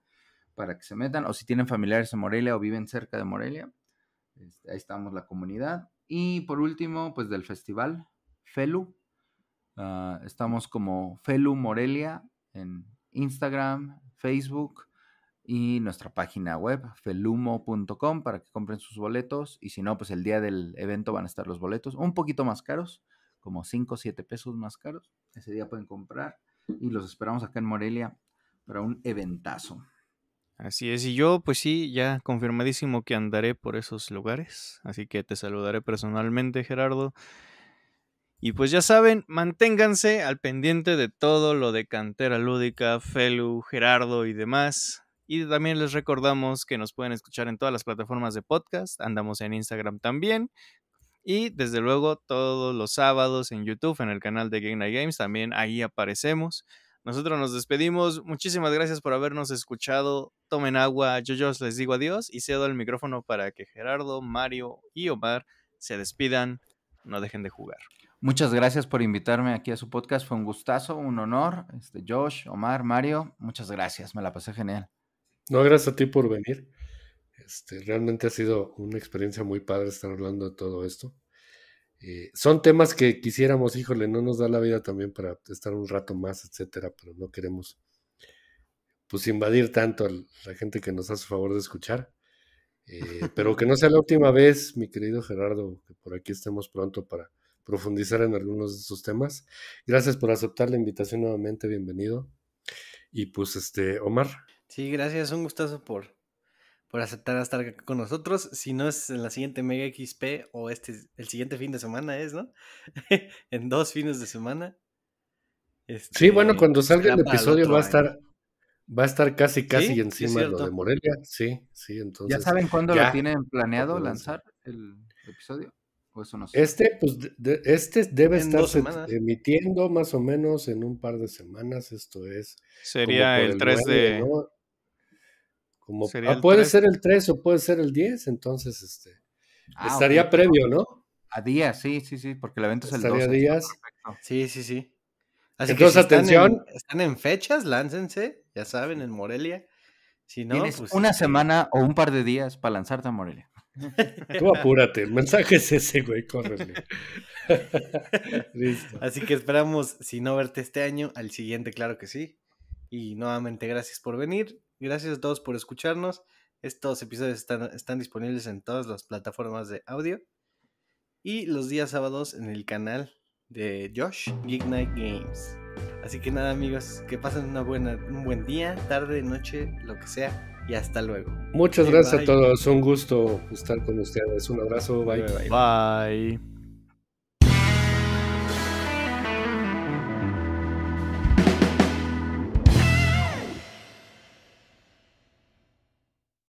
para que se metan. O si tienen familiares en Morelia o viven cerca de Morelia. Este, ahí estamos la comunidad. Y por último, pues del festival, Felu. Ah, estamos como Felu Morelia en Instagram, Facebook y nuestra página web, felumo.com, para que compren sus boletos. Y si no, pues el día del evento van a estar los boletos un poquito más caros, como 5 o 7 pesos más caros. Ese día pueden comprar y los esperamos acá en Morelia para un eventazo. Así es, y yo pues sí, ya confirmadísimo que andaré por esos lugares, así que te saludaré personalmente Gerardo. Y pues ya saben, manténganse al pendiente de todo lo de Cantera Lúdica, Felu, Gerardo y demás. Y también les recordamos que nos pueden escuchar en todas las plataformas de podcast, andamos en Instagram también. Y desde luego todos los sábados en YouTube, en el canal de Game Night Games, también ahí aparecemos. Nosotros nos despedimos. Muchísimas gracias por habernos escuchado. Tomen agua. Yo, yo les digo adiós y cedo el micrófono para que Gerardo, Mario y Omar se despidan. No dejen de jugar. Muchas gracias por invitarme aquí a su podcast. Fue un gustazo, un honor. Este, Josh, Omar, Mario, muchas gracias. Me la pasé genial. No, gracias a ti por venir. Este, realmente ha sido una experiencia muy padre estar hablando de todo esto. Eh, son temas que quisiéramos, híjole, no nos da la vida también para estar un rato más, etcétera, pero no queremos pues invadir tanto a la gente que nos hace favor de escuchar. Eh, pero que no sea la última vez, mi querido Gerardo, que por aquí estemos pronto para profundizar en algunos de estos temas. Gracias por aceptar la invitación nuevamente, bienvenido. Y pues este, Omar, Sí, gracias, un gustazo por, por aceptar estar con nosotros. Si no es en la siguiente Mega XP o este, el siguiente fin de semana es, ¿no? [LAUGHS] en dos fines de semana. sí, bueno, este, cuando salga el episodio va a estar va a estar casi casi encima de lo de Morelia. Sí, sí, entonces. ¿Ya saben cuándo lo tienen planeado lanzar el episodio? ¿O no Este, pues, este debe estar emitiendo más o menos en un par de semanas. Esto es. Sería el 3 de. Como, ah, puede ser el 3 o puede ser el 10, entonces este, ah, estaría previo, ¿no? A días, sí, sí, sí, porque el evento es el 12. días. Sí, sí, sí. Así entonces, atención. Están en, fechas, láncense, ya saben, en Morelia. Si no, Tienes pues, una este, semana o un par de días para lanzarte a Morelia. [LAUGHS] Tú apúrate, el mensaje es ese, güey, córrele. [LAUGHS] Listo. Así que esperamos, si no verte este año, al siguiente, claro que sí. Y nuevamente, gracias por venir. Gracias a todos por escucharnos. Estos episodios están, disponibles en todas las plataformas de audio. Y los días sábados en el canal de Josh, Geek Night Games. Así que nada amigos, que pasen una buena, un buen día, tarde, noche, lo que sea, y hasta luego. Muchas eh, gracias a todos, un gusto estar con ustedes. Un abrazo, bye. bye.